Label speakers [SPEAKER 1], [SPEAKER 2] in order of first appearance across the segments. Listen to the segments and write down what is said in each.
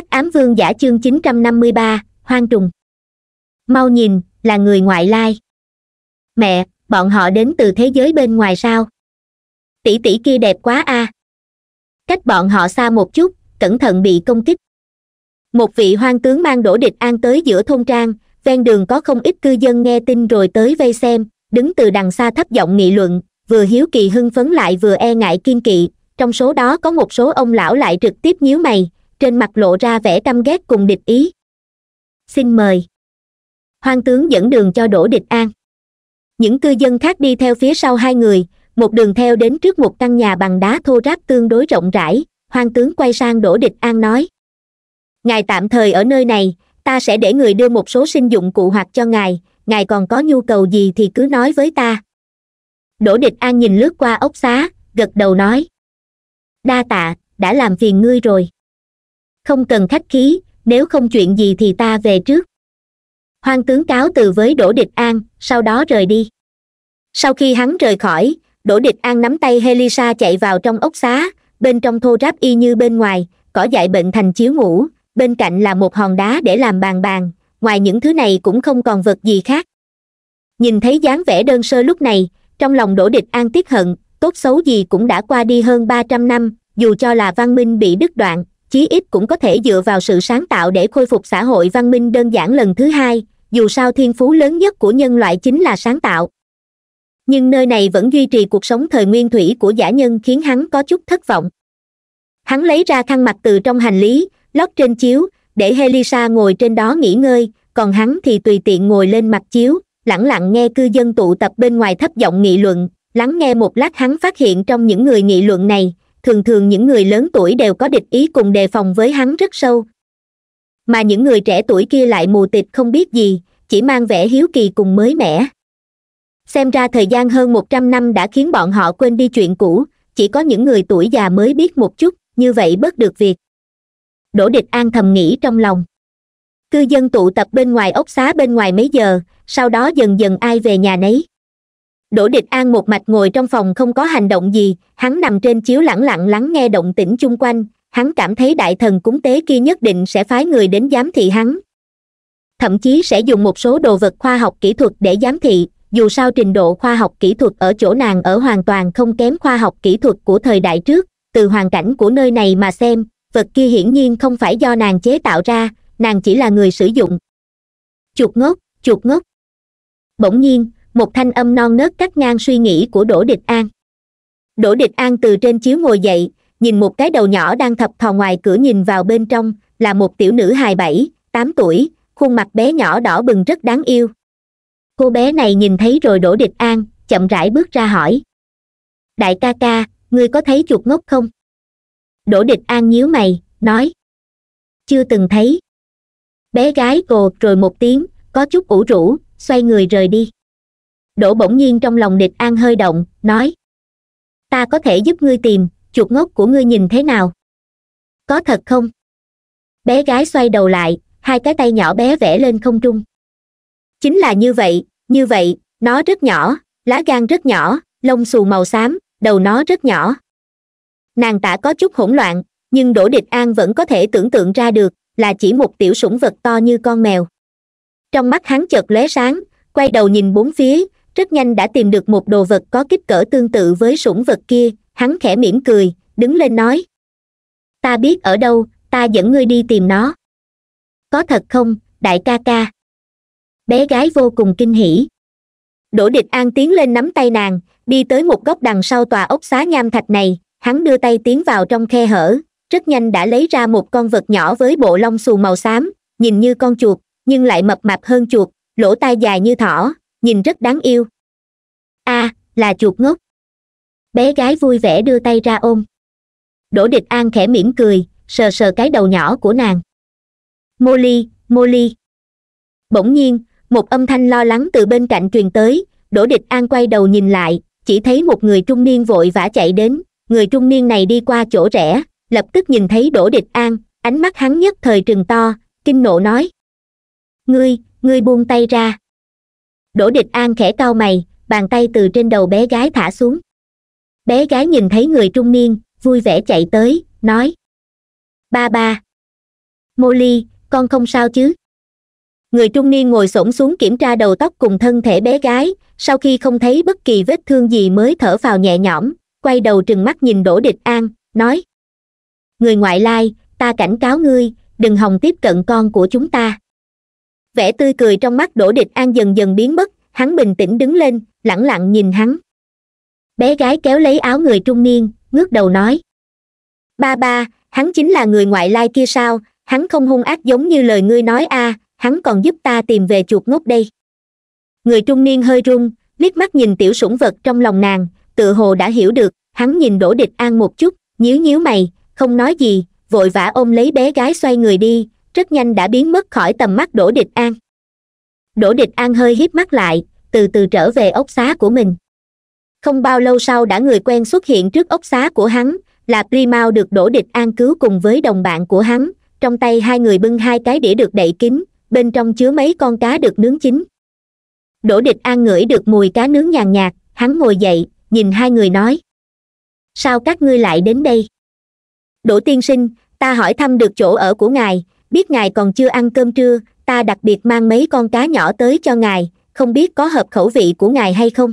[SPEAKER 1] hắc ám vương giả chương 953, hoang trùng mau nhìn là người ngoại lai mẹ bọn họ đến từ thế giới bên ngoài sao tỷ tỷ kia đẹp quá a à. cách bọn họ xa một chút cẩn thận bị công kích một vị hoang tướng mang đổ địch an tới giữa thôn trang ven đường có không ít cư dân nghe tin rồi tới vây xem đứng từ đằng xa thấp giọng nghị luận vừa hiếu kỳ hưng phấn lại vừa e ngại kiên kỵ trong số đó có một số ông lão lại trực tiếp nhíu mày trên mặt lộ ra vẻ căm ghét cùng địch ý xin mời hoàng tướng dẫn đường cho đỗ địch an những cư dân khác đi theo phía sau hai người một đường theo đến trước một căn nhà bằng đá thô ráp tương đối rộng rãi hoàng tướng quay sang đỗ địch an nói ngài tạm thời ở nơi này ta sẽ để người đưa một số sinh dụng cụ hoặc cho ngài ngài còn có nhu cầu gì thì cứ nói với ta đỗ địch an nhìn lướt qua ốc xá gật đầu nói đa tạ đã làm phiền ngươi rồi không cần khách khí nếu không chuyện gì thì ta về trước hoang tướng cáo từ với đỗ địch an sau đó rời đi sau khi hắn rời khỏi đỗ địch an nắm tay helisa chạy vào trong ốc xá bên trong thô ráp y như bên ngoài cỏ dại bệnh thành chiếu ngủ bên cạnh là một hòn đá để làm bàn bàn ngoài những thứ này cũng không còn vật gì khác nhìn thấy dáng vẻ đơn sơ lúc này trong lòng đỗ địch an tiếc hận tốt xấu gì cũng đã qua đi hơn ba trăm năm dù cho là văn minh bị đứt đoạn chí ít cũng có thể dựa vào sự sáng tạo để khôi phục xã hội văn minh đơn giản lần thứ hai dù sao thiên phú lớn nhất của nhân loại chính là sáng tạo nhưng nơi này vẫn duy trì cuộc sống thời nguyên thủy của giả nhân khiến hắn có chút thất vọng hắn lấy ra khăn mặt từ trong hành lý lót trên chiếu để helisa ngồi trên đó nghỉ ngơi còn hắn thì tùy tiện ngồi lên mặt chiếu lẳng lặng nghe cư dân tụ tập bên ngoài thấp giọng nghị luận lắng nghe một lát hắn phát hiện trong những người nghị luận này thường thường những người lớn tuổi đều có địch ý cùng đề phòng với hắn rất sâu mà những người trẻ tuổi kia lại mù tịt không biết gì chỉ mang vẻ hiếu kỳ cùng mới mẻ xem ra thời gian hơn một trăm năm đã khiến bọn họ quên đi chuyện cũ chỉ có những người tuổi già mới biết một chút như vậy bớt được việc đỗ địch an thầm nghĩ trong lòng cư dân tụ tập bên ngoài ốc xá bên ngoài mấy giờ sau đó dần dần ai về nhà nấy đỗ địch an một mạch ngồi trong phòng không có hành động gì hắn nằm trên chiếu lẳng lặng lắng nghe động tĩnh chung quanh hắn cảm thấy đại thần cúng tế kia nhất định sẽ phái người đến giám thị hắn thậm chí sẽ dùng một số đồ vật khoa học kỹ thuật để giám thị dù sao trình độ khoa học kỹ thuật ở chỗ nàng ở hoàn toàn không kém khoa học kỹ thuật của thời đại trước từ hoàn cảnh của nơi này mà xem vật kia hiển nhiên không phải do nàng chế tạo ra nàng chỉ là người sử dụng chuột ngốc chuột ngốc bỗng nhiên một thanh âm non nớt cắt ngang suy nghĩ của đỗ địch an đỗ địch an từ trên chiếu ngồi dậy nhìn một cái đầu nhỏ đang thập thò ngoài cửa nhìn vào bên trong là một tiểu nữ hài bảy tám tuổi khuôn mặt bé nhỏ đỏ bừng rất đáng yêu cô bé này nhìn thấy rồi đỗ địch an chậm rãi bước ra hỏi đại ca ca ngươi có thấy chuột ngốc không đỗ địch an nhíu mày nói chưa từng thấy bé gái gồ rồi một tiếng có chút ủ rũ xoay người rời đi đỗ bỗng nhiên trong lòng địch an hơi động nói ta có thể giúp ngươi tìm chuột ngốc của ngươi nhìn thế nào có thật không bé gái xoay đầu lại hai cái tay nhỏ bé vẽ lên không trung chính là như vậy như vậy nó rất nhỏ lá gan rất nhỏ lông xù màu xám đầu nó rất nhỏ nàng tả có chút hỗn loạn nhưng đỗ địch an vẫn có thể tưởng tượng ra được là chỉ một tiểu sủng vật to như con mèo trong mắt hắn chợt lóe sáng quay đầu nhìn bốn phía rất nhanh đã tìm được một đồ vật có kích cỡ tương tự với sủng vật kia hắn khẽ mỉm cười đứng lên nói ta biết ở đâu ta dẫn ngươi đi tìm nó có thật không đại ca ca bé gái vô cùng kinh hỉ đỗ địch an tiến lên nắm tay nàng đi tới một góc đằng sau tòa ốc xá nham thạch này hắn đưa tay tiến vào trong khe hở rất nhanh đã lấy ra một con vật nhỏ với bộ lông xù màu xám nhìn như con chuột nhưng lại mập mạp hơn chuột lỗ tai dài như thỏ nhìn rất đáng yêu a à, là chuột ngốc bé gái vui vẻ đưa tay ra ôm đỗ địch an khẽ mỉm cười sờ sờ cái đầu nhỏ của nàng molly molly bỗng nhiên một âm thanh lo lắng từ bên cạnh truyền tới đỗ địch an quay đầu nhìn lại chỉ thấy một người trung niên vội vã chạy đến người trung niên này đi qua chỗ rẽ lập tức nhìn thấy đỗ địch an ánh mắt hắn nhất thời trừng to kinh nộ nói ngươi ngươi buông tay ra đỗ địch an khẽ cau mày bàn tay từ trên đầu bé gái thả xuống bé gái nhìn thấy người trung niên vui vẻ chạy tới nói ba ba Molly, con không sao chứ người trung niên ngồi s xuống kiểm tra đầu tóc cùng thân thể bé gái sau khi không thấy bất kỳ vết thương gì mới thở vào nhẹ nhõm quay đầu trừng mắt nhìn đỗ địch an nói người ngoại lai ta cảnh cáo ngươi đừng hòng tiếp cận con của chúng ta vẻ tươi cười trong mắt đỗ địch an dần dần biến mất hắn bình tĩnh đứng lên lẳng lặng nhìn hắn bé gái kéo lấy áo người trung niên ngước đầu nói ba ba hắn chính là người ngoại lai kia sao hắn không hung ác giống như lời ngươi nói a à, hắn còn giúp ta tìm về chuột ngốc đây người trung niên hơi run liếc mắt nhìn tiểu sủng vật trong lòng nàng tự hồ đã hiểu được hắn nhìn đỗ địch an một chút nhíu nhíu mày không nói gì vội vã ôm lấy bé gái xoay người đi rất nhanh đã biến mất khỏi tầm mắt đỗ địch an đỗ địch an hơi hiếp mắt lại từ từ trở về ốc xá của mình không bao lâu sau đã người quen xuất hiện trước ốc xá của hắn là primao được đỗ địch an cứu cùng với đồng bạn của hắn trong tay hai người bưng hai cái đĩa được đậy kín bên trong chứa mấy con cá được nướng chín đỗ địch an ngửi được mùi cá nướng nhàn nhạt hắn ngồi dậy nhìn hai người nói sao các ngươi lại đến đây đỗ tiên sinh ta hỏi thăm được chỗ ở của ngài biết ngài còn chưa ăn cơm trưa ta đặc biệt mang mấy con cá nhỏ tới cho ngài không biết có hợp khẩu vị của ngài hay không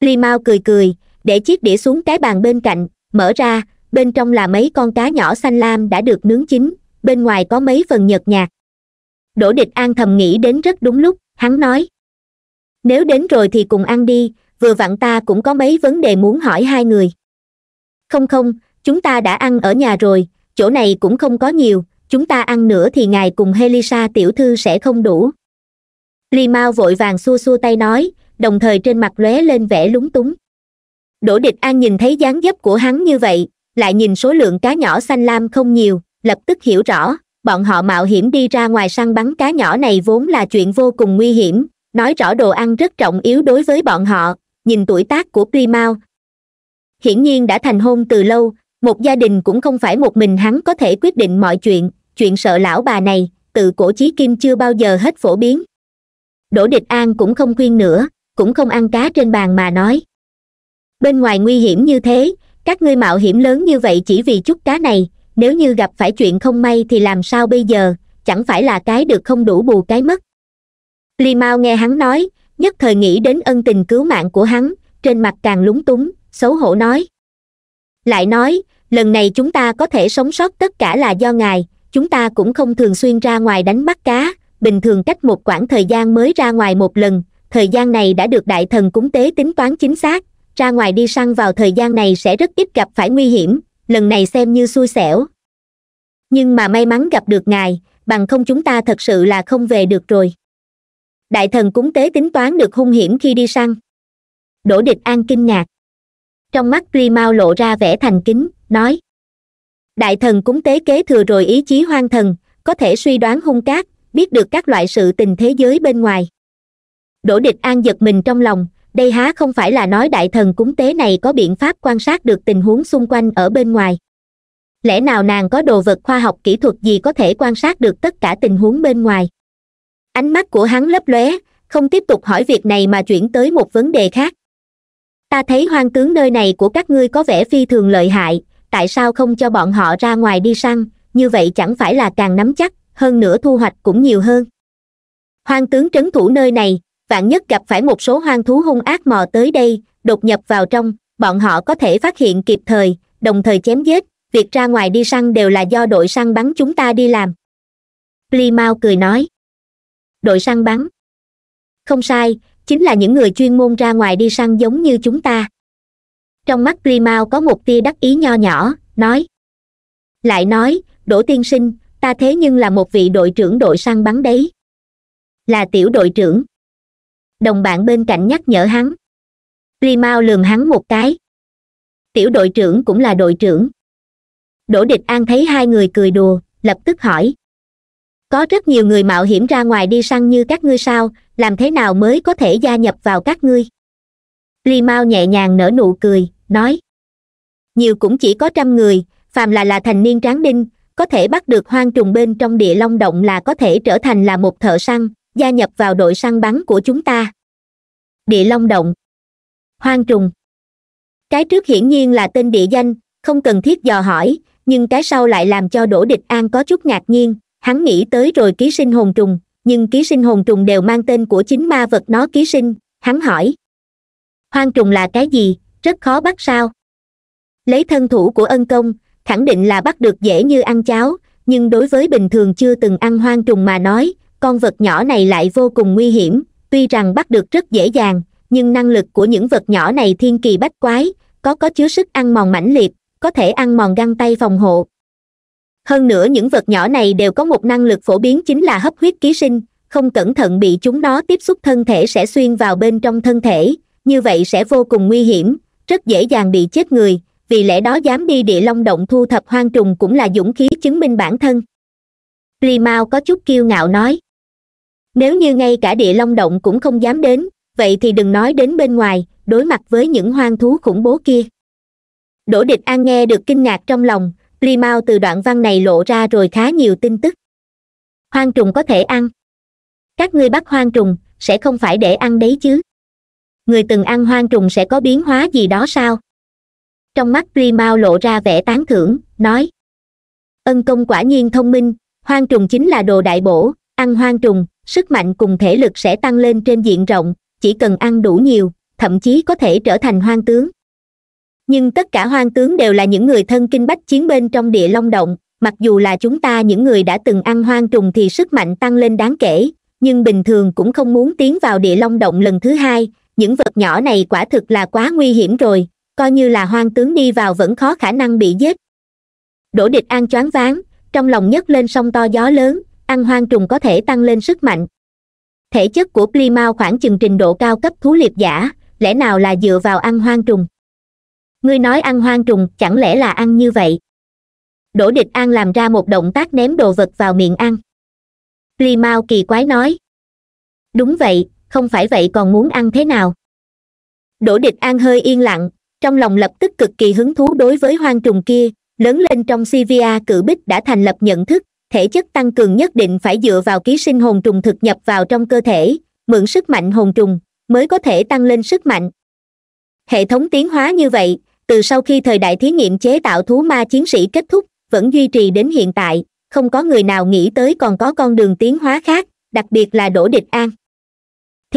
[SPEAKER 1] li mao cười cười để chiếc đĩa xuống cái bàn bên cạnh mở ra bên trong là mấy con cá nhỏ xanh lam đã được nướng chín bên ngoài có mấy phần nhợt nhạt đỗ địch an thầm nghĩ đến rất đúng lúc hắn nói nếu đến rồi thì cùng ăn đi vừa vặn ta cũng có mấy vấn đề muốn hỏi hai người không không chúng ta đã ăn ở nhà rồi chỗ này cũng không có nhiều chúng ta ăn nữa thì ngài cùng helisa tiểu thư sẽ không đủ li mao vội vàng xua xua tay nói đồng thời trên mặt lóe lên vẻ lúng túng đỗ địch an nhìn thấy dáng dấp của hắn như vậy lại nhìn số lượng cá nhỏ xanh lam không nhiều lập tức hiểu rõ bọn họ mạo hiểm đi ra ngoài săn bắn cá nhỏ này vốn là chuyện vô cùng nguy hiểm nói rõ đồ ăn rất trọng yếu đối với bọn họ nhìn tuổi tác của Li Mao, hiển nhiên đã thành hôn từ lâu một gia đình cũng không phải một mình hắn có thể quyết định mọi chuyện chuyện sợ lão bà này tự cổ chí kim chưa bao giờ hết phổ biến đỗ địch an cũng không khuyên nữa cũng không ăn cá trên bàn mà nói bên ngoài nguy hiểm như thế các ngươi mạo hiểm lớn như vậy chỉ vì chút cá này nếu như gặp phải chuyện không may thì làm sao bây giờ chẳng phải là cái được không đủ bù cái mất li mao nghe hắn nói nhất thời nghĩ đến ân tình cứu mạng của hắn trên mặt càng lúng túng xấu hổ nói lại nói lần này chúng ta có thể sống sót tất cả là do ngài chúng ta cũng không thường xuyên ra ngoài đánh bắt cá bình thường cách một quãng thời gian mới ra ngoài một lần thời gian này đã được đại thần cúng tế tính toán chính xác ra ngoài đi săn vào thời gian này sẽ rất ít gặp phải nguy hiểm lần này xem như xui xẻo nhưng mà may mắn gặp được ngài bằng không chúng ta thật sự là không về được rồi đại thần cúng tế tính toán được hung hiểm khi đi săn đỗ địch an kinh ngạc trong mắt tuy mau lộ ra vẻ thành kính nói đại thần cúng tế kế thừa rồi ý chí hoang thần có thể suy đoán hung cát biết được các loại sự tình thế giới bên ngoài đỗ địch an giật mình trong lòng đây há không phải là nói đại thần cúng tế này có biện pháp quan sát được tình huống xung quanh ở bên ngoài lẽ nào nàng có đồ vật khoa học kỹ thuật gì có thể quan sát được tất cả tình huống bên ngoài ánh mắt của hắn lấp lóe không tiếp tục hỏi việc này mà chuyển tới một vấn đề khác ta thấy hoang tướng nơi này của các ngươi có vẻ phi thường lợi hại tại sao không cho bọn họ ra ngoài đi săn như vậy chẳng phải là càng nắm chắc hơn nữa thu hoạch cũng nhiều hơn hoang tướng trấn thủ nơi này vạn nhất gặp phải một số hoang thú hung ác mò tới đây đột nhập vào trong bọn họ có thể phát hiện kịp thời đồng thời chém giết việc ra ngoài đi săn đều là do đội săn bắn chúng ta đi làm li mao cười nói đội săn bắn không sai chính là những người chuyên môn ra ngoài đi săn giống như chúng ta trong mắt grimao có một tia đắc ý nho nhỏ nói lại nói đỗ tiên sinh ta thế nhưng là một vị đội trưởng đội săn bắn đấy là tiểu đội trưởng đồng bạn bên cạnh nhắc nhở hắn grimao lườm hắn một cái tiểu đội trưởng cũng là đội trưởng đỗ địch an thấy hai người cười đùa lập tức hỏi có rất nhiều người mạo hiểm ra ngoài đi săn như các ngươi sao làm thế nào mới có thể gia nhập vào các ngươi li mao nhẹ nhàng nở nụ cười nói nhiều cũng chỉ có trăm người phàm là là thành niên tráng đinh có thể bắt được hoang trùng bên trong địa long động là có thể trở thành là một thợ săn gia nhập vào đội săn bắn của chúng ta địa long động hoang trùng cái trước hiển nhiên là tên địa danh không cần thiết dò hỏi nhưng cái sau lại làm cho đỗ địch an có chút ngạc nhiên hắn nghĩ tới rồi ký sinh hồn trùng nhưng ký sinh hồn trùng đều mang tên của chính ma vật nó ký sinh hắn hỏi hoang trùng là cái gì rất khó bắt sao lấy thân thủ của ân công khẳng định là bắt được dễ như ăn cháo nhưng đối với bình thường chưa từng ăn hoang trùng mà nói con vật nhỏ này lại vô cùng nguy hiểm tuy rằng bắt được rất dễ dàng nhưng năng lực của những vật nhỏ này thiên kỳ bách quái có có chứa sức ăn mòn mãnh liệt có thể ăn mòn găng tay phòng hộ hơn nữa những vật nhỏ này đều có một năng lực phổ biến chính là hấp huyết ký sinh không cẩn thận bị chúng nó tiếp xúc thân thể sẽ xuyên vào bên trong thân thể như vậy sẽ vô cùng nguy hiểm rất dễ dàng bị chết người vì lẽ đó dám đi địa long động thu thập hoang trùng cũng là dũng khí chứng minh bản thân ri có chút kiêu ngạo nói nếu như ngay cả địa long động cũng không dám đến vậy thì đừng nói đến bên ngoài đối mặt với những hoang thú khủng bố kia đỗ địch an nghe được kinh ngạc trong lòng ri từ đoạn văn này lộ ra rồi khá nhiều tin tức hoang trùng có thể ăn các ngươi bắt hoang trùng sẽ không phải để ăn đấy chứ người từng ăn hoang trùng sẽ có biến hóa gì đó sao trong mắt tuy mao lộ ra vẻ tán thưởng nói ân công quả nhiên thông minh hoang trùng chính là đồ đại bổ ăn hoang trùng sức mạnh cùng thể lực sẽ tăng lên trên diện rộng chỉ cần ăn đủ nhiều thậm chí có thể trở thành hoang tướng nhưng tất cả hoang tướng đều là những người thân kinh bách chiến bên trong địa long động mặc dù là chúng ta những người đã từng ăn hoang trùng thì sức mạnh tăng lên đáng kể nhưng bình thường cũng không muốn tiến vào địa long động lần thứ hai những vật nhỏ này quả thực là quá nguy hiểm rồi coi như là hoang tướng đi vào vẫn khó khả năng bị giết đỗ địch an choáng váng trong lòng nhấc lên sông to gió lớn ăn hoang trùng có thể tăng lên sức mạnh thể chất của plimao khoảng chừng trình độ cao cấp thú liệt giả lẽ nào là dựa vào ăn hoang trùng ngươi nói ăn hoang trùng chẳng lẽ là ăn như vậy đỗ địch an làm ra một động tác ném đồ vật vào miệng ăn plimao kỳ quái nói đúng vậy không phải vậy còn muốn ăn thế nào đỗ địch an hơi yên lặng trong lòng lập tức cực kỳ hứng thú đối với hoang trùng kia lớn lên trong sivia cự bích đã thành lập nhận thức thể chất tăng cường nhất định phải dựa vào ký sinh hồn trùng thực nhập vào trong cơ thể mượn sức mạnh hồn trùng mới có thể tăng lên sức mạnh hệ thống tiến hóa như vậy từ sau khi thời đại thí nghiệm chế tạo thú ma chiến sĩ kết thúc vẫn duy trì đến hiện tại không có người nào nghĩ tới còn có con đường tiến hóa khác đặc biệt là đỗ địch an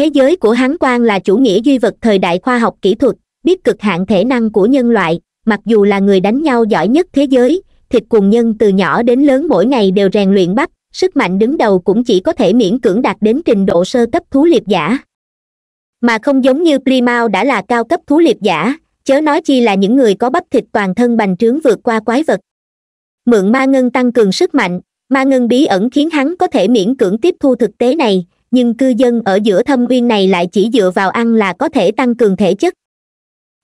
[SPEAKER 1] thế giới của hắn quan là chủ nghĩa duy vật thời đại khoa học kỹ thuật biết cực hạn thể năng của nhân loại mặc dù là người đánh nhau giỏi nhất thế giới thịt cùng nhân từ nhỏ đến lớn mỗi ngày đều rèn luyện bắp sức mạnh đứng đầu cũng chỉ có thể miễn cưỡng đạt đến trình độ sơ cấp thú liệp giả mà không giống như plymao đã là cao cấp thú liệp giả chớ nói chi là những người có bắp thịt toàn thân bành trướng vượt qua quái vật mượn ma ngân tăng cường sức mạnh ma ngân bí ẩn khiến hắn có thể miễn cưỡng tiếp thu thực tế này nhưng cư dân ở giữa thâm uyên này lại chỉ dựa vào ăn là có thể tăng cường thể chất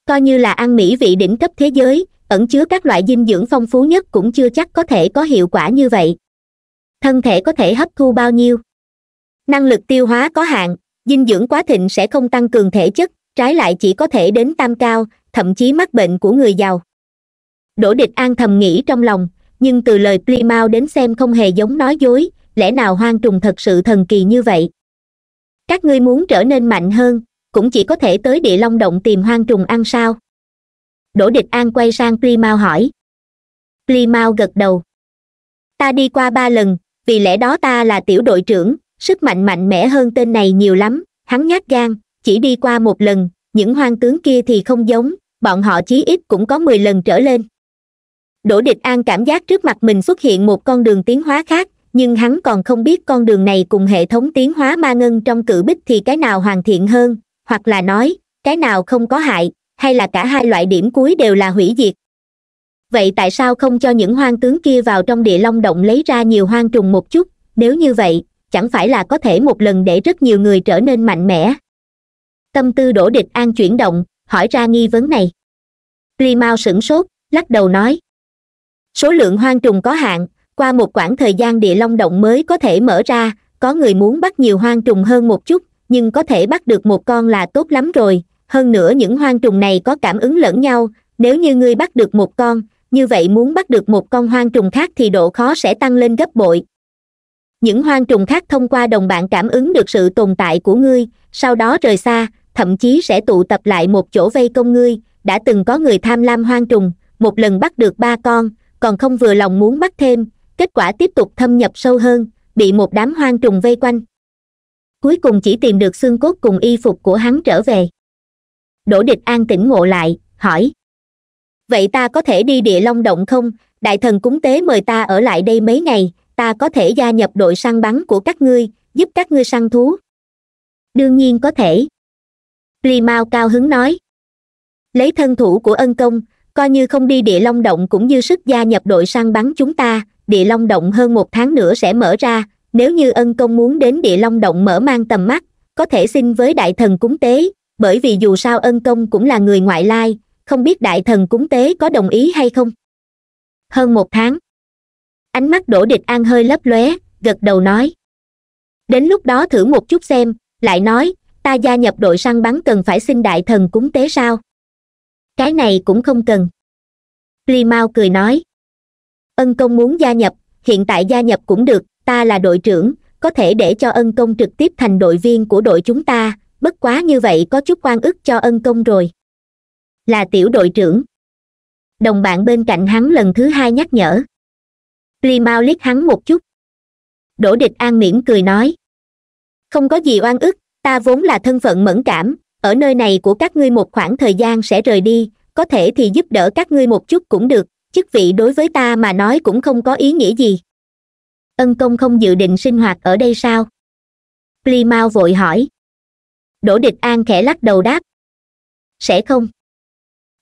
[SPEAKER 1] coi như là ăn mỹ vị đỉnh cấp thế giới ẩn chứa các loại dinh dưỡng phong phú nhất cũng chưa chắc có thể có hiệu quả như vậy thân thể có thể hấp thu bao nhiêu năng lực tiêu hóa có hạn dinh dưỡng quá thịnh sẽ không tăng cường thể chất trái lại chỉ có thể đến tam cao thậm chí mắc bệnh của người giàu đỗ địch an thầm nghĩ trong lòng nhưng từ lời plimao đến xem không hề giống nói dối lẽ nào hoang trùng thật sự thần kỳ như vậy các ngươi muốn trở nên mạnh hơn cũng chỉ có thể tới địa long động tìm hoang trùng ăn sao đỗ địch an quay sang tuy mao hỏi tuy mao gật đầu ta đi qua ba lần vì lẽ đó ta là tiểu đội trưởng sức mạnh mạnh mẽ hơn tên này nhiều lắm hắn nhát gan chỉ đi qua một lần những hoang tướng kia thì không giống bọn họ chí ít cũng có mười lần trở lên đỗ địch an cảm giác trước mặt mình xuất hiện một con đường tiến hóa khác nhưng hắn còn không biết con đường này cùng hệ thống tiến hóa ma ngân trong cự bích thì cái nào hoàn thiện hơn hoặc là nói cái nào không có hại hay là cả hai loại điểm cuối đều là hủy diệt vậy tại sao không cho những hoang tướng kia vào trong địa long động lấy ra nhiều hoang trùng một chút nếu như vậy chẳng phải là có thể một lần để rất nhiều người trở nên mạnh mẽ tâm tư đổ địch an chuyển động hỏi ra nghi vấn này ri mao sửng sốt lắc đầu nói số lượng hoang trùng có hạn qua một quãng thời gian địa long động mới có thể mở ra có người muốn bắt nhiều hoang trùng hơn một chút nhưng có thể bắt được một con là tốt lắm rồi hơn nữa những hoang trùng này có cảm ứng lẫn nhau nếu như ngươi bắt được một con như vậy muốn bắt được một con hoang trùng khác thì độ khó sẽ tăng lên gấp bội những hoang trùng khác thông qua đồng bạn cảm ứng được sự tồn tại của ngươi sau đó rời xa thậm chí sẽ tụ tập lại một chỗ vây công ngươi đã từng có người tham lam hoang trùng một lần bắt được ba con còn không vừa lòng muốn bắt thêm kết quả tiếp tục thâm nhập sâu hơn bị một đám hoang trùng vây quanh cuối cùng chỉ tìm được xương cốt cùng y phục của hắn trở về đỗ địch an tỉnh ngộ lại hỏi vậy ta có thể đi địa long động không đại thần cúng tế mời ta ở lại đây mấy ngày ta có thể gia nhập đội săn bắn của các ngươi giúp các ngươi săn thú đương nhiên có thể li mao cao hứng nói lấy thân thủ của ân công coi như không đi địa long động cũng như sức gia nhập đội săn bắn chúng ta địa long động hơn một tháng nữa sẽ mở ra nếu như ân công muốn đến địa long động mở mang tầm mắt có thể xin với đại thần cúng tế bởi vì dù sao ân công cũng là người ngoại lai không biết đại thần cúng tế có đồng ý hay không hơn một tháng ánh mắt Đỗ địch an hơi lấp lóe gật đầu nói đến lúc đó thử một chút xem lại nói ta gia nhập đội săn bắn cần phải xin đại thần cúng tế sao cái này cũng không cần li mao cười nói ân công muốn gia nhập hiện tại gia nhập cũng được ta là đội trưởng có thể để cho ân công trực tiếp thành đội viên của đội chúng ta bất quá như vậy có chút oan ức cho ân công rồi là tiểu đội trưởng đồng bạn bên cạnh hắn lần thứ hai nhắc nhở li mau liếc hắn một chút đỗ địch an mỉm cười nói không có gì oan ức ta vốn là thân phận mẫn cảm ở nơi này của các ngươi một khoảng thời gian sẽ rời đi có thể thì giúp đỡ các ngươi một chút cũng được chức vị đối với ta mà nói cũng không có ý nghĩa gì ân công không dự định sinh hoạt ở đây sao pli mau vội hỏi đỗ địch an khẽ lắc đầu đáp sẽ không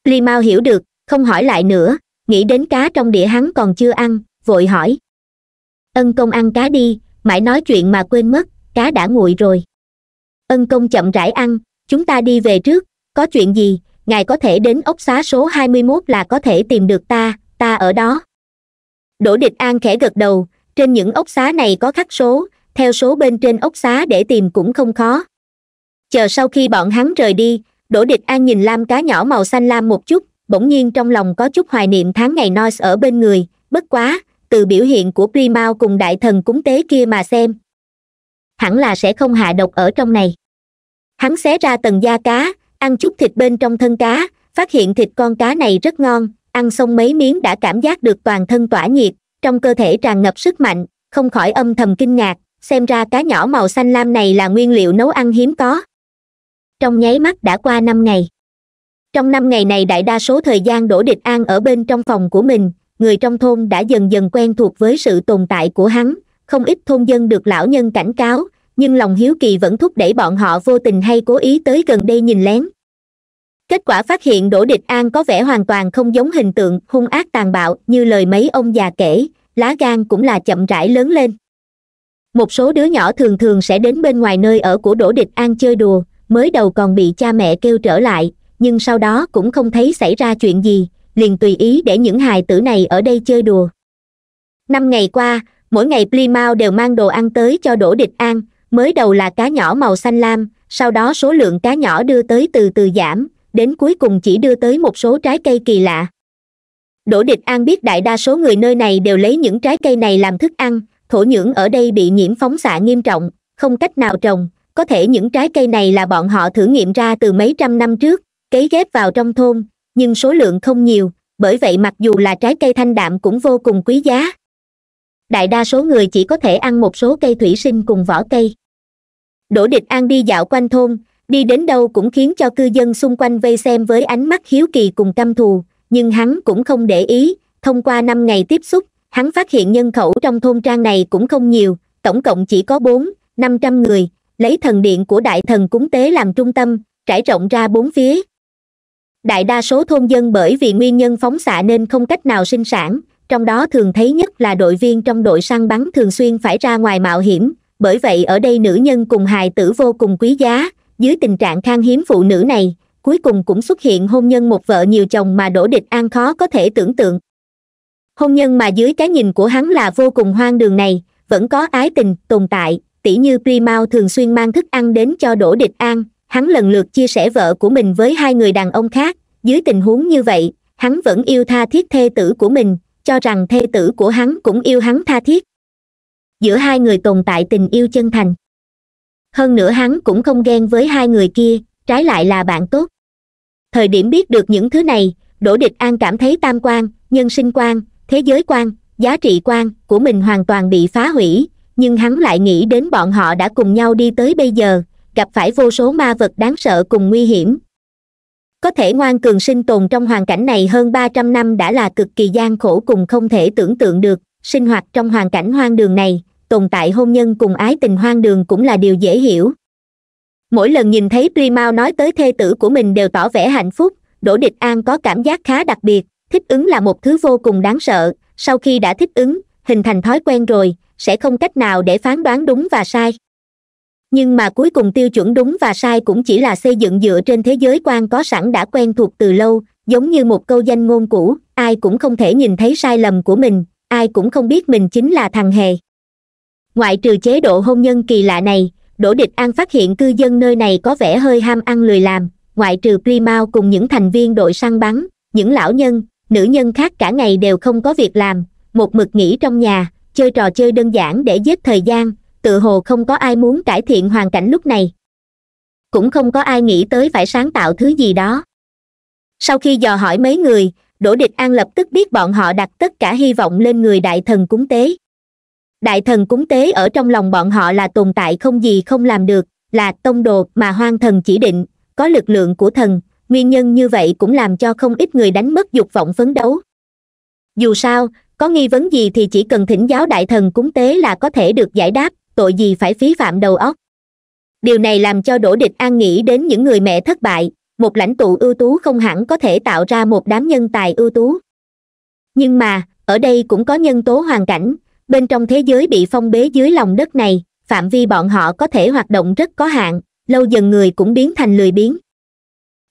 [SPEAKER 1] pli mau hiểu được không hỏi lại nữa nghĩ đến cá trong đĩa hắn còn chưa ăn vội hỏi ân công ăn cá đi mãi nói chuyện mà quên mất cá đã nguội rồi ân công chậm rãi ăn chúng ta đi về trước có chuyện gì ngài có thể đến ốc xá số 21 là có thể tìm được ta ta ở đó đỗ địch an khẽ gật đầu trên những ốc xá này có khắc số theo số bên trên ốc xá để tìm cũng không khó chờ sau khi bọn hắn rời đi đỗ địch an nhìn lam cá nhỏ màu xanh lam một chút bỗng nhiên trong lòng có chút hoài niệm tháng ngày noise ở bên người bất quá từ biểu hiện của primao cùng đại thần cúng tế kia mà xem hẳn là sẽ không hạ độc ở trong này hắn xé ra tầng da cá ăn chút thịt bên trong thân cá phát hiện thịt con cá này rất ngon ăn xong mấy miếng đã cảm giác được toàn thân tỏa nhiệt trong cơ thể tràn ngập sức mạnh không khỏi âm thầm kinh ngạc xem ra cá nhỏ màu xanh lam này là nguyên liệu nấu ăn hiếm có trong nháy mắt đã qua năm ngày trong năm ngày này đại đa số thời gian đỗ địch an ở bên trong phòng của mình người trong thôn đã dần dần quen thuộc với sự tồn tại của hắn không ít thôn dân được lão nhân cảnh cáo nhưng lòng hiếu kỳ vẫn thúc đẩy bọn họ vô tình hay cố ý tới gần đây nhìn lén kết quả phát hiện đỗ địch an có vẻ hoàn toàn không giống hình tượng hung ác tàn bạo như lời mấy ông già kể lá gan cũng là chậm rãi lớn lên một số đứa nhỏ thường thường sẽ đến bên ngoài nơi ở của đỗ địch an chơi đùa mới đầu còn bị cha mẹ kêu trở lại nhưng sau đó cũng không thấy xảy ra chuyện gì liền tùy ý để những hài tử này ở đây chơi đùa năm ngày qua mỗi ngày plymouth đều mang đồ ăn tới cho đỗ địch an mới đầu là cá nhỏ màu xanh lam sau đó số lượng cá nhỏ đưa tới từ từ giảm đến cuối cùng chỉ đưa tới một số trái cây kỳ lạ đỗ địch an biết đại đa số người nơi này đều lấy những trái cây này làm thức ăn thổ nhưỡng ở đây bị nhiễm phóng xạ nghiêm trọng không cách nào trồng có thể những trái cây này là bọn họ thử nghiệm ra từ mấy trăm năm trước cấy ghép vào trong thôn nhưng số lượng không nhiều bởi vậy mặc dù là trái cây thanh đạm cũng vô cùng quý giá đại đa số người chỉ có thể ăn một số cây thủy sinh cùng vỏ cây đỗ địch an đi dạo quanh thôn đi đến đâu cũng khiến cho cư dân xung quanh vây xem với ánh mắt hiếu kỳ cùng căm thù nhưng hắn cũng không để ý thông qua năm ngày tiếp xúc hắn phát hiện nhân khẩu trong thôn trang này cũng không nhiều tổng cộng chỉ có bốn năm trăm người lấy thần điện của đại thần cúng tế làm trung tâm trải rộng ra bốn phía đại đa số thôn dân bởi vì nguyên nhân phóng xạ nên không cách nào sinh sản trong đó thường thấy nhất là đội viên trong đội săn bắn thường xuyên phải ra ngoài mạo hiểm bởi vậy ở đây nữ nhân cùng hài tử vô cùng quý giá dưới tình trạng khan hiếm phụ nữ này cuối cùng cũng xuất hiện hôn nhân một vợ nhiều chồng mà đổ địch an khó có thể tưởng tượng hôn nhân mà dưới cái nhìn của hắn là vô cùng hoang đường này vẫn có ái tình tồn tại tỷ như tuy thường xuyên mang thức ăn đến cho đổ địch an hắn lần lượt chia sẻ vợ của mình với hai người đàn ông khác dưới tình huống như vậy hắn vẫn yêu tha thiết thê tử của mình cho rằng thê tử của hắn cũng yêu hắn tha thiết giữa hai người tồn tại tình yêu chân thành hơn nữa hắn cũng không ghen với hai người kia trái lại là bạn tốt thời điểm biết được những thứ này đỗ địch an cảm thấy tam quan nhân sinh quan thế giới quan giá trị quan của mình hoàn toàn bị phá hủy nhưng hắn lại nghĩ đến bọn họ đã cùng nhau đi tới bây giờ gặp phải vô số ma vật đáng sợ cùng nguy hiểm có thể ngoan cường sinh tồn trong hoàn cảnh này hơn ba trăm năm đã là cực kỳ gian khổ cùng không thể tưởng tượng được sinh hoạt trong hoàn cảnh hoang đường này tồn tại hôn nhân cùng ái tình hoang đường cũng là điều dễ hiểu mỗi lần nhìn thấy tuy nói tới thê tử của mình đều tỏ vẻ hạnh phúc đỗ địch an có cảm giác khá đặc biệt thích ứng là một thứ vô cùng đáng sợ sau khi đã thích ứng hình thành thói quen rồi sẽ không cách nào để phán đoán đúng và sai nhưng mà cuối cùng tiêu chuẩn đúng và sai cũng chỉ là xây dựng dựa trên thế giới quan có sẵn đã quen thuộc từ lâu giống như một câu danh ngôn cũ ai cũng không thể nhìn thấy sai lầm của mình ai cũng không biết mình chính là thằng hề ngoại trừ chế độ hôn nhân kỳ lạ này đỗ địch an phát hiện cư dân nơi này có vẻ hơi ham ăn lười làm ngoại trừ Mao cùng những thành viên đội săn bắn những lão nhân nữ nhân khác cả ngày đều không có việc làm một mực nghỉ trong nhà chơi trò chơi đơn giản để giết thời gian tự hồ không có ai muốn cải thiện hoàn cảnh lúc này cũng không có ai nghĩ tới phải sáng tạo thứ gì đó sau khi dò hỏi mấy người đỗ địch an lập tức biết bọn họ đặt tất cả hy vọng lên người đại thần cúng tế đại thần cúng tế ở trong lòng bọn họ là tồn tại không gì không làm được là tông đồ mà hoang thần chỉ định có lực lượng của thần nguyên nhân như vậy cũng làm cho không ít người đánh mất dục vọng phấn đấu dù sao có nghi vấn gì thì chỉ cần thỉnh giáo đại thần cúng tế là có thể được giải đáp tội gì phải phí phạm đầu óc điều này làm cho Đổ địch an nghĩ đến những người mẹ thất bại một lãnh tụ ưu tú không hẳn có thể tạo ra một đám nhân tài ưu tú nhưng mà ở đây cũng có nhân tố hoàn cảnh bên trong thế giới bị phong bế dưới lòng đất này phạm vi bọn họ có thể hoạt động rất có hạn lâu dần người cũng biến thành lười biếng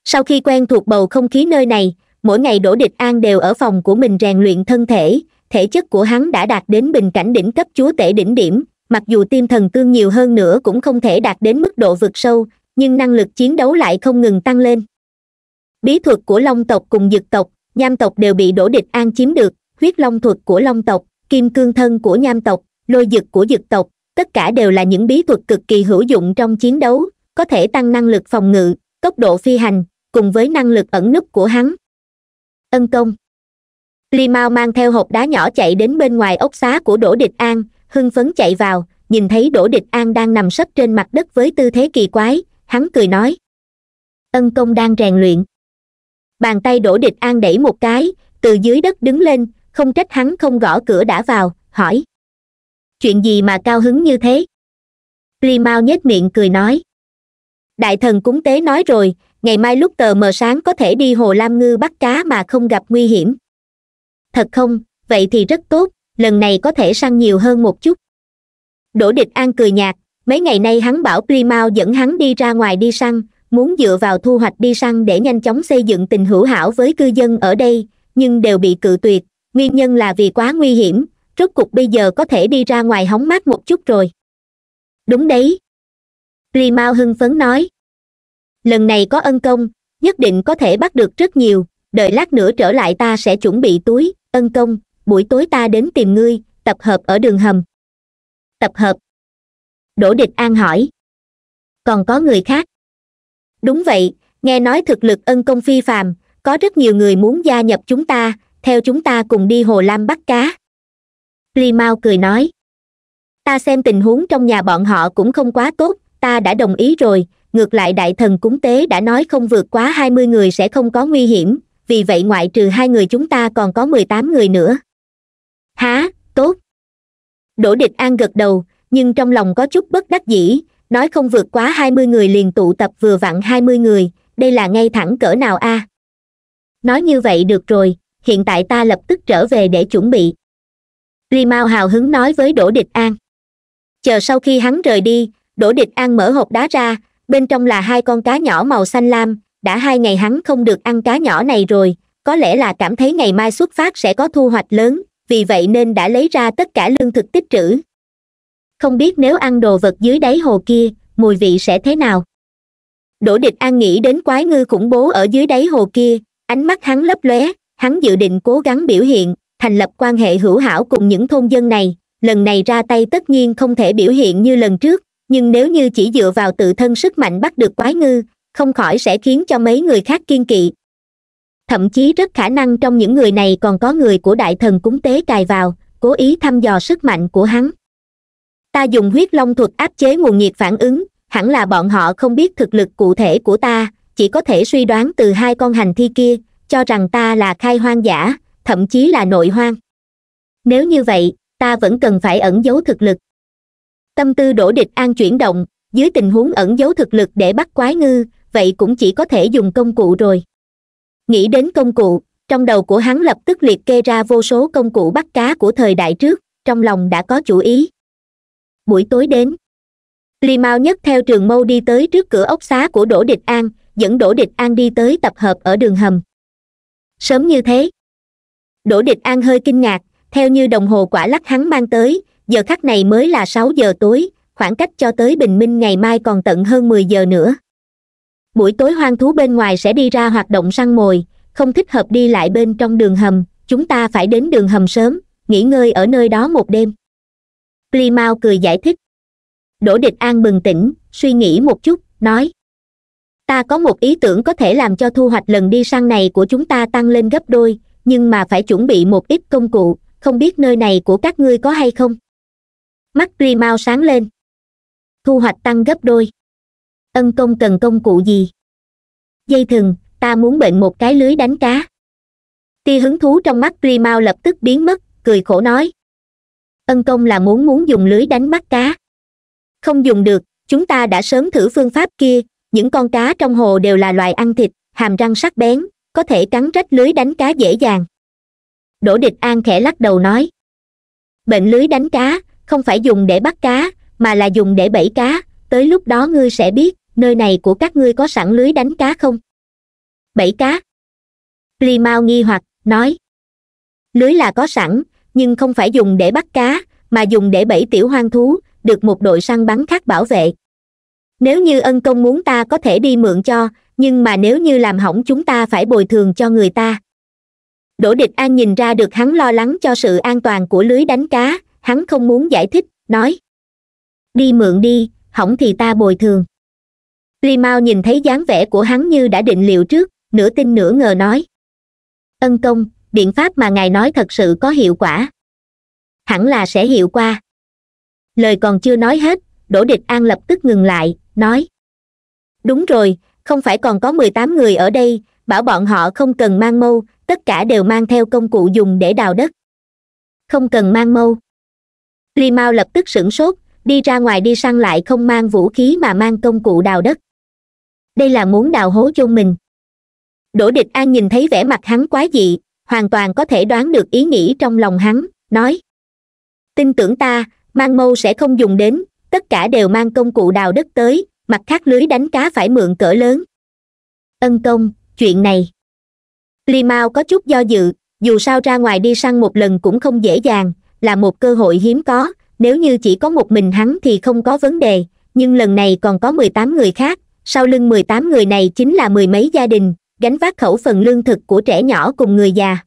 [SPEAKER 1] sau khi quen thuộc bầu không khí nơi này mỗi ngày đỗ địch an đều ở phòng của mình rèn luyện thân thể thể chất của hắn đã đạt đến bình cảnh đỉnh cấp chúa tể đỉnh điểm mặc dù tim thần tương nhiều hơn nữa cũng không thể đạt đến mức độ vực sâu nhưng năng lực chiến đấu lại không ngừng tăng lên bí thuật của long tộc cùng dực tộc nham tộc đều bị đổ địch an chiếm được huyết long thuật của long tộc kim cương thân của nham tộc lôi dực của dực tộc tất cả đều là những bí thuật cực kỳ hữu dụng trong chiến đấu có thể tăng năng lực phòng ngự tốc độ phi hành cùng với năng lực ẩn núp của hắn ân công li mao mang theo hộp đá nhỏ chạy đến bên ngoài ốc xá của đỗ địch an hưng phấn chạy vào nhìn thấy đỗ địch an đang nằm sấp trên mặt đất với tư thế kỳ quái hắn cười nói ân công đang rèn luyện bàn tay đổ địch an đẩy một cái từ dưới đất đứng lên không trách hắn không gõ cửa đã vào hỏi chuyện gì mà cao hứng như thế li mao nhếch miệng cười nói đại thần cúng tế nói rồi ngày mai lúc tờ mờ sáng có thể đi hồ lam ngư bắt cá mà không gặp nguy hiểm thật không vậy thì rất tốt lần này có thể săn nhiều hơn một chút đỗ địch an cười nhạt mấy ngày nay hắn bảo Mao dẫn hắn đi ra ngoài đi săn muốn dựa vào thu hoạch đi săn để nhanh chóng xây dựng tình hữu hảo với cư dân ở đây nhưng đều bị cự tuyệt nguyên nhân là vì quá nguy hiểm rốt cục bây giờ có thể đi ra ngoài hóng mát một chút rồi đúng đấy ri mao hưng phấn nói lần này có ân công nhất định có thể bắt được rất nhiều đợi lát nữa trở lại ta sẽ chuẩn bị túi ân công buổi tối ta đến tìm ngươi tập hợp ở đường hầm tập hợp đỗ địch an hỏi còn có người khác đúng vậy nghe nói thực lực ân công phi phàm có rất nhiều người muốn gia nhập chúng ta theo chúng ta cùng đi hồ lam bắt cá li mau cười nói ta xem tình huống trong nhà bọn họ cũng không quá tốt ta đã đồng ý rồi ngược lại đại thần cúng tế đã nói không vượt quá hai mươi người sẽ không có nguy hiểm vì vậy ngoại trừ hai người chúng ta còn có mười tám người nữa há tốt đỗ địch an gật đầu nhưng trong lòng có chút bất đắc dĩ nói không vượt quá hai mươi người liền tụ tập vừa vặn hai mươi người đây là ngay thẳng cỡ nào a nói như vậy được rồi hiện tại ta lập tức trở về để chuẩn bị li mao hào hứng nói với đỗ địch an chờ sau khi hắn rời đi đỗ địch an mở hộp đá ra bên trong là hai con cá nhỏ màu xanh lam đã hai ngày hắn không được ăn cá nhỏ này rồi có lẽ là cảm thấy ngày mai xuất phát sẽ có thu hoạch lớn vì vậy nên đã lấy ra tất cả lương thực tích trữ không biết nếu ăn đồ vật dưới đáy hồ kia mùi vị sẽ thế nào đỗ địch an nghĩ đến quái ngư khủng bố ở dưới đáy hồ kia ánh mắt hắn lấp lóe hắn dự định cố gắng biểu hiện thành lập quan hệ hữu hảo cùng những thôn dân này lần này ra tay tất nhiên không thể biểu hiện như lần trước nhưng nếu như chỉ dựa vào tự thân sức mạnh bắt được quái ngư không khỏi sẽ khiến cho mấy người khác kiên kỵ thậm chí rất khả năng trong những người này còn có người của đại thần cúng tế cài vào cố ý thăm dò sức mạnh của hắn ta dùng huyết long thuật áp chế nguồn nhiệt phản ứng hẳn là bọn họ không biết thực lực cụ thể của ta chỉ có thể suy đoán từ hai con hành thi kia cho rằng ta là khai hoang giả thậm chí là nội hoang nếu như vậy ta vẫn cần phải ẩn giấu thực lực tâm tư đổ địch an chuyển động dưới tình huống ẩn giấu thực lực để bắt quái ngư vậy cũng chỉ có thể dùng công cụ rồi nghĩ đến công cụ trong đầu của hắn lập tức liệt kê ra vô số công cụ bắt cá của thời đại trước trong lòng đã có chủ ý buổi tối đến li mao nhất theo trường mâu đi tới trước cửa ốc xá của đỗ địch an dẫn đỗ địch an đi tới tập hợp ở đường hầm sớm như thế đỗ địch an hơi kinh ngạc theo như đồng hồ quả lắc hắn mang tới giờ khắc này mới là sáu giờ tối khoảng cách cho tới bình minh ngày mai còn tận hơn mười giờ nữa buổi tối hoang thú bên ngoài sẽ đi ra hoạt động săn mồi không thích hợp đi lại bên trong đường hầm chúng ta phải đến đường hầm sớm nghỉ ngơi ở nơi đó một đêm Plimao cười giải thích đỗ địch an bừng tỉnh suy nghĩ một chút nói ta có một ý tưởng có thể làm cho thu hoạch lần đi săn này của chúng ta tăng lên gấp đôi nhưng mà phải chuẩn bị một ít công cụ không biết nơi này của các ngươi có hay không mắt ri mau sáng lên thu hoạch tăng gấp đôi ân công cần công cụ gì dây thừng ta muốn bệnh một cái lưới đánh cá tia hứng thú trong mắt ri mau lập tức biến mất cười khổ nói ân công là muốn muốn dùng lưới đánh bắt cá không dùng được chúng ta đã sớm thử phương pháp kia những con cá trong hồ đều là loài ăn thịt hàm răng sắc bén có thể cắn rách lưới đánh cá dễ dàng đỗ địch an khẽ lắc đầu nói bệnh lưới đánh cá không phải dùng để bắt cá mà là dùng để bẫy cá tới lúc đó ngươi sẽ biết nơi này của các ngươi có sẵn lưới đánh cá không bẫy cá li mao nghi hoặc nói lưới là có sẵn nhưng không phải dùng để bắt cá mà dùng để bẫy tiểu hoang thú được một đội săn bắn khác bảo vệ nếu như ân công muốn ta có thể đi mượn cho nhưng mà nếu như làm hỏng chúng ta phải bồi thường cho người ta đỗ địch an nhìn ra được hắn lo lắng cho sự an toàn của lưới đánh cá hắn không muốn giải thích nói đi mượn đi hỏng thì ta bồi thường li mao nhìn thấy dáng vẻ của hắn như đã định liệu trước nửa tin nửa ngờ nói ân công biện pháp mà ngài nói thật sự có hiệu quả hẳn là sẽ hiệu qua lời còn chưa nói hết đỗ địch an lập tức ngừng lại nói đúng rồi không phải còn có mười tám người ở đây bảo bọn họ không cần mang mâu tất cả đều mang theo công cụ dùng để đào đất không cần mang mâu li mao lập tức sửng sốt đi ra ngoài đi săn lại không mang vũ khí mà mang công cụ đào đất đây là muốn đào hố chôn mình đỗ địch an nhìn thấy vẻ mặt hắn quá dị hoàn toàn có thể đoán được ý nghĩ trong lòng hắn nói tin tưởng ta mang mâu sẽ không dùng đến tất cả đều mang công cụ đào đất tới mặt khác lưới đánh cá phải mượn cỡ lớn ân công chuyện này li mao có chút do dự dù sao ra ngoài đi săn một lần cũng không dễ dàng là một cơ hội hiếm có nếu như chỉ có một mình hắn thì không có vấn đề nhưng lần này còn có mười tám người khác sau lưng mười tám người này chính là mười mấy gia đình gánh vác khẩu phần lương thực của trẻ nhỏ cùng người già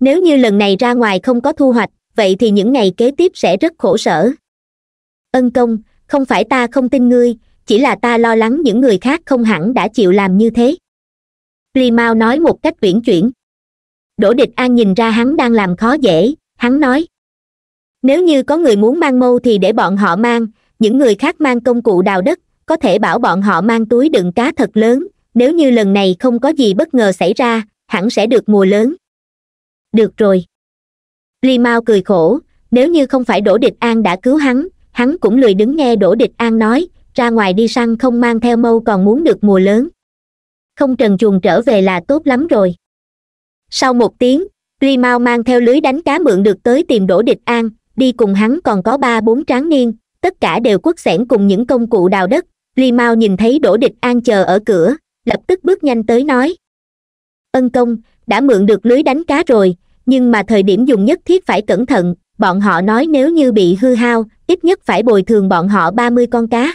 [SPEAKER 1] nếu như lần này ra ngoài không có thu hoạch vậy thì những ngày kế tiếp sẽ rất khổ sở ân công không phải ta không tin ngươi chỉ là ta lo lắng những người khác không hẳn đã chịu làm như thế li mao nói một cách uyển chuyển đỗ địch an nhìn ra hắn đang làm khó dễ hắn nói nếu như có người muốn mang mâu thì để bọn họ mang những người khác mang công cụ đào đất có thể bảo bọn họ mang túi đựng cá thật lớn nếu như lần này không có gì bất ngờ xảy ra hẳn sẽ được mùa lớn được rồi li mao cười khổ nếu như không phải đỗ địch an đã cứu hắn hắn cũng lười đứng nghe đỗ địch an nói ra ngoài đi săn không mang theo mâu còn muốn được mùa lớn không trần chuồng trở về là tốt lắm rồi sau một tiếng ri mau mang theo lưới đánh cá mượn được tới tìm đỗ địch an đi cùng hắn còn có ba bốn tráng niên tất cả đều quất xẻn cùng những công cụ đào đất ri mau nhìn thấy đỗ địch an chờ ở cửa lập tức bước nhanh tới nói ân công đã mượn được lưới đánh cá rồi nhưng mà thời điểm dùng nhất thiết phải cẩn thận bọn họ nói nếu như bị hư hao ít nhất phải bồi thường bọn họ ba mươi con cá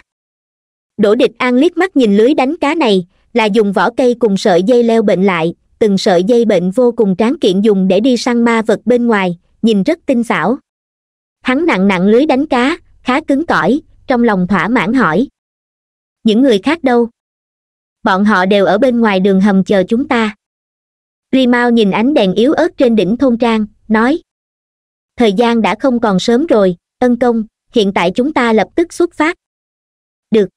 [SPEAKER 1] đỗ địch an liếc mắt nhìn lưới đánh cá này là dùng vỏ cây cùng sợi dây leo bệnh lại từng sợi dây bệnh vô cùng tráng kiện dùng để đi săn ma vật bên ngoài nhìn rất tinh xảo hắn nặng nặng lưới đánh cá khá cứng cỏi trong lòng thỏa mãn hỏi những người khác đâu bọn họ đều ở bên ngoài đường hầm chờ chúng ta ri mao nhìn ánh đèn yếu ớt trên đỉnh thôn trang nói thời gian đã không còn sớm rồi ân công hiện tại chúng ta lập tức xuất phát được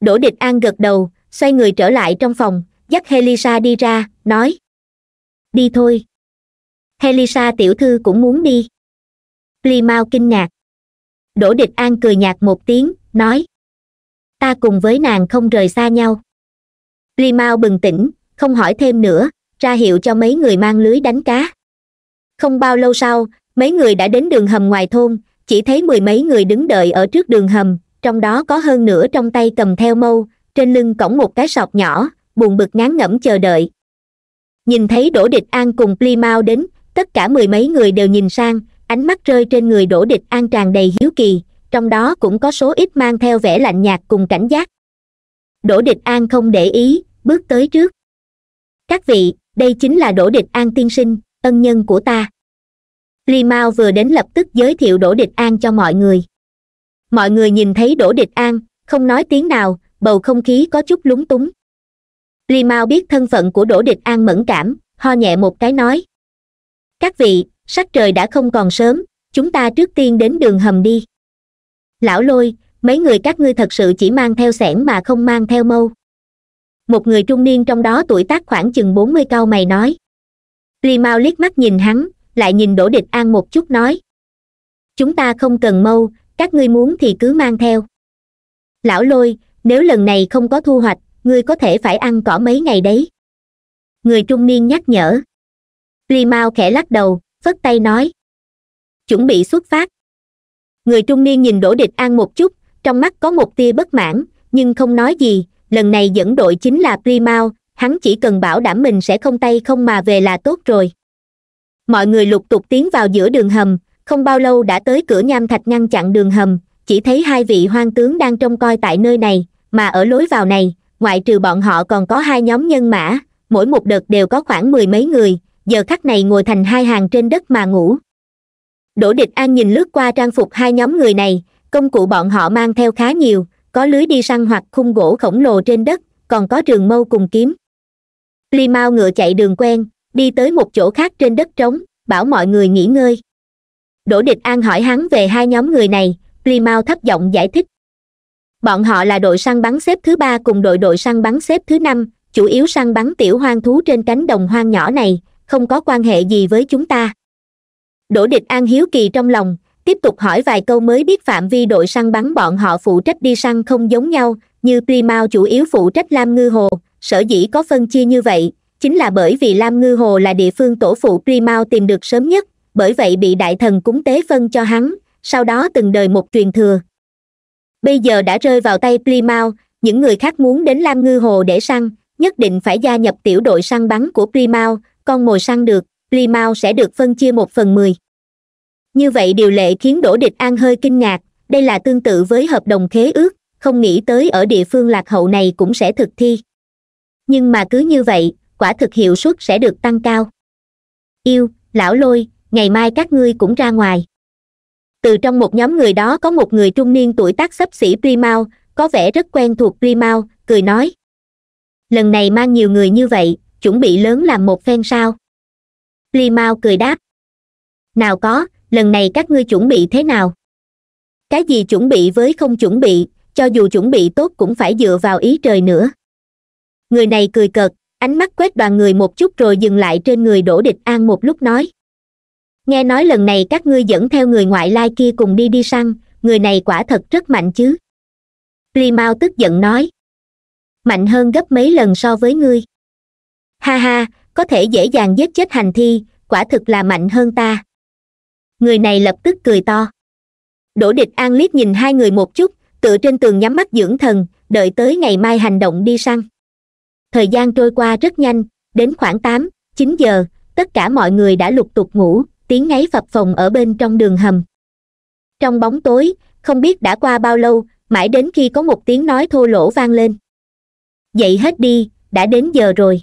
[SPEAKER 1] đỗ địch an gật đầu xoay người trở lại trong phòng dắt helisa đi ra nói đi thôi helisa tiểu thư cũng muốn đi li Plymouth kinh ngạc đỗ địch an cười nhạt một tiếng nói ta cùng với nàng không rời xa nhau li Plymouth bừng tỉnh không hỏi thêm nữa ra hiệu cho mấy người mang lưới đánh cá không bao lâu sau mấy người đã đến đường hầm ngoài thôn chỉ thấy mười mấy người đứng đợi ở trước đường hầm trong đó có hơn nửa trong tay cầm theo mâu trên lưng cổng một cái sọt nhỏ buồn bực ngán ngẩm chờ đợi nhìn thấy đỗ địch an cùng pli mau đến tất cả mười mấy người đều nhìn sang ánh mắt rơi trên người đỗ địch an tràn đầy hiếu kỳ trong đó cũng có số ít mang theo vẻ lạnh nhạt cùng cảnh giác đỗ địch an không để ý bước tới trước các vị đây chính là đỗ địch an tiên sinh ân nhân của ta li mao vừa đến lập tức giới thiệu đỗ địch an cho mọi người mọi người nhìn thấy đỗ địch an không nói tiếng nào bầu không khí có chút lúng túng li mao biết thân phận của đỗ địch an mẫn cảm ho nhẹ một cái nói các vị sắc trời đã không còn sớm chúng ta trước tiên đến đường hầm đi lão lôi mấy người các ngươi thật sự chỉ mang theo sẻn mà không mang theo mâu một người trung niên trong đó tuổi tác khoảng chừng bốn mươi cau mày nói li mao liếc mắt nhìn hắn lại nhìn đỗ địch an một chút nói chúng ta không cần mâu các ngươi muốn thì cứ mang theo lão lôi nếu lần này không có thu hoạch ngươi có thể phải ăn cỏ mấy ngày đấy người trung niên nhắc nhở li mao khẽ lắc đầu phất tay nói chuẩn bị xuất phát người trung niên nhìn đỗ địch an một chút trong mắt có một tia bất mãn nhưng không nói gì lần này dẫn đội chính là pli mao hắn chỉ cần bảo đảm mình sẽ không tay không mà về là tốt rồi mọi người lục tục tiến vào giữa đường hầm không bao lâu đã tới cửa nham thạch ngăn chặn đường hầm chỉ thấy hai vị hoang tướng đang trông coi tại nơi này mà ở lối vào này ngoại trừ bọn họ còn có hai nhóm nhân mã mỗi một đợt đều có khoảng mười mấy người giờ khắc này ngồi thành hai hàng trên đất mà ngủ đỗ địch an nhìn lướt qua trang phục hai nhóm người này công cụ bọn họ mang theo khá nhiều có lưới đi săn hoặc khung gỗ khổng lồ trên đất còn có trường mâu cùng kiếm li mau ngựa chạy đường quen đi tới một chỗ khác trên đất trống bảo mọi người nghỉ ngơi đỗ địch an hỏi hắn về hai nhóm người này mau thấp giọng giải thích bọn họ là đội săn bắn xếp thứ ba cùng đội đội săn bắn xếp thứ năm chủ yếu săn bắn tiểu hoang thú trên cánh đồng hoang nhỏ này không có quan hệ gì với chúng ta đỗ địch an hiếu kỳ trong lòng tiếp tục hỏi vài câu mới biết phạm vi đội săn bắn bọn họ phụ trách đi săn không giống nhau như Plymouth chủ yếu phụ trách lam ngư hồ sở dĩ có phân chia như vậy chính là bởi vì lam ngư hồ là địa phương tổ phụ truy tìm được sớm nhất bởi vậy bị đại thần cúng tế phân cho hắn sau đó từng đời một truyền thừa bây giờ đã rơi vào tay truy những người khác muốn đến lam ngư hồ để săn nhất định phải gia nhập tiểu đội săn bắn của truy con mồi săn được truy sẽ được phân chia một phần mười như vậy điều lệ khiến đỗ địch an hơi kinh ngạc đây là tương tự với hợp đồng khế ước không nghĩ tới ở địa phương lạc hậu này cũng sẽ thực thi nhưng mà cứ như vậy quả thực hiệu suất sẽ được tăng cao yêu lão lôi ngày mai các ngươi cũng ra ngoài từ trong một nhóm người đó có một người trung niên tuổi tác xấp xỉ Primao, có vẻ rất quen thuộc Primao, cười nói lần này mang nhiều người như vậy chuẩn bị lớn làm một phen sao Primao cười đáp nào có lần này các ngươi chuẩn bị thế nào cái gì chuẩn bị với không chuẩn bị cho dù chuẩn bị tốt cũng phải dựa vào ý trời nữa người này cười cợt ánh mắt quét đoàn người một chút rồi dừng lại trên người đỗ địch an một lúc nói nghe nói lần này các ngươi dẫn theo người ngoại lai kia cùng đi đi săn người này quả thật rất mạnh chứ ri mau tức giận nói mạnh hơn gấp mấy lần so với ngươi ha ha có thể dễ dàng giết chết hành thi quả thực là mạnh hơn ta người này lập tức cười to đỗ địch an liếc nhìn hai người một chút tựa trên tường nhắm mắt dưỡng thần đợi tới ngày mai hành động đi săn thời gian trôi qua rất nhanh đến khoảng tám chín giờ tất cả mọi người đã lục tục ngủ tiếng ngáy phập phồng ở bên trong đường hầm trong bóng tối không biết đã qua bao lâu mãi đến khi có một tiếng nói thô lỗ vang lên dậy hết đi đã đến giờ rồi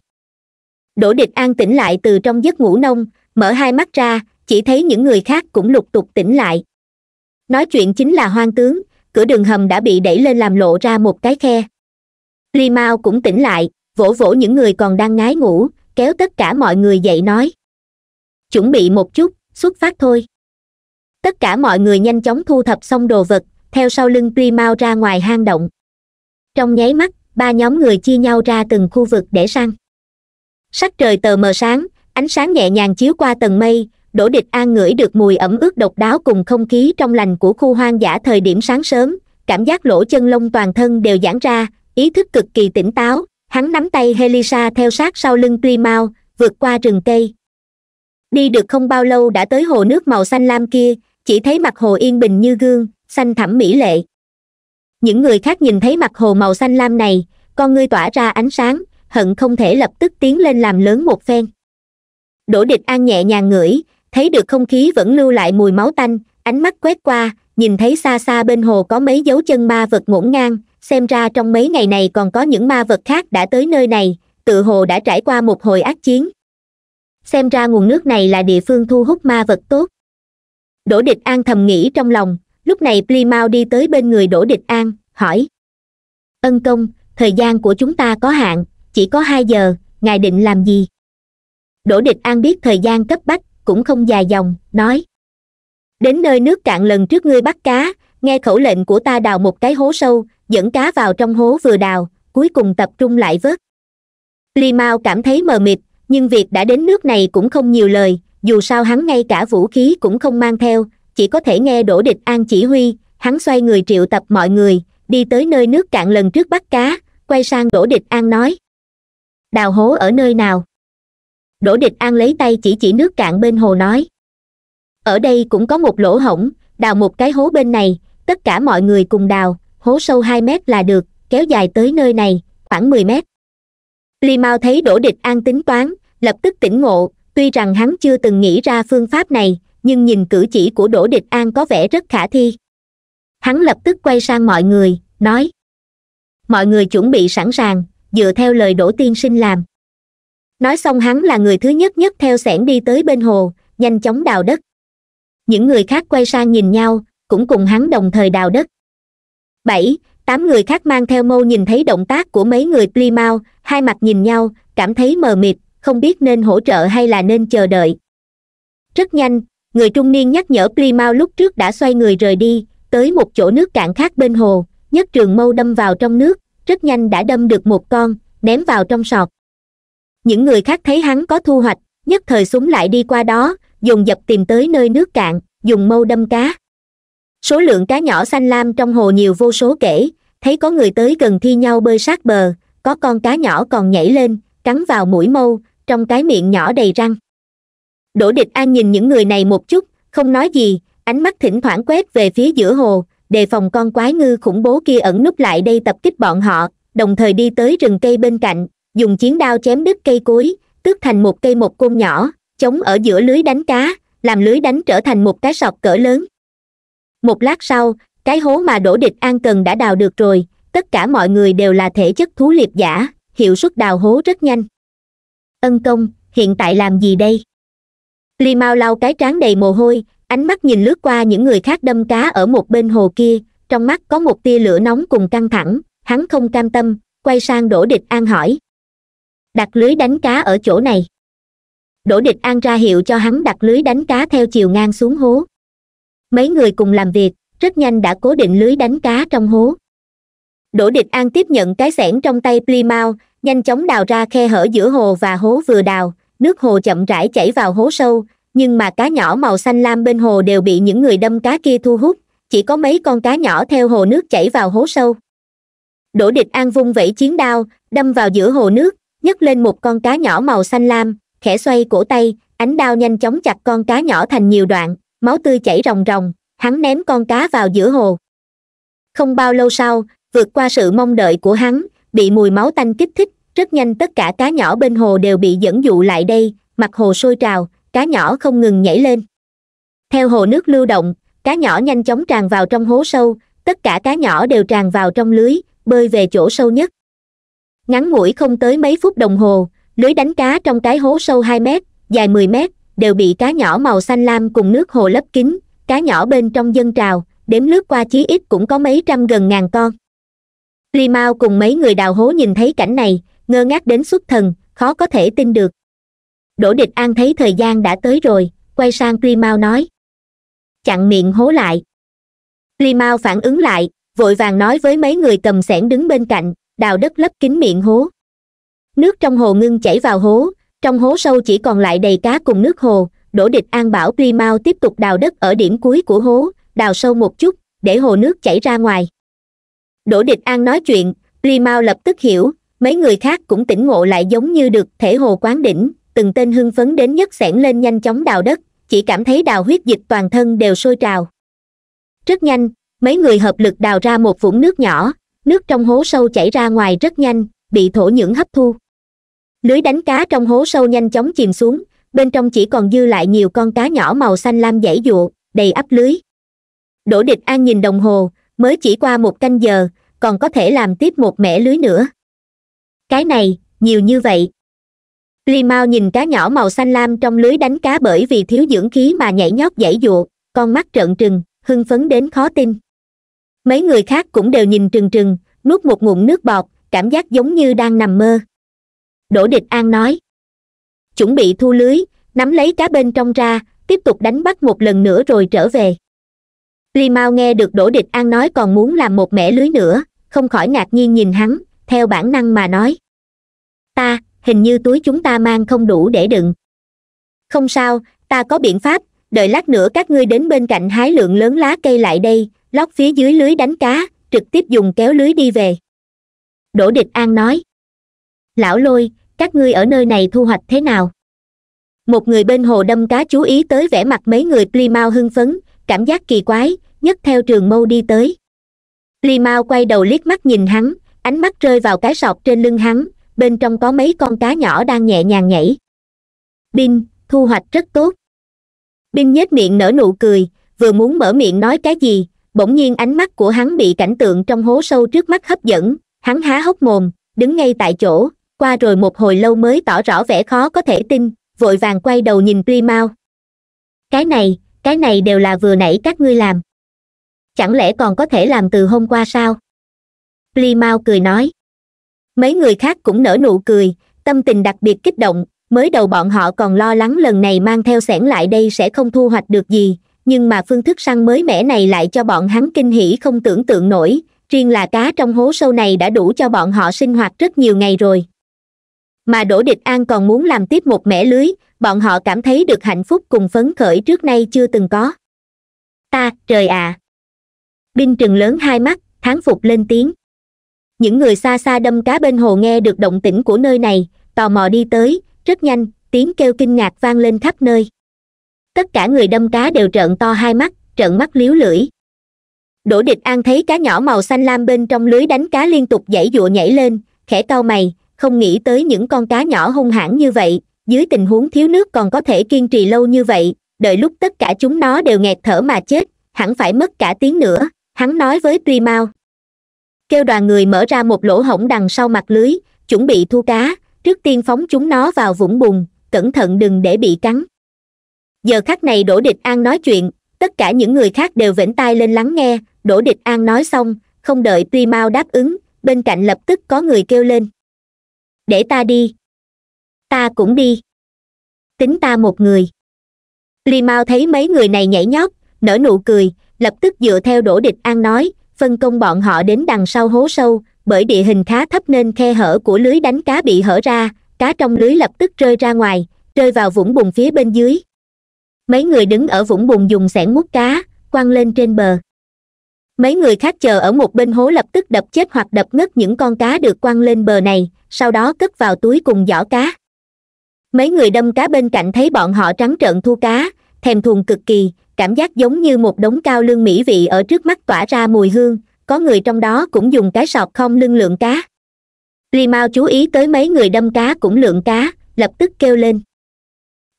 [SPEAKER 1] đỗ địch an tỉnh lại từ trong giấc ngủ nông mở hai mắt ra chỉ thấy những người khác cũng lục tục tỉnh lại nói chuyện chính là hoang tướng cửa đường hầm đã bị đẩy lên làm lộ ra một cái khe li mao cũng tỉnh lại vỗ vỗ những người còn đang ngái ngủ kéo tất cả mọi người dậy nói chuẩn bị một chút xuất phát thôi tất cả mọi người nhanh chóng thu thập xong đồ vật theo sau lưng tuy mau ra ngoài hang động trong nháy mắt ba nhóm người chia nhau ra từng khu vực để săn sắc trời tờ mờ sáng ánh sáng nhẹ nhàng chiếu qua tầng mây đổ địch an ngửi được mùi ẩm ướt độc đáo cùng không khí trong lành của khu hoang dã thời điểm sáng sớm cảm giác lỗ chân lông toàn thân đều giãn ra ý thức cực kỳ tỉnh táo hắn nắm tay helisa theo sát sau lưng tuy mau vượt qua rừng cây đi được không bao lâu đã tới hồ nước màu xanh lam kia chỉ thấy mặt hồ yên bình như gương xanh thẳm mỹ lệ những người khác nhìn thấy mặt hồ màu xanh lam này con ngươi tỏa ra ánh sáng hận không thể lập tức tiến lên làm lớn một phen đỗ địch an nhẹ nhàng ngửi thấy được không khí vẫn lưu lại mùi máu tanh ánh mắt quét qua nhìn thấy xa xa bên hồ có mấy dấu chân ma vật ngổn ngang xem ra trong mấy ngày này còn có những ma vật khác đã tới nơi này tự hồ đã trải qua một hồi ác chiến xem ra nguồn nước này là địa phương thu hút ma vật tốt đỗ địch an thầm nghĩ trong lòng lúc này plimao đi tới bên người đỗ địch an hỏi ân công thời gian của chúng ta có hạn chỉ có hai giờ ngài định làm gì đỗ địch an biết thời gian cấp bách cũng không dài dòng nói đến nơi nước cạn lần trước ngươi bắt cá nghe khẩu lệnh của ta đào một cái hố sâu dẫn cá vào trong hố vừa đào cuối cùng tập trung lại vớt li mao cảm thấy mờ mịt nhưng việc đã đến nước này cũng không nhiều lời dù sao hắn ngay cả vũ khí cũng không mang theo chỉ có thể nghe đổ địch an chỉ huy hắn xoay người triệu tập mọi người đi tới nơi nước cạn lần trước bắt cá quay sang đổ địch an nói đào hố ở nơi nào đổ địch an lấy tay chỉ chỉ nước cạn bên hồ nói ở đây cũng có một lỗ hổng đào một cái hố bên này tất cả mọi người cùng đào hố sâu hai mét là được kéo dài tới nơi này khoảng mười mét li mao thấy đỗ địch an tính toán lập tức tỉnh ngộ tuy rằng hắn chưa từng nghĩ ra phương pháp này nhưng nhìn cử chỉ của đỗ địch an có vẻ rất khả thi hắn lập tức quay sang mọi người nói mọi người chuẩn bị sẵn sàng dựa theo lời đỗ tiên sinh làm nói xong hắn là người thứ nhất nhất theo sẻn đi tới bên hồ nhanh chóng đào đất những người khác quay sang nhìn nhau cũng cùng hắn đồng thời đào đất bảy tám người khác mang theo mâu nhìn thấy động tác của mấy người plymouth hai mặt nhìn nhau cảm thấy mờ mịt không biết nên hỗ trợ hay là nên chờ đợi rất nhanh người trung niên nhắc nhở plymouth lúc trước đã xoay người rời đi tới một chỗ nước cạn khác bên hồ nhất trường mâu đâm vào trong nước rất nhanh đã đâm được một con ném vào trong sọt những người khác thấy hắn có thu hoạch nhất thời súng lại đi qua đó dùng dập tìm tới nơi nước cạn dùng mâu đâm cá số lượng cá nhỏ xanh lam trong hồ nhiều vô số kể thấy có người tới gần thi nhau bơi sát bờ có con cá nhỏ còn nhảy lên cắn vào mũi mâu trong cái miệng nhỏ đầy răng đỗ địch an nhìn những người này một chút không nói gì ánh mắt thỉnh thoảng quét về phía giữa hồ đề phòng con quái ngư khủng bố kia ẩn núp lại đây tập kích bọn họ đồng thời đi tới rừng cây bên cạnh dùng chiến đao chém đứt cây cối tước thành một cây một côn nhỏ chống ở giữa lưới đánh cá làm lưới đánh trở thành một cái sọc cỡ lớn một lát sau cái hố mà đỗ địch an cần đã đào được rồi tất cả mọi người đều là thể chất thú liệt giả hiệu suất đào hố rất nhanh ân công hiện tại làm gì đây li mau lau cái trán đầy mồ hôi ánh mắt nhìn lướt qua những người khác đâm cá ở một bên hồ kia trong mắt có một tia lửa nóng cùng căng thẳng hắn không cam tâm quay sang đỗ địch an hỏi đặt lưới đánh cá ở chỗ này đỗ địch an ra hiệu cho hắn đặt lưới đánh cá theo chiều ngang xuống hố mấy người cùng làm việc rất nhanh đã cố định lưới đánh cá trong hố đỗ địch an tiếp nhận cái xẻng trong tay plymouth nhanh chóng đào ra khe hở giữa hồ và hố vừa đào nước hồ chậm rãi chảy vào hố sâu nhưng mà cá nhỏ màu xanh lam bên hồ đều bị những người đâm cá kia thu hút chỉ có mấy con cá nhỏ theo hồ nước chảy vào hố sâu đỗ địch an vung vẩy chiến đao đâm vào giữa hồ nước nhấc lên một con cá nhỏ màu xanh lam khẽ xoay cổ tay ánh đao nhanh chóng chặt con cá nhỏ thành nhiều đoạn máu tươi chảy ròng ròng hắn ném con cá vào giữa hồ không bao lâu sau vượt qua sự mong đợi của hắn bị mùi máu tanh kích thích rất nhanh tất cả cá nhỏ bên hồ đều bị dẫn dụ lại đây mặt hồ sôi trào cá nhỏ không ngừng nhảy lên theo hồ nước lưu động cá nhỏ nhanh chóng tràn vào trong hố sâu tất cả cá nhỏ đều tràn vào trong lưới bơi về chỗ sâu nhất ngắn ngủi không tới mấy phút đồng hồ lưới đánh cá trong cái hố sâu hai mét dài mười mét đều bị cá nhỏ màu xanh lam cùng nước hồ lấp kín cá nhỏ bên trong dân trào đếm lướt qua chí ít cũng có mấy trăm gần ngàn con li mao cùng mấy người đào hố nhìn thấy cảnh này ngơ ngác đến xuất thần khó có thể tin được đỗ địch an thấy thời gian đã tới rồi quay sang li mao nói chặn miệng hố lại li mao phản ứng lại vội vàng nói với mấy người cầm sẻn đứng bên cạnh đào đất lấp kín miệng hố nước trong hồ ngưng chảy vào hố trong hố sâu chỉ còn lại đầy cá cùng nước hồ đổ địch an bảo tuy mau tiếp tục đào đất ở điểm cuối của hố đào sâu một chút để hồ nước chảy ra ngoài đổ địch an nói chuyện tuy mau lập tức hiểu mấy người khác cũng tỉnh ngộ lại giống như được thể hồ quán đỉnh từng tên hưng phấn đến nhất xẻn lên nhanh chóng đào đất chỉ cảm thấy đào huyết dịch toàn thân đều sôi trào rất nhanh mấy người hợp lực đào ra một vũng nước nhỏ nước trong hố sâu chảy ra ngoài rất nhanh bị thổ nhưỡng hấp thu lưới đánh cá trong hố sâu nhanh chóng chìm xuống bên trong chỉ còn dư lại nhiều con cá nhỏ màu xanh lam dãy dụa đầy ấp lưới đỗ địch an nhìn đồng hồ mới chỉ qua một canh giờ còn có thể làm tiếp một mẻ lưới nữa cái này nhiều như vậy li mao nhìn cá nhỏ màu xanh lam trong lưới đánh cá bởi vì thiếu dưỡng khí mà nhảy nhót dãy dụa con mắt trợn trừng hưng phấn đến khó tin mấy người khác cũng đều nhìn trừng trừng nuốt một ngụm nước bọt cảm giác giống như đang nằm mơ đỗ địch an nói chuẩn bị thu lưới nắm lấy cá bên trong ra tiếp tục đánh bắt một lần nữa rồi trở về li mao nghe được đỗ địch an nói còn muốn làm một mẻ lưới nữa không khỏi ngạc nhiên nhìn hắn theo bản năng mà nói ta hình như túi chúng ta mang không đủ để đựng không sao ta có biện pháp đợi lát nữa các ngươi đến bên cạnh hái lượng lớn lá cây lại đây lót phía dưới lưới đánh cá trực tiếp dùng kéo lưới đi về đỗ địch an nói lão lôi các ngươi ở nơi này thu hoạch thế nào một người bên hồ đâm cá chú ý tới vẻ mặt mấy người plymouth hưng phấn cảm giác kỳ quái nhất theo trường mâu đi tới plymouth quay đầu liếc mắt nhìn hắn ánh mắt rơi vào cái sọt trên lưng hắn bên trong có mấy con cá nhỏ đang nhẹ nhàng nhảy binh thu hoạch rất tốt binh nhếch miệng nở nụ cười vừa muốn mở miệng nói cái gì bỗng nhiên ánh mắt của hắn bị cảnh tượng trong hố sâu trước mắt hấp dẫn hắn há hốc mồm đứng ngay tại chỗ qua rồi một hồi lâu mới tỏ rõ vẻ khó có thể tin vội vàng quay đầu nhìn tuy Mao cái này cái này đều là vừa nãy các ngươi làm chẳng lẽ còn có thể làm từ hôm qua sao pli Mao cười nói mấy người khác cũng nở nụ cười tâm tình đặc biệt kích động mới đầu bọn họ còn lo lắng lần này mang theo sẻn lại đây sẽ không thu hoạch được gì nhưng mà phương thức săn mới mẻ này lại cho bọn hắn kinh hỉ không tưởng tượng nổi riêng là cá trong hố sâu này đã đủ cho bọn họ sinh hoạt rất nhiều ngày rồi mà đỗ địch an còn muốn làm tiếp một mẻ lưới bọn họ cảm thấy được hạnh phúc cùng phấn khởi trước nay chưa từng có ta trời ạ à. đinh trừng lớn hai mắt thán phục lên tiếng những người xa xa đâm cá bên hồ nghe được động tĩnh của nơi này tò mò đi tới rất nhanh tiếng kêu kinh ngạc vang lên khắp nơi tất cả người đâm cá đều trợn to hai mắt trợn mắt liếu lưỡi đỗ địch an thấy cá nhỏ màu xanh lam bên trong lưới đánh cá liên tục dãy dụa nhảy lên khẽ cau mày không nghĩ tới những con cá nhỏ hung hãn như vậy dưới tình huống thiếu nước còn có thể kiên trì lâu như vậy đợi lúc tất cả chúng nó đều nghẹt thở mà chết hẳn phải mất cả tiếng nữa hắn nói với tuy mao kêu đoàn người mở ra một lỗ hổng đằng sau mặt lưới chuẩn bị thu cá trước tiên phóng chúng nó vào vũng bùn cẩn thận đừng để bị cắn giờ khắc này đỗ địch an nói chuyện tất cả những người khác đều vểnh tai lên lắng nghe đỗ địch an nói xong không đợi tuy mao đáp ứng bên cạnh lập tức có người kêu lên để ta đi ta cũng đi tính ta một người li mao thấy mấy người này nhảy nhót nở nụ cười lập tức dựa theo đổ địch an nói phân công bọn họ đến đằng sau hố sâu bởi địa hình khá thấp nên khe hở của lưới đánh cá bị hở ra cá trong lưới lập tức rơi ra ngoài rơi vào vũng bùn phía bên dưới mấy người đứng ở vũng bùn dùng xẻng mút cá quăng lên trên bờ mấy người khác chờ ở một bên hố lập tức đập chết hoặc đập ngất những con cá được quăng lên bờ này sau đó cất vào túi cùng giỏ cá mấy người đâm cá bên cạnh thấy bọn họ trắng trợn thu cá thèm thuồng cực kỳ cảm giác giống như một đống cao lương mỹ vị ở trước mắt tỏa ra mùi hương có người trong đó cũng dùng cái sọt không lưng lượng cá li mao chú ý tới mấy người đâm cá cũng lượng cá lập tức kêu lên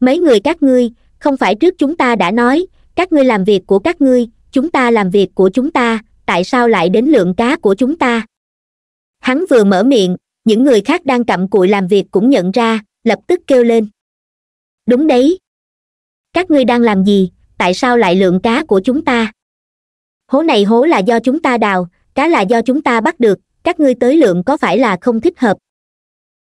[SPEAKER 1] mấy người các ngươi không phải trước chúng ta đã nói các ngươi làm việc của các ngươi chúng ta làm việc của chúng ta tại sao lại đến lượng cá của chúng ta hắn vừa mở miệng những người khác đang cặm cụi làm việc cũng nhận ra lập tức kêu lên đúng đấy các ngươi đang làm gì tại sao lại lượng cá của chúng ta hố này hố là do chúng ta đào cá là do chúng ta bắt được các ngươi tới lượng có phải là không thích hợp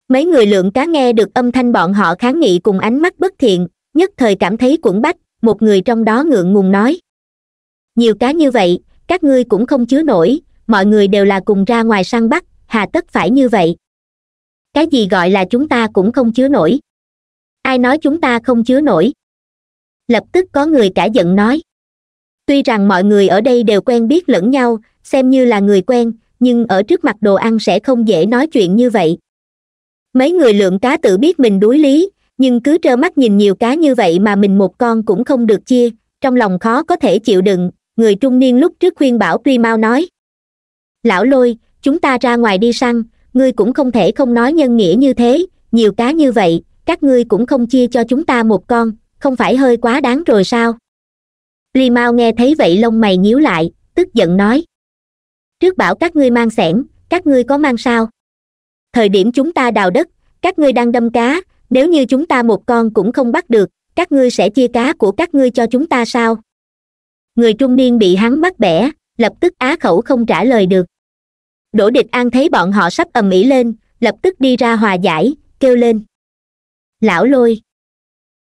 [SPEAKER 1] mấy người lượng cá nghe được âm thanh bọn họ kháng nghị cùng ánh mắt bất thiện nhất thời cảm thấy quẩn bách một người trong đó ngượng ngùng nói nhiều cá như vậy các ngươi cũng không chứa nổi mọi người đều là cùng ra ngoài săn bắt hà tất phải như vậy cái gì gọi là chúng ta cũng không chứa nổi ai nói chúng ta không chứa nổi lập tức có người cả giận nói tuy rằng mọi người ở đây đều quen biết lẫn nhau xem như là người quen nhưng ở trước mặt đồ ăn sẽ không dễ nói chuyện như vậy mấy người lượng cá tự biết mình đuối lý nhưng cứ trơ mắt nhìn nhiều cá như vậy mà mình một con cũng không được chia trong lòng khó có thể chịu đựng người trung niên lúc trước khuyên bảo p mau nói lão lôi chúng ta ra ngoài đi săn ngươi cũng không thể không nói nhân nghĩa như thế nhiều cá như vậy các ngươi cũng không chia cho chúng ta một con không phải hơi quá đáng rồi sao li mao nghe thấy vậy lông mày nhíu lại tức giận nói trước bảo các ngươi mang sẻn các ngươi có mang sao thời điểm chúng ta đào đất các ngươi đang đâm cá nếu như chúng ta một con cũng không bắt được các ngươi sẽ chia cá của các ngươi cho chúng ta sao người trung niên bị hắn bắt bẻ lập tức á khẩu không trả lời được đỗ địch an thấy bọn họ sắp ầm ĩ lên lập tức đi ra hòa giải kêu lên lão lôi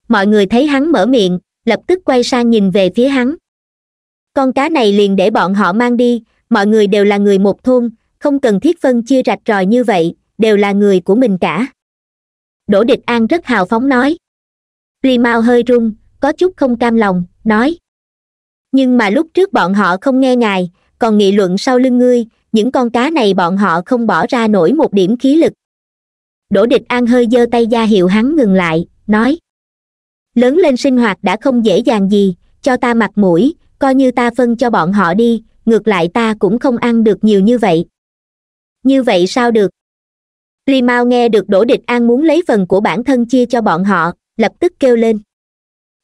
[SPEAKER 1] mọi người thấy hắn mở miệng lập tức quay sang nhìn về phía hắn con cá này liền để bọn họ mang đi mọi người đều là người một thôn không cần thiết phân chia rạch ròi như vậy đều là người của mình cả đỗ địch an rất hào phóng nói ri mao hơi run có chút không cam lòng nói nhưng mà lúc trước bọn họ không nghe ngài còn nghị luận sau lưng ngươi những con cá này bọn họ không bỏ ra nổi một điểm khí lực đỗ địch an hơi giơ tay ra hiệu hắn ngừng lại nói lớn lên sinh hoạt đã không dễ dàng gì cho ta mặt mũi coi như ta phân cho bọn họ đi ngược lại ta cũng không ăn được nhiều như vậy như vậy sao được li mao nghe được đỗ địch an muốn lấy phần của bản thân chia cho bọn họ lập tức kêu lên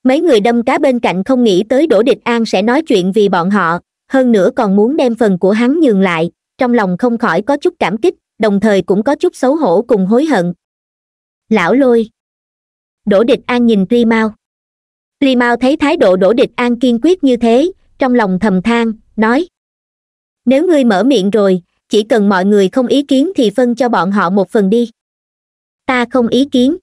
[SPEAKER 1] mấy người đâm cá bên cạnh không nghĩ tới đỗ địch an sẽ nói chuyện vì bọn họ hơn nữa còn muốn đem phần của hắn nhường lại trong lòng không khỏi có chút cảm kích đồng thời cũng có chút xấu hổ cùng hối hận lão lôi đỗ địch an nhìn ri mau ri mau thấy thái độ đỗ địch an kiên quyết như thế trong lòng thầm than nói nếu ngươi mở miệng rồi chỉ cần mọi người không ý kiến thì phân cho bọn họ một phần đi ta không ý kiến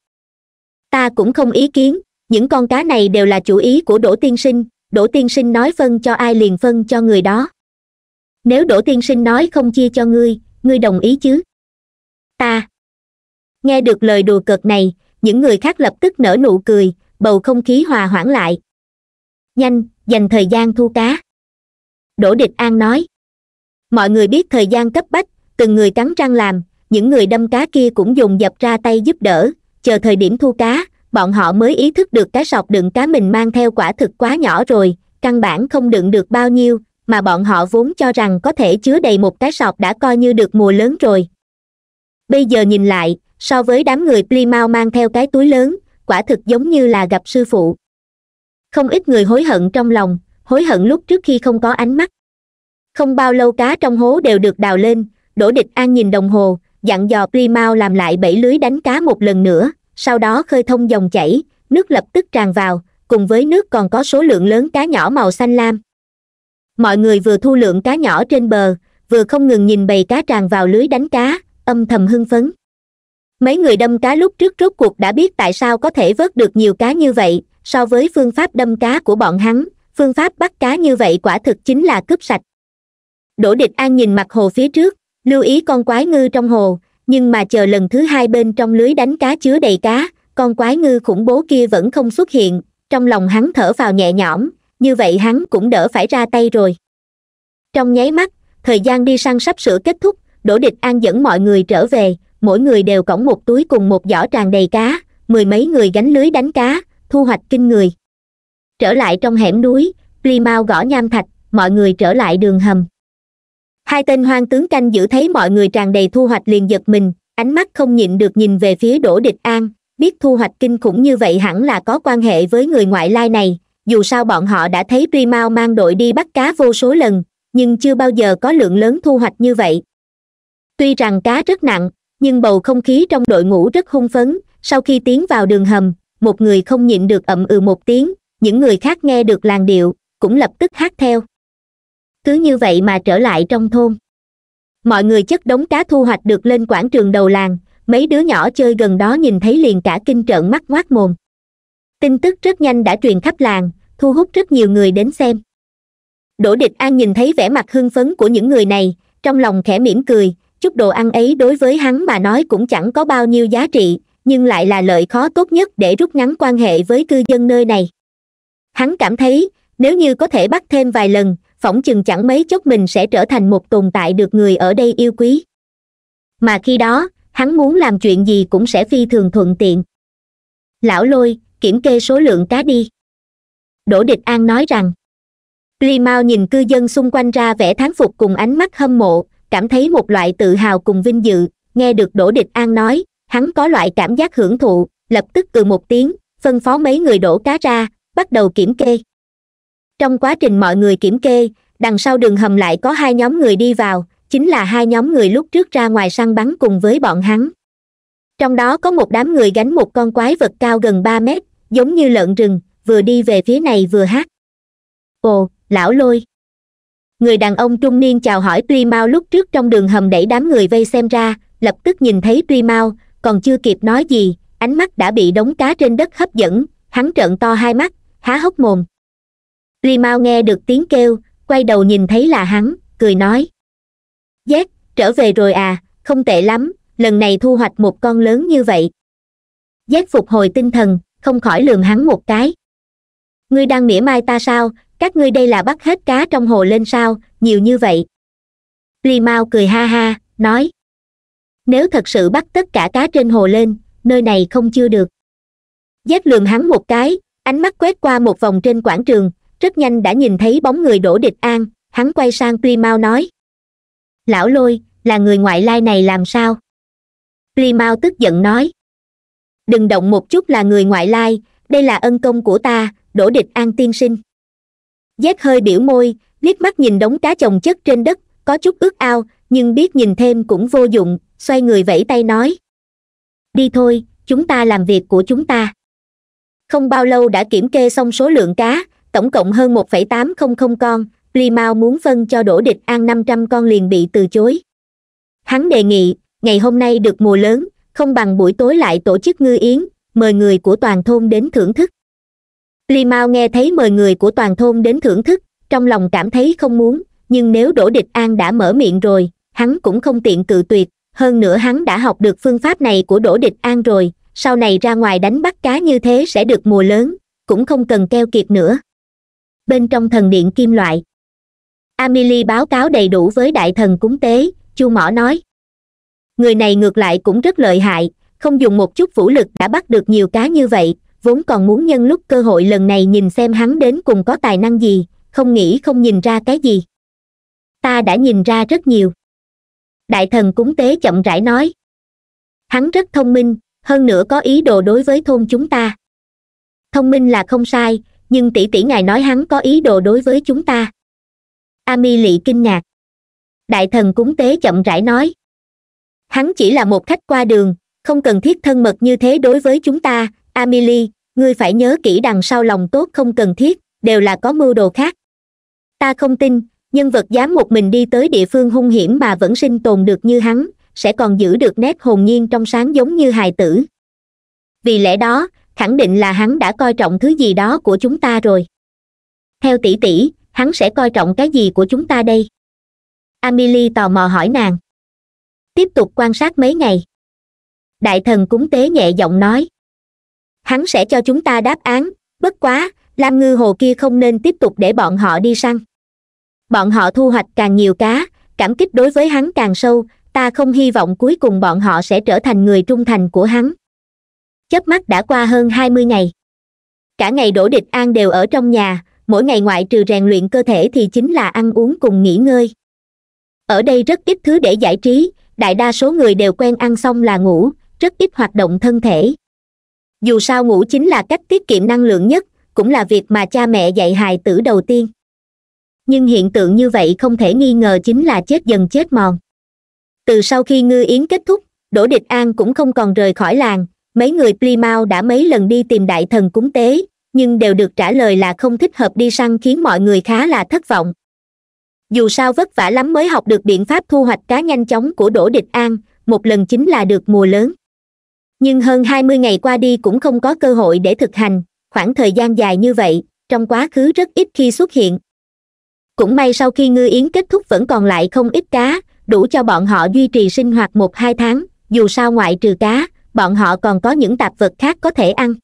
[SPEAKER 1] ta cũng không ý kiến những con cá này đều là chủ ý của đỗ tiên sinh đỗ tiên sinh nói phân vâng cho ai liền phân vâng cho người đó nếu đỗ tiên sinh nói không chia cho ngươi ngươi đồng ý chứ ta nghe được lời đùa cợt này những người khác lập tức nở nụ cười bầu không khí hòa hoãn lại nhanh dành thời gian thu cá đỗ địch an nói mọi người biết thời gian cấp bách từng người cắn răng làm những người đâm cá kia cũng dùng dập ra tay giúp đỡ chờ thời điểm thu cá bọn họ mới ý thức được cái sọc đựng cá mình mang theo quả thực quá nhỏ rồi căn bản không đựng được bao nhiêu mà bọn họ vốn cho rằng có thể chứa đầy một cái sọc đã coi như được mùa lớn rồi bây giờ nhìn lại so với đám người plymouth mang theo cái túi lớn quả thực giống như là gặp sư phụ không ít người hối hận trong lòng hối hận lúc trước khi không có ánh mắt không bao lâu cá trong hố đều được đào lên đổ địch an nhìn đồng hồ dặn dò plymouth làm lại bảy lưới đánh cá một lần nữa sau đó khơi thông dòng chảy nước lập tức tràn vào cùng với nước còn có số lượng lớn cá nhỏ màu xanh lam mọi người vừa thu lượng cá nhỏ trên bờ vừa không ngừng nhìn bầy cá tràn vào lưới đánh cá âm thầm hưng phấn mấy người đâm cá lúc trước rốt cuộc đã biết tại sao có thể vớt được nhiều cá như vậy so với phương pháp đâm cá của bọn hắn phương pháp bắt cá như vậy quả thực chính là cướp sạch đỗ địch an nhìn mặt hồ phía trước lưu ý con quái ngư trong hồ nhưng mà chờ lần thứ hai bên trong lưới đánh cá chứa đầy cá con quái ngư khủng bố kia vẫn không xuất hiện trong lòng hắn thở vào nhẹ nhõm như vậy hắn cũng đỡ phải ra tay rồi trong nháy mắt thời gian đi săn sắp sửa kết thúc đỗ địch an dẫn mọi người trở về mỗi người đều cõng một túi cùng một giỏ tràn đầy cá mười mấy người gánh lưới đánh cá thu hoạch kinh người trở lại trong hẻm núi pli mau gõ nham thạch mọi người trở lại đường hầm hai tên hoang tướng canh giữ thấy mọi người tràn đầy thu hoạch liền giật mình ánh mắt không nhịn được nhìn về phía đỗ địch an biết thu hoạch kinh khủng như vậy hẳn là có quan hệ với người ngoại lai này dù sao bọn họ đã thấy tuy mau mang đội đi bắt cá vô số lần nhưng chưa bao giờ có lượng lớn thu hoạch như vậy tuy rằng cá rất nặng nhưng bầu không khí trong đội ngũ rất hung phấn sau khi tiến vào đường hầm một người không nhịn được ậm ừ một tiếng những người khác nghe được làn điệu cũng lập tức hát theo cứ như vậy mà trở lại trong thôn mọi người chất đống cá thu hoạch được lên quảng trường đầu làng mấy đứa nhỏ chơi gần đó nhìn thấy liền cả kinh trợn mắt ngoác mồm tin tức rất nhanh đã truyền khắp làng thu hút rất nhiều người đến xem đỗ địch an nhìn thấy vẻ mặt hưng phấn của những người này trong lòng khẽ mỉm cười chút đồ ăn ấy đối với hắn mà nói cũng chẳng có bao nhiêu giá trị nhưng lại là lợi khó tốt nhất để rút ngắn quan hệ với cư dân nơi này hắn cảm thấy nếu như có thể bắt thêm vài lần phỏng chừng chẳng mấy chốc mình sẽ trở thành một tồn tại được người ở đây yêu quý mà khi đó hắn muốn làm chuyện gì cũng sẽ phi thường thuận tiện lão lôi kiểm kê số lượng cá đi đỗ địch an nói rằng li mao nhìn cư dân xung quanh ra vẻ thán phục cùng ánh mắt hâm mộ cảm thấy một loại tự hào cùng vinh dự nghe được đỗ địch an nói hắn có loại cảm giác hưởng thụ lập tức ừ một tiếng phân phó mấy người đổ cá ra bắt đầu kiểm kê trong quá trình mọi người kiểm kê đằng sau đường hầm lại có hai nhóm người đi vào chính là hai nhóm người lúc trước ra ngoài săn bắn cùng với bọn hắn trong đó có một đám người gánh một con quái vật cao gần ba mét giống như lợn rừng vừa đi về phía này vừa hát ồ lão lôi người đàn ông trung niên chào hỏi tuy mao lúc trước trong đường hầm đẩy đám người vây xem ra lập tức nhìn thấy tuy mao còn chưa kịp nói gì ánh mắt đã bị đống cá trên đất hấp dẫn hắn trợn to hai mắt há hốc mồm li Mao nghe được tiếng kêu quay đầu nhìn thấy là hắn cười nói dét trở về rồi à không tệ lắm lần này thu hoạch một con lớn như vậy dét phục hồi tinh thần không khỏi lường hắn một cái ngươi đang mỉa mai ta sao các ngươi đây là bắt hết cá trong hồ lên sao nhiều như vậy li Mao cười ha ha nói nếu thật sự bắt tất cả cá trên hồ lên nơi này không chưa được dét lường hắn một cái ánh mắt quét qua một vòng trên quảng trường rất nhanh đã nhìn thấy bóng người đỗ địch an hắn quay sang tuy mau nói lão lôi là người ngoại lai này làm sao tuy mau tức giận nói đừng động một chút là người ngoại lai đây là ân công của ta đỗ địch an tiên sinh dép hơi biểu môi liếc mắt nhìn đống cá chồng chất trên đất có chút ước ao nhưng biết nhìn thêm cũng vô dụng xoay người vẫy tay nói đi thôi chúng ta làm việc của chúng ta không bao lâu đã kiểm kê xong số lượng cá tổng cộng hơn 1,800 con plymouth muốn phân cho Đổ địch an 500 con liền bị từ chối hắn đề nghị ngày hôm nay được mùa lớn không bằng buổi tối lại tổ chức ngư yến mời người của toàn thôn đến thưởng thức plymouth nghe thấy mời người của toàn thôn đến thưởng thức trong lòng cảm thấy không muốn nhưng nếu Đổ địch an đã mở miệng rồi hắn cũng không tiện cự tuyệt hơn nữa hắn đã học được phương pháp này của Đổ địch an rồi sau này ra ngoài đánh bắt cá như thế sẽ được mùa lớn cũng không cần keo kiệt nữa bên trong thần điện kim loại Amili báo cáo đầy đủ với đại thần cúng tế chu mỏ nói người này ngược lại cũng rất lợi hại không dùng một chút vũ lực đã bắt được nhiều cá như vậy vốn còn muốn nhân lúc cơ hội lần này nhìn xem hắn đến cùng có tài năng gì không nghĩ không nhìn ra cái gì ta đã nhìn ra rất nhiều đại thần cúng tế chậm rãi nói hắn rất thông minh hơn nữa có ý đồ đối với thôn chúng ta thông minh là không sai nhưng tỷ tỷ ngài nói hắn có ý đồ đối với chúng ta ami lị kinh ngạc đại thần cúng tế chậm rãi nói hắn chỉ là một khách qua đường không cần thiết thân mật như thế đối với chúng ta amili ngươi phải nhớ kỹ đằng sau lòng tốt không cần thiết đều là có mưu đồ khác ta không tin nhân vật dám một mình đi tới địa phương hung hiểm mà vẫn sinh tồn được như hắn sẽ còn giữ được nét hồn nhiên trong sáng giống như hài tử vì lẽ đó khẳng định là hắn đã coi trọng thứ gì đó của chúng ta rồi theo tỷ tỷ hắn sẽ coi trọng cái gì của chúng ta đây amelie tò mò hỏi nàng tiếp tục quan sát mấy ngày đại thần cúng tế nhẹ giọng nói hắn sẽ cho chúng ta đáp án bất quá lam ngư hồ kia không nên tiếp tục để bọn họ đi săn bọn họ thu hoạch càng nhiều cá cảm kích đối với hắn càng sâu ta không hy vọng cuối cùng bọn họ sẽ trở thành người trung thành của hắn chớp mắt đã qua hơn hai mươi ngày cả ngày đổ địch an đều ở trong nhà mỗi ngày ngoại trừ rèn luyện cơ thể thì chính là ăn uống cùng nghỉ ngơi ở đây rất ít thứ để giải trí đại đa số người đều quen ăn xong là ngủ rất ít hoạt động thân thể dù sao ngủ chính là cách tiết kiệm năng lượng nhất cũng là việc mà cha mẹ dạy hài tử đầu tiên nhưng hiện tượng như vậy không thể nghi ngờ chính là chết dần chết mòn từ sau khi ngư yến kết thúc đổ địch an cũng không còn rời khỏi làng mấy người plymouth đã mấy lần đi tìm đại thần cúng tế nhưng đều được trả lời là không thích hợp đi săn khiến mọi người khá là thất vọng dù sao vất vả lắm mới học được biện pháp thu hoạch cá nhanh chóng của đỗ địch an một lần chính là được mùa lớn nhưng hơn hai mươi ngày qua đi cũng không có cơ hội để thực hành khoảng thời gian dài như vậy trong quá khứ rất ít khi xuất hiện cũng may sau khi ngư yến kết thúc vẫn còn lại không ít cá đủ cho bọn họ duy trì sinh hoạt một hai tháng dù sao ngoại trừ cá bọn họ còn có những tạp vật khác có thể ăn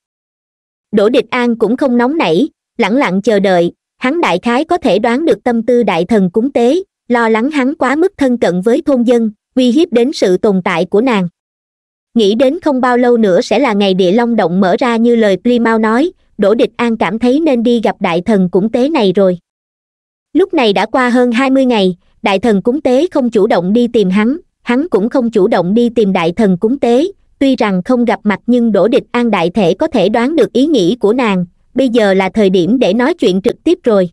[SPEAKER 1] đỗ địch an cũng không nóng nảy lẳng lặng chờ đợi hắn đại khái có thể đoán được tâm tư đại thần cúng tế lo lắng hắn quá mức thân cận với thôn dân uy hiếp đến sự tồn tại của nàng nghĩ đến không bao lâu nữa sẽ là ngày địa long động mở ra như lời plymouth nói đỗ địch an cảm thấy nên đi gặp đại thần cúng tế này rồi lúc này đã qua hơn hai mươi ngày đại thần cúng tế không chủ động đi tìm hắn hắn cũng không chủ động đi tìm đại thần cúng tế tuy rằng không gặp mặt nhưng đỗ địch an đại thể có thể đoán được ý nghĩ của nàng bây giờ là thời điểm để nói chuyện trực tiếp rồi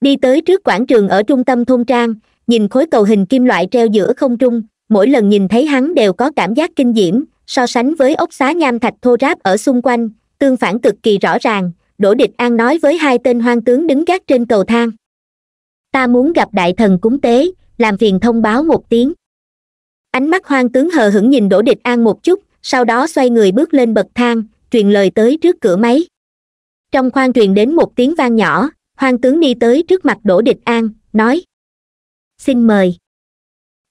[SPEAKER 1] đi tới trước quảng trường ở trung tâm thôn trang nhìn khối cầu hình kim loại treo giữa không trung mỗi lần nhìn thấy hắn đều có cảm giác kinh diễm so sánh với ốc xá nham thạch thô ráp ở xung quanh tương phản cực kỳ rõ ràng đỗ địch an nói với hai tên hoang tướng đứng gác trên cầu thang ta muốn gặp đại thần cúng tế làm phiền thông báo một tiếng ánh mắt hoang tướng hờ hững nhìn đỗ địch an một chút sau đó xoay người bước lên bậc thang truyền lời tới trước cửa máy trong khoang truyền đến một tiếng vang nhỏ hoang tướng đi tới trước mặt đỗ địch an nói xin mời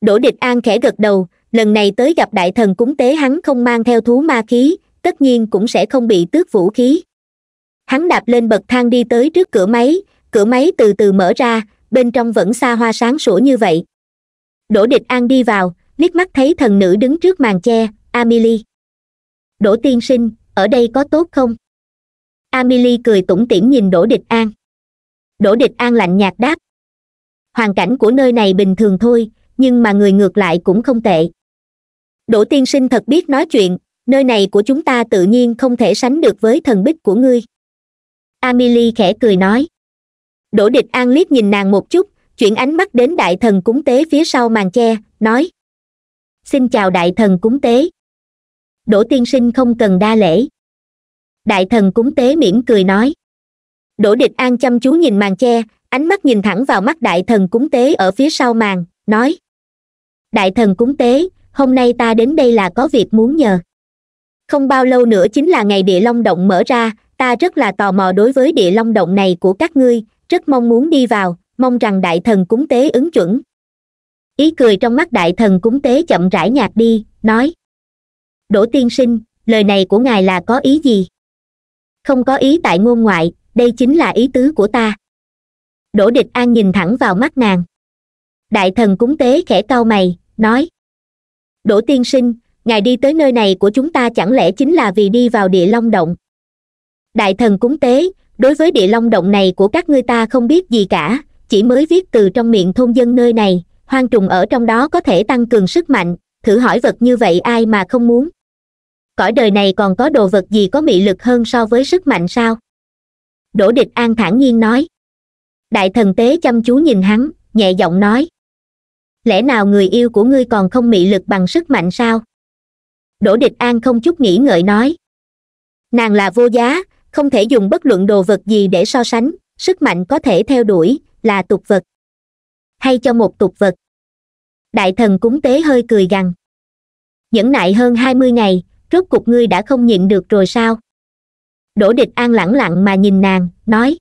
[SPEAKER 1] đỗ địch an khẽ gật đầu lần này tới gặp đại thần cúng tế hắn không mang theo thú ma khí tất nhiên cũng sẽ không bị tước vũ khí hắn đạp lên bậc thang đi tới trước cửa máy cửa máy từ từ mở ra bên trong vẫn xa hoa sáng sủa như vậy đỗ địch an đi vào liếc mắt thấy thần nữ đứng trước màn che amelie đỗ tiên sinh ở đây có tốt không amelie cười tủm tỉm nhìn đỗ địch an đỗ địch an lạnh nhạt đáp hoàn cảnh của nơi này bình thường thôi nhưng mà người ngược lại cũng không tệ đỗ tiên sinh thật biết nói chuyện nơi này của chúng ta tự nhiên không thể sánh được với thần bích của ngươi amelie khẽ cười nói đỗ địch an liếc nhìn nàng một chút chuyển ánh mắt đến đại thần cúng tế phía sau màn che nói xin chào đại thần cúng tế đỗ tiên sinh không cần đa lễ đại thần cúng tế mỉm cười nói đỗ địch an chăm chú nhìn màn che ánh mắt nhìn thẳng vào mắt đại thần cúng tế ở phía sau màn nói đại thần cúng tế hôm nay ta đến đây là có việc muốn nhờ không bao lâu nữa chính là ngày địa long động mở ra ta rất là tò mò đối với địa long động này của các ngươi rất mong muốn đi vào mong rằng đại thần cúng tế ứng chuẩn ý cười trong mắt đại thần cúng tế chậm rãi nhạt đi nói đỗ tiên sinh lời này của ngài là có ý gì không có ý tại ngôn ngoại đây chính là ý tứ của ta đỗ địch an nhìn thẳng vào mắt nàng đại thần cúng tế khẽ cau mày nói đỗ tiên sinh ngài đi tới nơi này của chúng ta chẳng lẽ chính là vì đi vào địa long động đại thần cúng tế đối với địa long động này của các ngươi ta không biết gì cả chỉ mới viết từ trong miệng thôn dân nơi này hoang trùng ở trong đó có thể tăng cường sức mạnh thử hỏi vật như vậy ai mà không muốn cõi đời này còn có đồ vật gì có mị lực hơn so với sức mạnh sao đỗ địch an thản nhiên nói đại thần tế chăm chú nhìn hắn nhẹ giọng nói lẽ nào người yêu của ngươi còn không mị lực bằng sức mạnh sao đỗ địch an không chút nghĩ ngợi nói nàng là vô giá không thể dùng bất luận đồ vật gì để so sánh sức mạnh có thể theo đuổi là tục vật hay cho một tục vật đại thần cúng tế hơi cười gằn nhẫn nại hơn hai mươi ngày rốt cục ngươi đã không nhịn được rồi sao đỗ địch an lẳng lặng mà nhìn nàng nói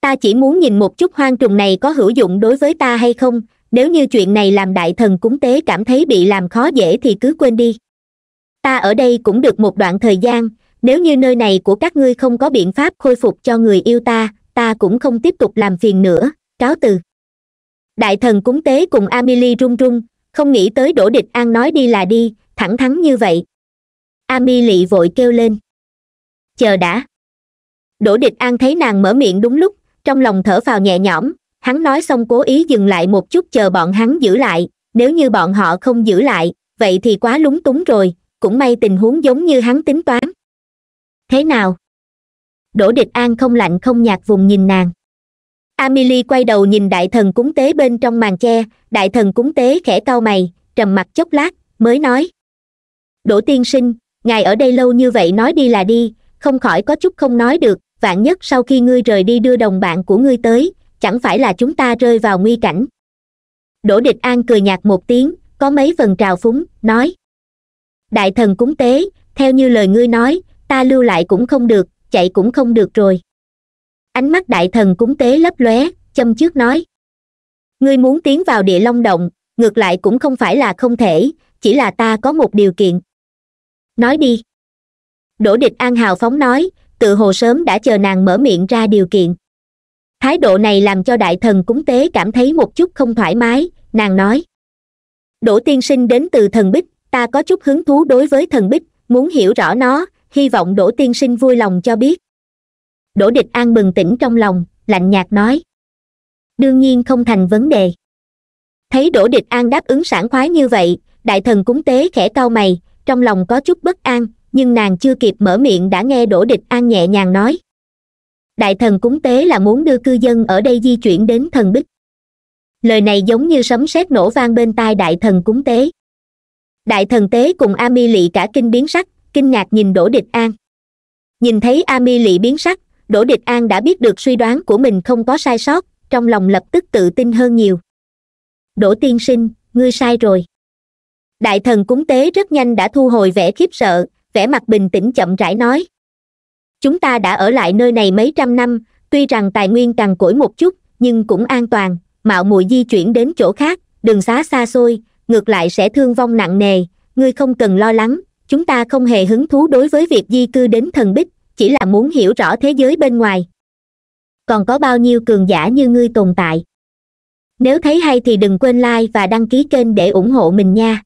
[SPEAKER 1] ta chỉ muốn nhìn một chút hoang trùng này có hữu dụng đối với ta hay không nếu như chuyện này làm đại thần cúng tế cảm thấy bị làm khó dễ thì cứ quên đi ta ở đây cũng được một đoạn thời gian nếu như nơi này của các ngươi không có biện pháp khôi phục cho người yêu ta ta cũng không tiếp tục làm phiền nữa cáo từ đại thần cúng tế cùng Amili run run không nghĩ tới đỗ địch an nói đi là đi thẳng thắn như vậy Amili vội kêu lên chờ đã đỗ địch an thấy nàng mở miệng đúng lúc trong lòng thở phào nhẹ nhõm hắn nói xong cố ý dừng lại một chút chờ bọn hắn giữ lại nếu như bọn họ không giữ lại vậy thì quá lúng túng rồi cũng may tình huống giống như hắn tính toán thế nào đỗ địch an không lạnh không nhạt vùng nhìn nàng amelie quay đầu nhìn đại thần cúng tế bên trong màn che đại thần cúng tế khẽ cau mày trầm mặt chốc lát mới nói đỗ tiên sinh ngài ở đây lâu như vậy nói đi là đi không khỏi có chút không nói được vạn nhất sau khi ngươi rời đi đưa đồng bạn của ngươi tới chẳng phải là chúng ta rơi vào nguy cảnh đỗ địch an cười nhạt một tiếng có mấy phần trào phúng nói đại thần cúng tế theo như lời ngươi nói ta lưu lại cũng không được chạy cũng không được rồi ánh mắt đại thần cúng tế lấp lóe châm trước nói ngươi muốn tiến vào địa long động ngược lại cũng không phải là không thể chỉ là ta có một điều kiện nói đi đỗ địch an hào phóng nói tự hồ sớm đã chờ nàng mở miệng ra điều kiện thái độ này làm cho đại thần cúng tế cảm thấy một chút không thoải mái nàng nói đỗ tiên sinh đến từ thần bích ta có chút hứng thú đối với thần bích muốn hiểu rõ nó hy vọng đỗ tiên sinh vui lòng cho biết đỗ địch an bừng tỉnh trong lòng lạnh nhạt nói đương nhiên không thành vấn đề thấy đỗ địch an đáp ứng sảng khoái như vậy đại thần cúng tế khẽ cau mày trong lòng có chút bất an nhưng nàng chưa kịp mở miệng đã nghe đỗ địch an nhẹ nhàng nói đại thần cúng tế là muốn đưa cư dân ở đây di chuyển đến thần bích lời này giống như sấm sét nổ vang bên tai đại thần cúng tế đại thần tế cùng a mi lị cả kinh biến sắc kinh ngạc nhìn đỗ địch an nhìn thấy a mi lị biến sắc đỗ địch an đã biết được suy đoán của mình không có sai sót trong lòng lập tức tự tin hơn nhiều đỗ tiên sinh ngươi sai rồi đại thần cúng tế rất nhanh đã thu hồi vẻ khiếp sợ vẻ mặt bình tĩnh chậm rãi nói chúng ta đã ở lại nơi này mấy trăm năm tuy rằng tài nguyên càng cỗi một chút nhưng cũng an toàn mạo muội di chuyển đến chỗ khác đường xá xa xôi ngược lại sẽ thương vong nặng nề ngươi không cần lo lắng chúng ta không hề hứng thú đối với việc di cư đến thần bích chỉ là muốn hiểu rõ thế giới bên ngoài còn có bao nhiêu cường giả như ngươi tồn tại nếu thấy hay thì đừng quên like và đăng ký kênh để ủng hộ mình nha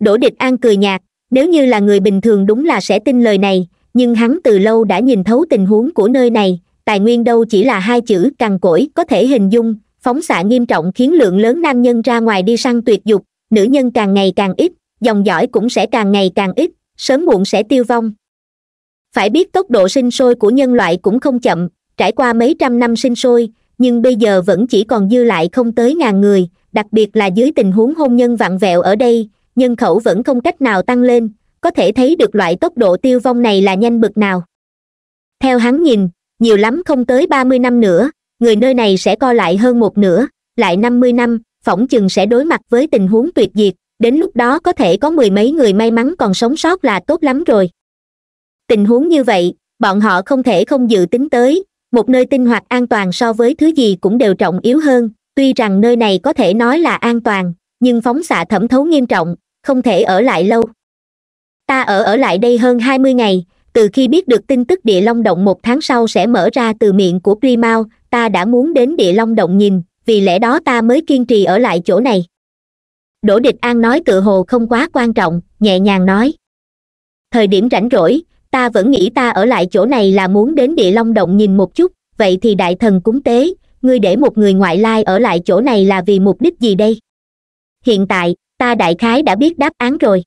[SPEAKER 1] đỗ địch an cười nhạt nếu như là người bình thường đúng là sẽ tin lời này nhưng hắn từ lâu đã nhìn thấu tình huống của nơi này tài nguyên đâu chỉ là hai chữ cằn cỗi có thể hình dung phóng xạ nghiêm trọng khiến lượng lớn nam nhân ra ngoài đi săn tuyệt dục nữ nhân càng ngày càng ít dòng dõi cũng sẽ càng ngày càng ít sớm muộn sẽ tiêu vong phải biết tốc độ sinh sôi của nhân loại cũng không chậm trải qua mấy trăm năm sinh sôi nhưng bây giờ vẫn chỉ còn dư lại không tới ngàn người đặc biệt là dưới tình huống hôn nhân vạn vẹo ở đây nhân khẩu vẫn không cách nào tăng lên có thể thấy được loại tốc độ tiêu vong này là nhanh bực nào theo hắn nhìn nhiều lắm không tới ba mươi năm nữa người nơi này sẽ co lại hơn một nửa lại năm mươi năm phỏng chừng sẽ đối mặt với tình huống tuyệt diệt đến lúc đó có thể có mười mấy người may mắn còn sống sót là tốt lắm rồi tình huống như vậy bọn họ không thể không dự tính tới một nơi tinh hoạt an toàn so với thứ gì cũng đều trọng yếu hơn tuy rằng nơi này có thể nói là an toàn nhưng phóng xạ thẩm thấu nghiêm trọng không thể ở lại lâu ta ở ở lại đây hơn hai mươi ngày từ khi biết được tin tức địa long động một tháng sau sẽ mở ra từ miệng của primao ta đã muốn đến địa long động nhìn vì lẽ đó ta mới kiên trì ở lại chỗ này đỗ địch an nói tự hồ không quá quan trọng nhẹ nhàng nói thời điểm rảnh rỗi ta vẫn nghĩ ta ở lại chỗ này là muốn đến địa long động nhìn một chút vậy thì đại thần cúng tế ngươi để một người ngoại lai ở lại chỗ này là vì mục đích gì đây hiện tại ta đại khái đã biết đáp án rồi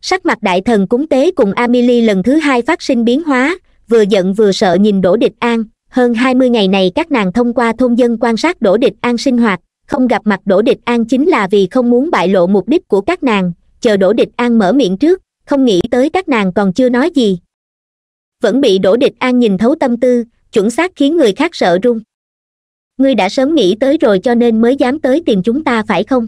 [SPEAKER 1] sắc mặt đại thần cúng tế cùng amelie lần thứ hai phát sinh biến hóa vừa giận vừa sợ nhìn đỗ địch an hơn hai mươi ngày này các nàng thông qua thôn dân quan sát đỗ địch an sinh hoạt không gặp mặt đỗ địch an chính là vì không muốn bại lộ mục đích của các nàng chờ đỗ địch an mở miệng trước không nghĩ tới các nàng còn chưa nói gì vẫn bị đổ địch an nhìn thấu tâm tư chuẩn xác khiến người khác sợ run ngươi đã sớm nghĩ tới rồi cho nên mới dám tới tìm chúng ta phải không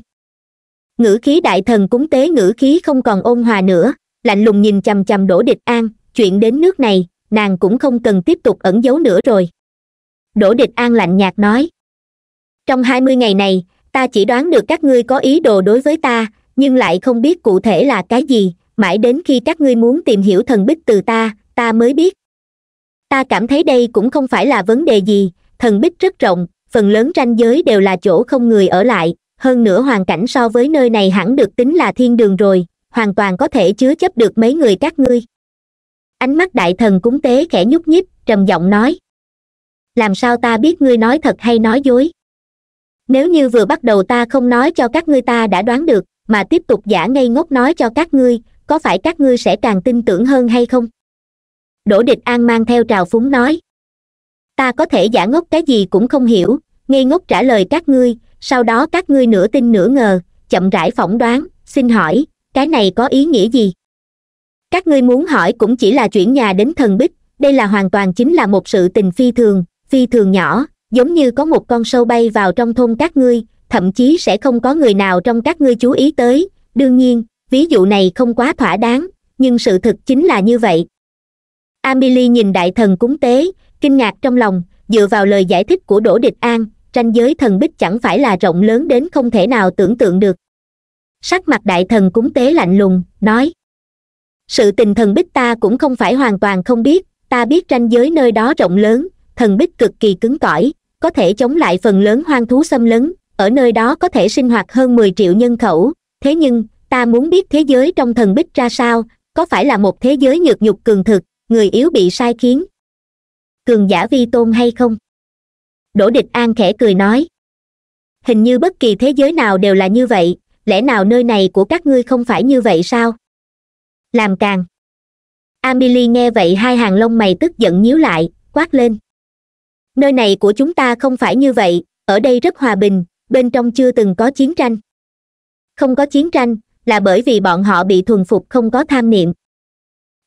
[SPEAKER 1] ngữ khí đại thần cúng tế ngữ khí không còn ôn hòa nữa lạnh lùng nhìn chằm chằm đổ địch an chuyện đến nước này nàng cũng không cần tiếp tục ẩn giấu nữa rồi đổ địch an lạnh nhạt nói trong hai mươi ngày này ta chỉ đoán được các ngươi có ý đồ đối với ta nhưng lại không biết cụ thể là cái gì mãi đến khi các ngươi muốn tìm hiểu thần bích từ ta ta mới biết ta cảm thấy đây cũng không phải là vấn đề gì thần bích rất rộng phần lớn ranh giới đều là chỗ không người ở lại hơn nữa hoàn cảnh so với nơi này hẳn được tính là thiên đường rồi hoàn toàn có thể chứa chấp được mấy người các ngươi ánh mắt đại thần cúng tế khẽ nhúc nhích trầm giọng nói làm sao ta biết ngươi nói thật hay nói dối nếu như vừa bắt đầu ta không nói cho các ngươi ta đã đoán được mà tiếp tục giả ngây ngốc nói cho các ngươi có phải các ngươi sẽ càng tin tưởng hơn hay không đỗ địch an mang theo trào phúng nói ta có thể giả ngốc cái gì cũng không hiểu ngây ngốc trả lời các ngươi sau đó các ngươi nửa tin nửa ngờ chậm rãi phỏng đoán xin hỏi cái này có ý nghĩa gì các ngươi muốn hỏi cũng chỉ là chuyển nhà đến thần bích đây là hoàn toàn chính là một sự tình phi thường phi thường nhỏ giống như có một con sâu bay vào trong thôn các ngươi thậm chí sẽ không có người nào trong các ngươi chú ý tới đương nhiên ví dụ này không quá thỏa đáng nhưng sự thực chính là như vậy amelie nhìn đại thần cúng tế kinh ngạc trong lòng dựa vào lời giải thích của đỗ địch an tranh giới thần bích chẳng phải là rộng lớn đến không thể nào tưởng tượng được sắc mặt đại thần cúng tế lạnh lùng nói sự tình thần bích ta cũng không phải hoàn toàn không biết ta biết tranh giới nơi đó rộng lớn thần bích cực kỳ cứng cỏi có thể chống lại phần lớn hoang thú xâm lấn ở nơi đó có thể sinh hoạt hơn mười triệu nhân khẩu thế nhưng ta muốn biết thế giới trong thần bích ra sao có phải là một thế giới nhược nhục cường thực người yếu bị sai khiến cường giả vi tôn hay không đỗ địch an khẽ cười nói hình như bất kỳ thế giới nào đều là như vậy lẽ nào nơi này của các ngươi không phải như vậy sao làm càng amelie nghe vậy hai hàng lông mày tức giận nhíu lại quát lên nơi này của chúng ta không phải như vậy ở đây rất hòa bình bên trong chưa từng có chiến tranh không có chiến tranh là bởi vì bọn họ bị thuần phục không có tham niệm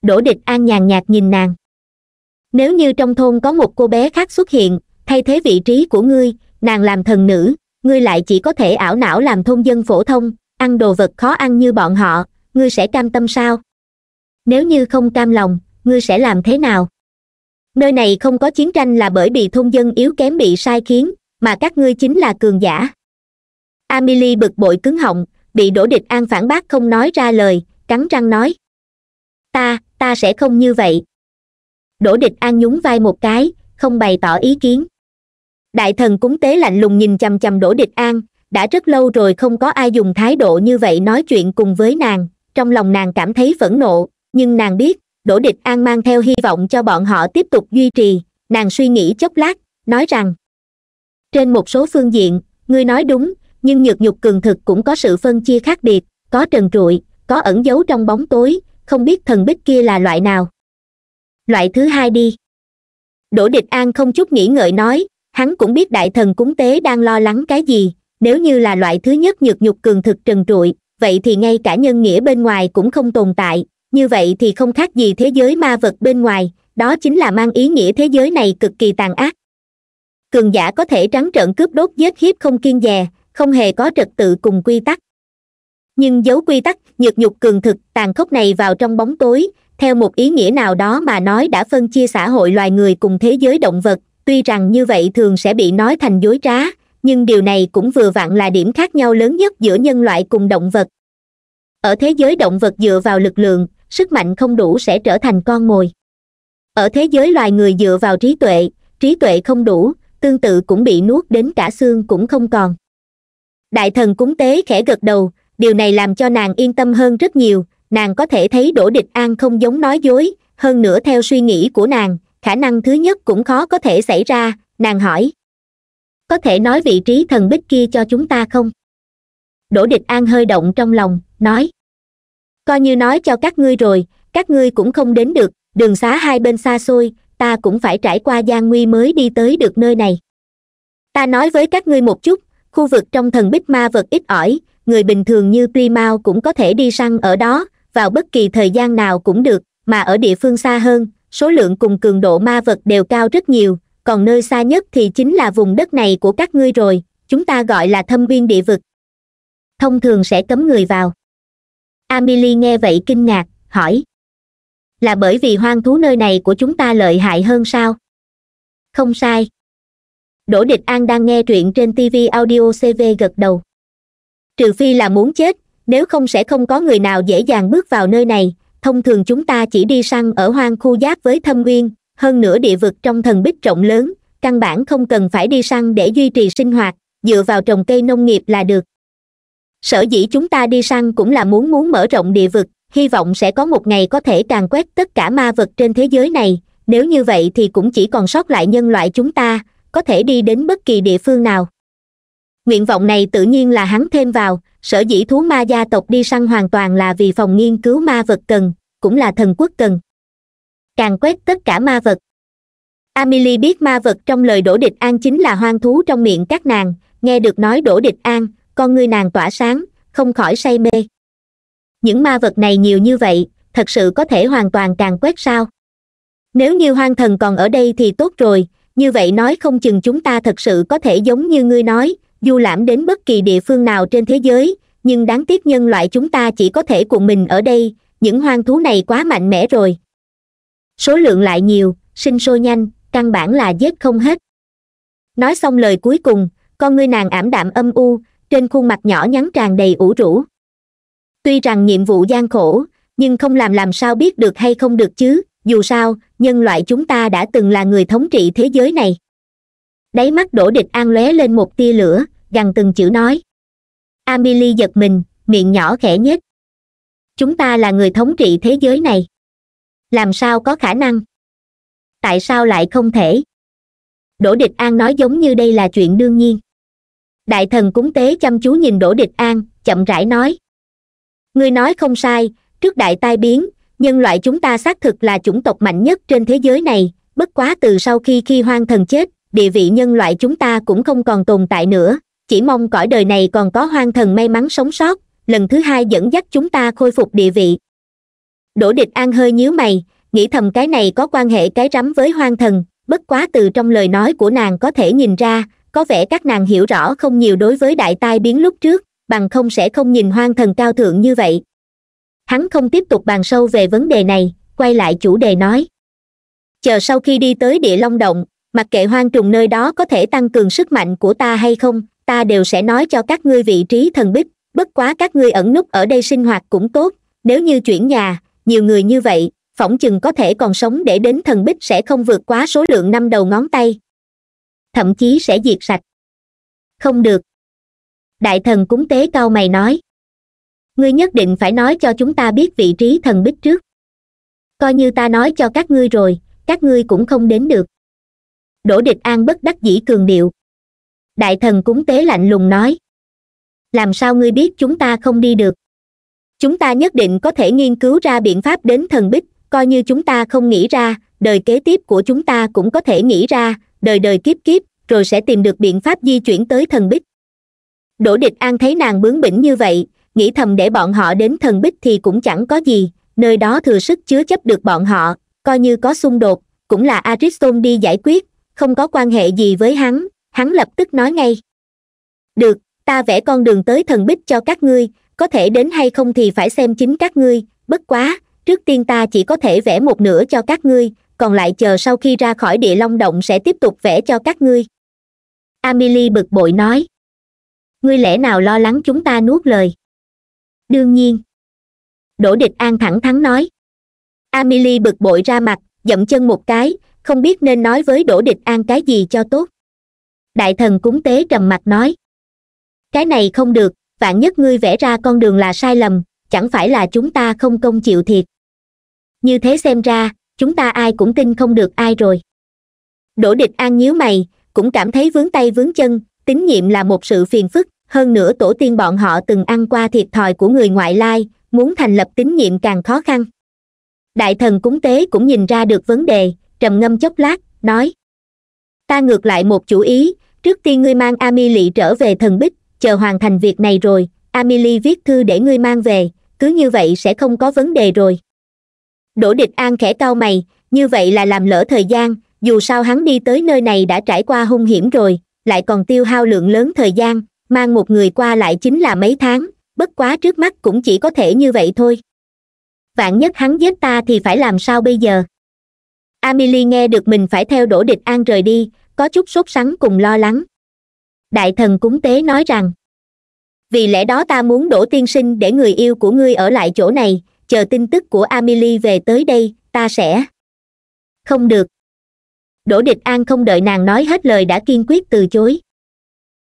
[SPEAKER 1] đỗ địch an nhàn nhạt nhìn nàng nếu như trong thôn có một cô bé khác xuất hiện thay thế vị trí của ngươi nàng làm thần nữ ngươi lại chỉ có thể ảo não làm thôn dân phổ thông ăn đồ vật khó ăn như bọn họ ngươi sẽ cam tâm sao nếu như không cam lòng ngươi sẽ làm thế nào nơi này không có chiến tranh là bởi vì thôn dân yếu kém bị sai khiến mà các ngươi chính là cường giả amelie bực bội cứng họng bị đỗ địch an phản bác không nói ra lời cắn răng nói ta ta sẽ không như vậy đỗ địch an nhún vai một cái không bày tỏ ý kiến đại thần cúng tế lạnh lùng nhìn chằm chằm đỗ địch an đã rất lâu rồi không có ai dùng thái độ như vậy nói chuyện cùng với nàng trong lòng nàng cảm thấy phẫn nộ nhưng nàng biết đỗ địch an mang theo hy vọng cho bọn họ tiếp tục duy trì nàng suy nghĩ chốc lát nói rằng trên một số phương diện ngươi nói đúng nhưng nhược nhục cường thực cũng có sự phân chia khác biệt có trần trụi có ẩn giấu trong bóng tối không biết thần bích kia là loại nào loại thứ hai đi đỗ địch an không chút nghĩ ngợi nói hắn cũng biết đại thần cúng tế đang lo lắng cái gì nếu như là loại thứ nhất nhược nhục cường thực trần trụi vậy thì ngay cả nhân nghĩa bên ngoài cũng không tồn tại như vậy thì không khác gì thế giới ma vật bên ngoài đó chính là mang ý nghĩa thế giới này cực kỳ tàn ác cường giả có thể trắng trợn cướp đốt giết hiếp không kiên dè không hề có trật tự cùng quy tắc nhưng dấu quy tắc nhược nhục cường thực tàn khốc này vào trong bóng tối theo một ý nghĩa nào đó mà nói đã phân chia xã hội loài người cùng thế giới động vật tuy rằng như vậy thường sẽ bị nói thành dối trá nhưng điều này cũng vừa vặn là điểm khác nhau lớn nhất giữa nhân loại cùng động vật ở thế giới động vật dựa vào lực lượng sức mạnh không đủ sẽ trở thành con mồi ở thế giới loài người dựa vào trí tuệ trí tuệ không đủ tương tự cũng bị nuốt đến cả xương cũng không còn đại thần cúng tế khẽ gật đầu điều này làm cho nàng yên tâm hơn rất nhiều nàng có thể thấy đỗ địch an không giống nói dối hơn nữa theo suy nghĩ của nàng khả năng thứ nhất cũng khó có thể xảy ra nàng hỏi có thể nói vị trí thần bích kia cho chúng ta không đỗ địch an hơi động trong lòng nói coi như nói cho các ngươi rồi các ngươi cũng không đến được đường xá hai bên xa xôi ta cũng phải trải qua gian nguy mới đi tới được nơi này ta nói với các ngươi một chút khu vực trong thần bích ma vật ít ỏi người bình thường như plymouth cũng có thể đi săn ở đó vào bất kỳ thời gian nào cũng được mà ở địa phương xa hơn số lượng cùng cường độ ma vật đều cao rất nhiều còn nơi xa nhất thì chính là vùng đất này của các ngươi rồi chúng ta gọi là thâm viên địa vực thông thường sẽ cấm người vào amelie nghe vậy kinh ngạc hỏi là bởi vì hoang thú nơi này của chúng ta lợi hại hơn sao không sai đỗ địch an đang nghe truyện trên tv audio cv gật đầu trừ phi là muốn chết nếu không sẽ không có người nào dễ dàng bước vào nơi này thông thường chúng ta chỉ đi săn ở hoang khu giáp với thâm nguyên hơn nữa địa vực trong thần bích rộng lớn căn bản không cần phải đi săn để duy trì sinh hoạt dựa vào trồng cây nông nghiệp là được sở dĩ chúng ta đi săn cũng là muốn muốn mở rộng địa vực hy vọng sẽ có một ngày có thể càng quét tất cả ma vật trên thế giới này nếu như vậy thì cũng chỉ còn sót lại nhân loại chúng ta có thể đi đến bất kỳ địa phương nào nguyện vọng này tự nhiên là hắn thêm vào sở dĩ thú ma gia tộc đi săn hoàn toàn là vì phòng nghiên cứu ma vật cần cũng là thần quốc cần càng quét tất cả ma vật Amily biết ma vật trong lời đổ địch an chính là hoang thú trong miệng các nàng nghe được nói đổ địch an con ngươi nàng tỏa sáng không khỏi say mê những ma vật này nhiều như vậy thật sự có thể hoàn toàn càng quét sao nếu như hoang thần còn ở đây thì tốt rồi như vậy nói không chừng chúng ta thật sự có thể giống như ngươi nói du lãm đến bất kỳ địa phương nào trên thế giới nhưng đáng tiếc nhân loại chúng ta chỉ có thể cùng mình ở đây những hoang thú này quá mạnh mẽ rồi số lượng lại nhiều sinh sôi nhanh căn bản là giết không hết nói xong lời cuối cùng con ngươi nàng ảm đạm âm u trên khuôn mặt nhỏ nhắn tràn đầy ủ rũ tuy rằng nhiệm vụ gian khổ nhưng không làm làm sao biết được hay không được chứ dù sao nhân loại chúng ta đã từng là người thống trị thế giới này đáy mắt Đỗ địch an lóe lên một tia lửa gằn từng chữ nói amelie giật mình miệng nhỏ khẽ nhếch chúng ta là người thống trị thế giới này làm sao có khả năng tại sao lại không thể đỗ địch an nói giống như đây là chuyện đương nhiên đại thần cúng tế chăm chú nhìn đỗ địch an chậm rãi nói ngươi nói không sai trước đại tai biến nhân loại chúng ta xác thực là chủng tộc mạnh nhất trên thế giới này bất quá từ sau khi khi hoang thần chết địa vị nhân loại chúng ta cũng không còn tồn tại nữa chỉ mong cõi đời này còn có hoang thần may mắn sống sót lần thứ hai dẫn dắt chúng ta khôi phục địa vị đỗ địch an hơi nhíu mày nghĩ thầm cái này có quan hệ cái rắm với hoang thần bất quá từ trong lời nói của nàng có thể nhìn ra có vẻ các nàng hiểu rõ không nhiều đối với đại tai biến lúc trước bằng không sẽ không nhìn hoang thần cao thượng như vậy hắn không tiếp tục bàn sâu về vấn đề này quay lại chủ đề nói chờ sau khi đi tới địa long động mặc kệ hoang trùng nơi đó có thể tăng cường sức mạnh của ta hay không ta đều sẽ nói cho các ngươi vị trí thần bích bất quá các ngươi ẩn núp ở đây sinh hoạt cũng tốt nếu như chuyển nhà nhiều người như vậy phỏng chừng có thể còn sống để đến thần bích sẽ không vượt quá số lượng năm đầu ngón tay thậm chí sẽ diệt sạch không được đại thần cúng tế cao mày nói ngươi nhất định phải nói cho chúng ta biết vị trí thần bích trước coi như ta nói cho các ngươi rồi các ngươi cũng không đến được đỗ địch an bất đắc dĩ cường điệu đại thần cúng tế lạnh lùng nói làm sao ngươi biết chúng ta không đi được chúng ta nhất định có thể nghiên cứu ra biện pháp đến thần bích coi như chúng ta không nghĩ ra đời kế tiếp của chúng ta cũng có thể nghĩ ra đời đời kiếp kiếp rồi sẽ tìm được biện pháp di chuyển tới thần bích đỗ địch an thấy nàng bướng bỉnh như vậy nghĩ thầm để bọn họ đến thần bích thì cũng chẳng có gì nơi đó thừa sức chứa chấp được bọn họ coi như có xung đột cũng là ariston đi giải quyết không có quan hệ gì với hắn hắn lập tức nói ngay được ta vẽ con đường tới thần bích cho các ngươi có thể đến hay không thì phải xem chính các ngươi bất quá trước tiên ta chỉ có thể vẽ một nửa cho các ngươi còn lại chờ sau khi ra khỏi địa long động sẽ tiếp tục vẽ cho các ngươi amelie bực bội nói ngươi lẽ nào lo lắng chúng ta nuốt lời đương nhiên đỗ địch an thẳng thắn nói amelie bực bội ra mặt dậm chân một cái không biết nên nói với đỗ địch an cái gì cho tốt đại thần cúng tế trầm mặt nói cái này không được vạn nhất ngươi vẽ ra con đường là sai lầm chẳng phải là chúng ta không công chịu thiệt như thế xem ra chúng ta ai cũng tin không được ai rồi đỗ địch an nhíu mày cũng cảm thấy vướng tay vướng chân tín nhiệm là một sự phiền phức hơn nữa tổ tiên bọn họ từng ăn qua thiệt thòi của người ngoại lai muốn thành lập tín nhiệm càng khó khăn đại thần cúng tế cũng nhìn ra được vấn đề trầm ngâm chốc lát nói ta ngược lại một chủ ý trước tiên ngươi mang amily trở về thần bích chờ hoàn thành việc này rồi amily viết thư để ngươi mang về cứ như vậy sẽ không có vấn đề rồi đỗ địch an khẽ cau mày như vậy là làm lỡ thời gian dù sao hắn đi tới nơi này đã trải qua hung hiểm rồi lại còn tiêu hao lượng lớn thời gian mang một người qua lại chính là mấy tháng bất quá trước mắt cũng chỉ có thể như vậy thôi vạn nhất hắn giết ta thì phải làm sao bây giờ amelie nghe được mình phải theo đổ địch an rời đi có chút sốt sắng cùng lo lắng đại thần cúng tế nói rằng vì lẽ đó ta muốn đổ tiên sinh để người yêu của ngươi ở lại chỗ này chờ tin tức của amelie về tới đây ta sẽ không được đỗ địch an không đợi nàng nói hết lời đã kiên quyết từ chối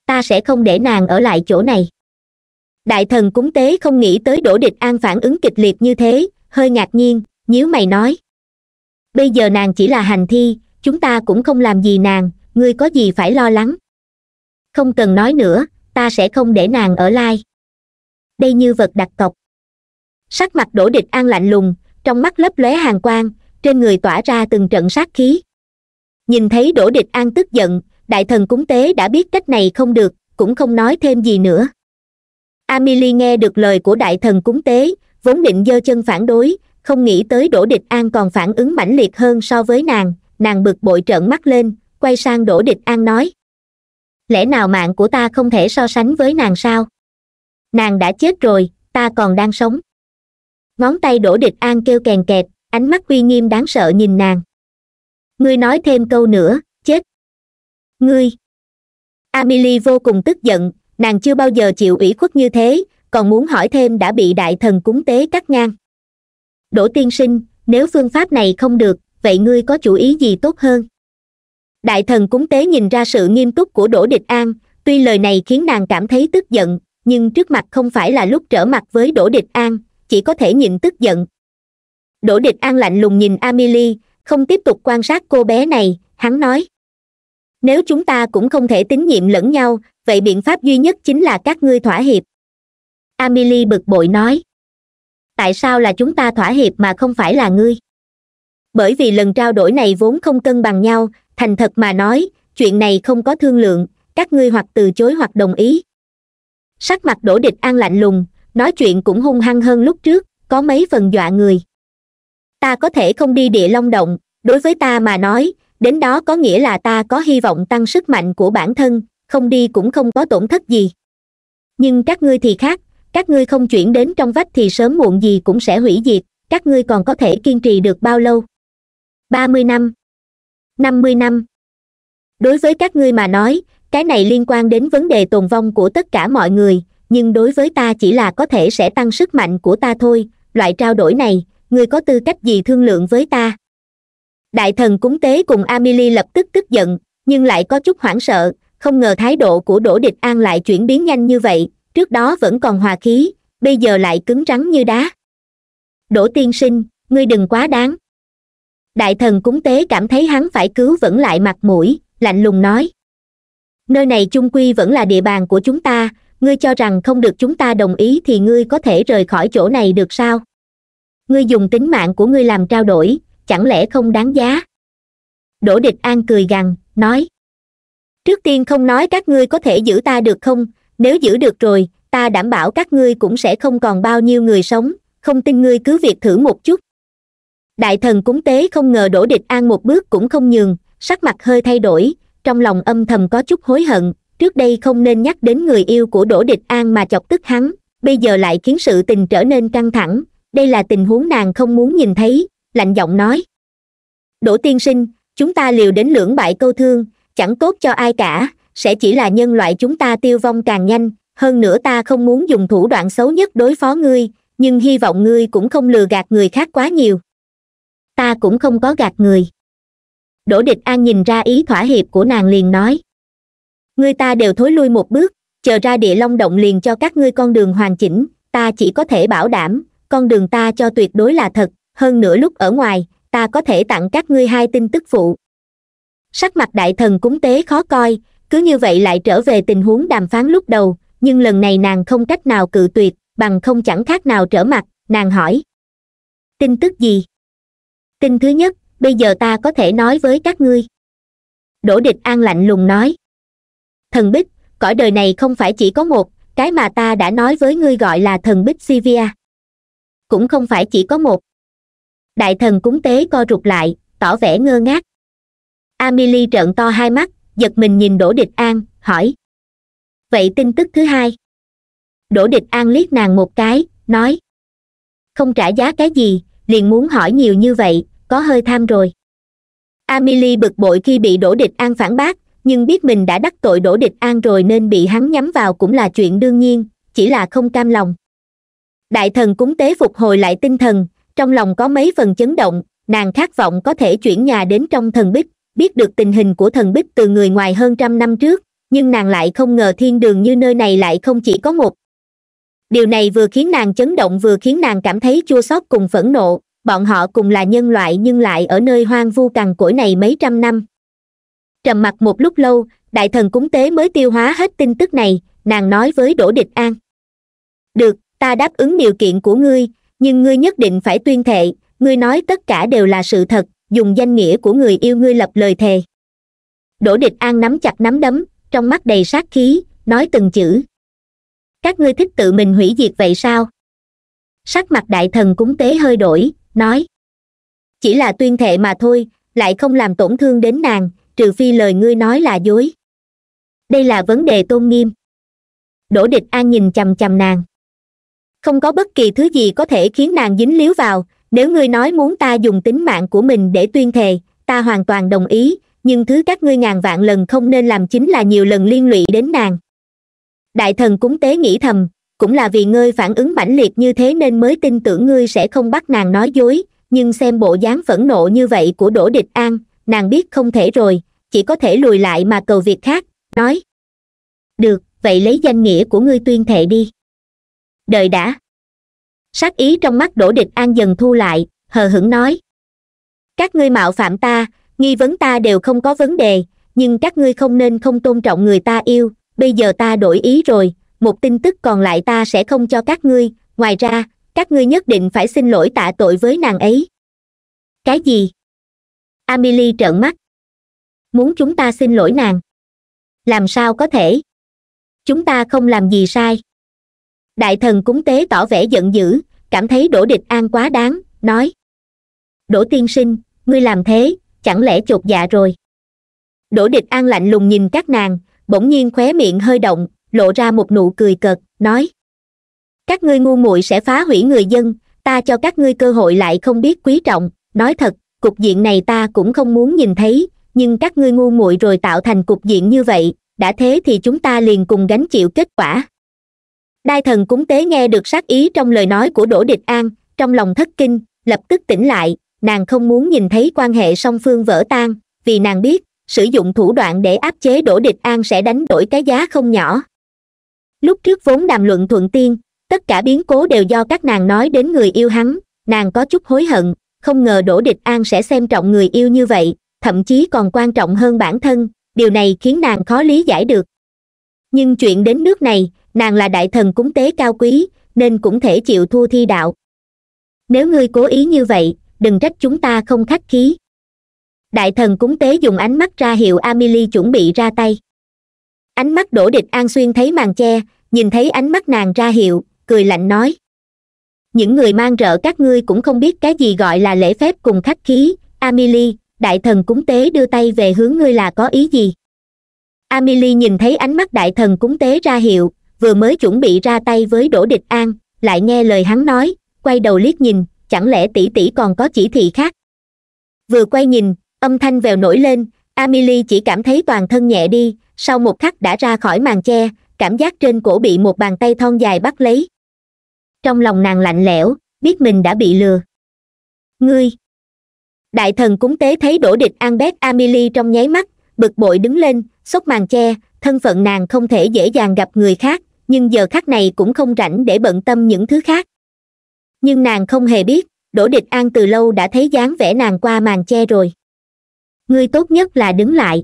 [SPEAKER 1] ta sẽ không để nàng ở lại chỗ này đại thần cúng tế không nghĩ tới đổ địch an phản ứng kịch liệt như thế hơi ngạc nhiên nhíu mày nói bây giờ nàng chỉ là hành thi chúng ta cũng không làm gì nàng ngươi có gì phải lo lắng không cần nói nữa ta sẽ không để nàng ở lai đây như vật đặt cọc sắc mặt đổ địch an lạnh lùng trong mắt lấp lóe hàng quang trên người tỏa ra từng trận sát khí nhìn thấy đổ địch an tức giận đại thần cúng tế đã biết cách này không được cũng không nói thêm gì nữa amelie nghe được lời của đại thần cúng tế vốn định giơ chân phản đối không nghĩ tới đỗ địch an còn phản ứng mãnh liệt hơn so với nàng nàng bực bội trợn mắt lên quay sang đỗ địch an nói lẽ nào mạng của ta không thể so sánh với nàng sao nàng đã chết rồi ta còn đang sống ngón tay đổ địch an kêu kèn kẹt ánh mắt uy nghiêm đáng sợ nhìn nàng ngươi nói thêm câu nữa ngươi amelie vô cùng tức giận nàng chưa bao giờ chịu ủy khuất như thế còn muốn hỏi thêm đã bị đại thần cúng tế cắt ngang đỗ tiên sinh nếu phương pháp này không được vậy ngươi có chủ ý gì tốt hơn đại thần cúng tế nhìn ra sự nghiêm túc của đỗ địch an tuy lời này khiến nàng cảm thấy tức giận nhưng trước mặt không phải là lúc trở mặt với đỗ địch an chỉ có thể nhịn tức giận đỗ địch an lạnh lùng nhìn amelie không tiếp tục quan sát cô bé này hắn nói nếu chúng ta cũng không thể tín nhiệm lẫn nhau vậy biện pháp duy nhất chính là các ngươi thỏa hiệp amelie bực bội nói tại sao là chúng ta thỏa hiệp mà không phải là ngươi bởi vì lần trao đổi này vốn không cân bằng nhau thành thật mà nói chuyện này không có thương lượng các ngươi hoặc từ chối hoặc đồng ý sắc mặt đổ địch an lạnh lùng nói chuyện cũng hung hăng hơn lúc trước có mấy phần dọa người ta có thể không đi địa long động đối với ta mà nói đến đó có nghĩa là ta có hy vọng tăng sức mạnh của bản thân không đi cũng không có tổn thất gì nhưng các ngươi thì khác các ngươi không chuyển đến trong vách thì sớm muộn gì cũng sẽ hủy diệt các ngươi còn có thể kiên trì được bao lâu ba mươi năm năm mươi năm đối với các ngươi mà nói cái này liên quan đến vấn đề tồn vong của tất cả mọi người nhưng đối với ta chỉ là có thể sẽ tăng sức mạnh của ta thôi loại trao đổi này ngươi có tư cách gì thương lượng với ta đại thần cúng tế cùng amelie lập tức tức giận nhưng lại có chút hoảng sợ không ngờ thái độ của đỗ địch an lại chuyển biến nhanh như vậy trước đó vẫn còn hòa khí bây giờ lại cứng rắn như đá đỗ tiên sinh ngươi đừng quá đáng đại thần cúng tế cảm thấy hắn phải cứu vẫn lại mặt mũi lạnh lùng nói nơi này chung quy vẫn là địa bàn của chúng ta ngươi cho rằng không được chúng ta đồng ý thì ngươi có thể rời khỏi chỗ này được sao ngươi dùng tính mạng của ngươi làm trao đổi chẳng lẽ không đáng giá đỗ địch an cười gằn nói trước tiên không nói các ngươi có thể giữ ta được không nếu giữ được rồi ta đảm bảo các ngươi cũng sẽ không còn bao nhiêu người sống không tin ngươi cứ việc thử một chút đại thần cúng tế không ngờ đỗ địch an một bước cũng không nhường sắc mặt hơi thay đổi trong lòng âm thầm có chút hối hận trước đây không nên nhắc đến người yêu của đỗ địch an mà chọc tức hắn bây giờ lại khiến sự tình trở nên căng thẳng đây là tình huống nàng không muốn nhìn thấy lạnh giọng nói đỗ tiên sinh chúng ta liều đến lưỡng bại câu thương chẳng tốt cho ai cả sẽ chỉ là nhân loại chúng ta tiêu vong càng nhanh hơn nữa ta không muốn dùng thủ đoạn xấu nhất đối phó ngươi nhưng hy vọng ngươi cũng không lừa gạt người khác quá nhiều ta cũng không có gạt người đỗ địch an nhìn ra ý thỏa hiệp của nàng liền nói ngươi ta đều thối lui một bước chờ ra địa long động liền cho các ngươi con đường hoàn chỉnh ta chỉ có thể bảo đảm con đường ta cho tuyệt đối là thật hơn nữa lúc ở ngoài ta có thể tặng các ngươi hai tin tức phụ sắc mặt đại thần cúng tế khó coi cứ như vậy lại trở về tình huống đàm phán lúc đầu nhưng lần này nàng không cách nào cự tuyệt bằng không chẳng khác nào trở mặt nàng hỏi tin tức gì tin thứ nhất bây giờ ta có thể nói với các ngươi đỗ địch an lạnh lùng nói thần bích cõi đời này không phải chỉ có một cái mà ta đã nói với ngươi gọi là thần bích sivia cũng không phải chỉ có một đại thần cúng tế co rụt lại tỏ vẻ ngơ ngác amelie trợn to hai mắt giật mình nhìn đỗ địch an hỏi vậy tin tức thứ hai đỗ địch an liếc nàng một cái nói không trả giá cái gì liền muốn hỏi nhiều như vậy có hơi tham rồi amelie bực bội khi bị đỗ địch an phản bác nhưng biết mình đã đắc tội đỗ địch an rồi nên bị hắn nhắm vào cũng là chuyện đương nhiên chỉ là không cam lòng đại thần cúng tế phục hồi lại tinh thần trong lòng có mấy phần chấn động nàng khát vọng có thể chuyển nhà đến trong thần bích biết được tình hình của thần bích từ người ngoài hơn trăm năm trước nhưng nàng lại không ngờ thiên đường như nơi này lại không chỉ có một điều này vừa khiến nàng chấn động vừa khiến nàng cảm thấy chua xót cùng phẫn nộ bọn họ cùng là nhân loại nhưng lại ở nơi hoang vu cằn cỗi này mấy trăm năm trầm mặc một lúc lâu đại thần cúng tế mới tiêu hóa hết tin tức này nàng nói với đỗ địch an được ta đáp ứng điều kiện của ngươi nhưng ngươi nhất định phải tuyên thệ ngươi nói tất cả đều là sự thật dùng danh nghĩa của người yêu ngươi lập lời thề đỗ địch an nắm chặt nắm đấm trong mắt đầy sát khí nói từng chữ các ngươi thích tự mình hủy diệt vậy sao sắc mặt đại thần cúng tế hơi đổi nói chỉ là tuyên thệ mà thôi lại không làm tổn thương đến nàng trừ phi lời ngươi nói là dối đây là vấn đề tôn nghiêm đỗ địch an nhìn chằm chằm nàng không có bất kỳ thứ gì có thể khiến nàng dính líu vào nếu ngươi nói muốn ta dùng tính mạng của mình để tuyên thề ta hoàn toàn đồng ý nhưng thứ các ngươi ngàn vạn lần không nên làm chính là nhiều lần liên lụy đến nàng đại thần cúng tế nghĩ thầm cũng là vì ngươi phản ứng mãnh liệt như thế nên mới tin tưởng ngươi sẽ không bắt nàng nói dối nhưng xem bộ dáng phẫn nộ như vậy của đỗ địch an nàng biết không thể rồi chỉ có thể lùi lại mà cầu việc khác nói được vậy lấy danh nghĩa của ngươi tuyên thệ đi đợi đã sát ý trong mắt đỗ địch an dần thu lại hờ hững nói các ngươi mạo phạm ta nghi vấn ta đều không có vấn đề nhưng các ngươi không nên không tôn trọng người ta yêu bây giờ ta đổi ý rồi một tin tức còn lại ta sẽ không cho các ngươi ngoài ra các ngươi nhất định phải xin lỗi tạ tội với nàng ấy cái gì amelie trợn mắt muốn chúng ta xin lỗi nàng làm sao có thể chúng ta không làm gì sai đại thần cúng tế tỏ vẻ giận dữ cảm thấy đỗ địch an quá đáng nói đỗ tiên sinh ngươi làm thế chẳng lẽ chột dạ rồi đỗ địch an lạnh lùng nhìn các nàng bỗng nhiên khóe miệng hơi động lộ ra một nụ cười cợt nói các ngươi ngu muội sẽ phá hủy người dân ta cho các ngươi cơ hội lại không biết quý trọng nói thật cục diện này ta cũng không muốn nhìn thấy nhưng các ngươi ngu muội rồi tạo thành cục diện như vậy đã thế thì chúng ta liền cùng gánh chịu kết quả đai thần cúng tế nghe được sát ý trong lời nói của đỗ địch an trong lòng thất kinh lập tức tỉnh lại nàng không muốn nhìn thấy quan hệ song phương vỡ tan vì nàng biết sử dụng thủ đoạn để áp chế đỗ địch an sẽ đánh đổi cái giá không nhỏ lúc trước vốn đàm luận thuận tiên tất cả biến cố đều do các nàng nói đến người yêu hắn nàng có chút hối hận không ngờ đỗ địch an sẽ xem trọng người yêu như vậy thậm chí còn quan trọng hơn bản thân điều này khiến nàng khó lý giải được nhưng chuyện đến nước này nàng là đại thần cúng tế cao quý nên cũng thể chịu thua thi đạo nếu ngươi cố ý như vậy đừng trách chúng ta không khắc khí đại thần cúng tế dùng ánh mắt ra hiệu amelie chuẩn bị ra tay ánh mắt đổ địch an xuyên thấy màn che nhìn thấy ánh mắt nàng ra hiệu cười lạnh nói những người mang rợ các ngươi cũng không biết cái gì gọi là lễ phép cùng khắc khí amelie đại thần cúng tế đưa tay về hướng ngươi là có ý gì amelie nhìn thấy ánh mắt đại thần cúng tế ra hiệu vừa mới chuẩn bị ra tay với đỗ địch an lại nghe lời hắn nói quay đầu liếc nhìn chẳng lẽ tỷ tỷ còn có chỉ thị khác vừa quay nhìn âm thanh vèo nổi lên amelie chỉ cảm thấy toàn thân nhẹ đi sau một khắc đã ra khỏi màn che cảm giác trên cổ bị một bàn tay thon dài bắt lấy trong lòng nàng lạnh lẽo biết mình đã bị lừa ngươi đại thần cúng tế thấy đổ địch an bét amelie trong nháy mắt bực bội đứng lên xốc màn che thân phận nàng không thể dễ dàng gặp người khác nhưng giờ khắc này cũng không rảnh để bận tâm những thứ khác nhưng nàng không hề biết đỗ địch an từ lâu đã thấy dáng vẻ nàng qua màn che rồi ngươi tốt nhất là đứng lại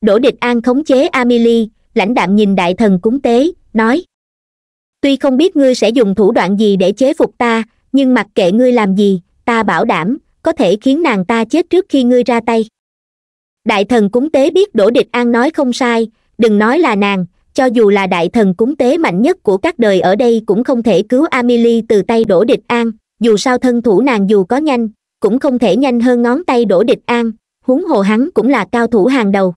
[SPEAKER 1] đỗ địch an khống chế amelie lãnh đạm nhìn đại thần cúng tế nói tuy không biết ngươi sẽ dùng thủ đoạn gì để chế phục ta nhưng mặc kệ ngươi làm gì ta bảo đảm có thể khiến nàng ta chết trước khi ngươi ra tay đại thần cúng tế biết đỗ địch an nói không sai đừng nói là nàng cho dù là đại thần cúng tế mạnh nhất của các đời ở đây cũng không thể cứu amelie từ tay đổ địch an dù sao thân thủ nàng dù có nhanh cũng không thể nhanh hơn ngón tay đổ địch an huống hồ hắn cũng là cao thủ hàng đầu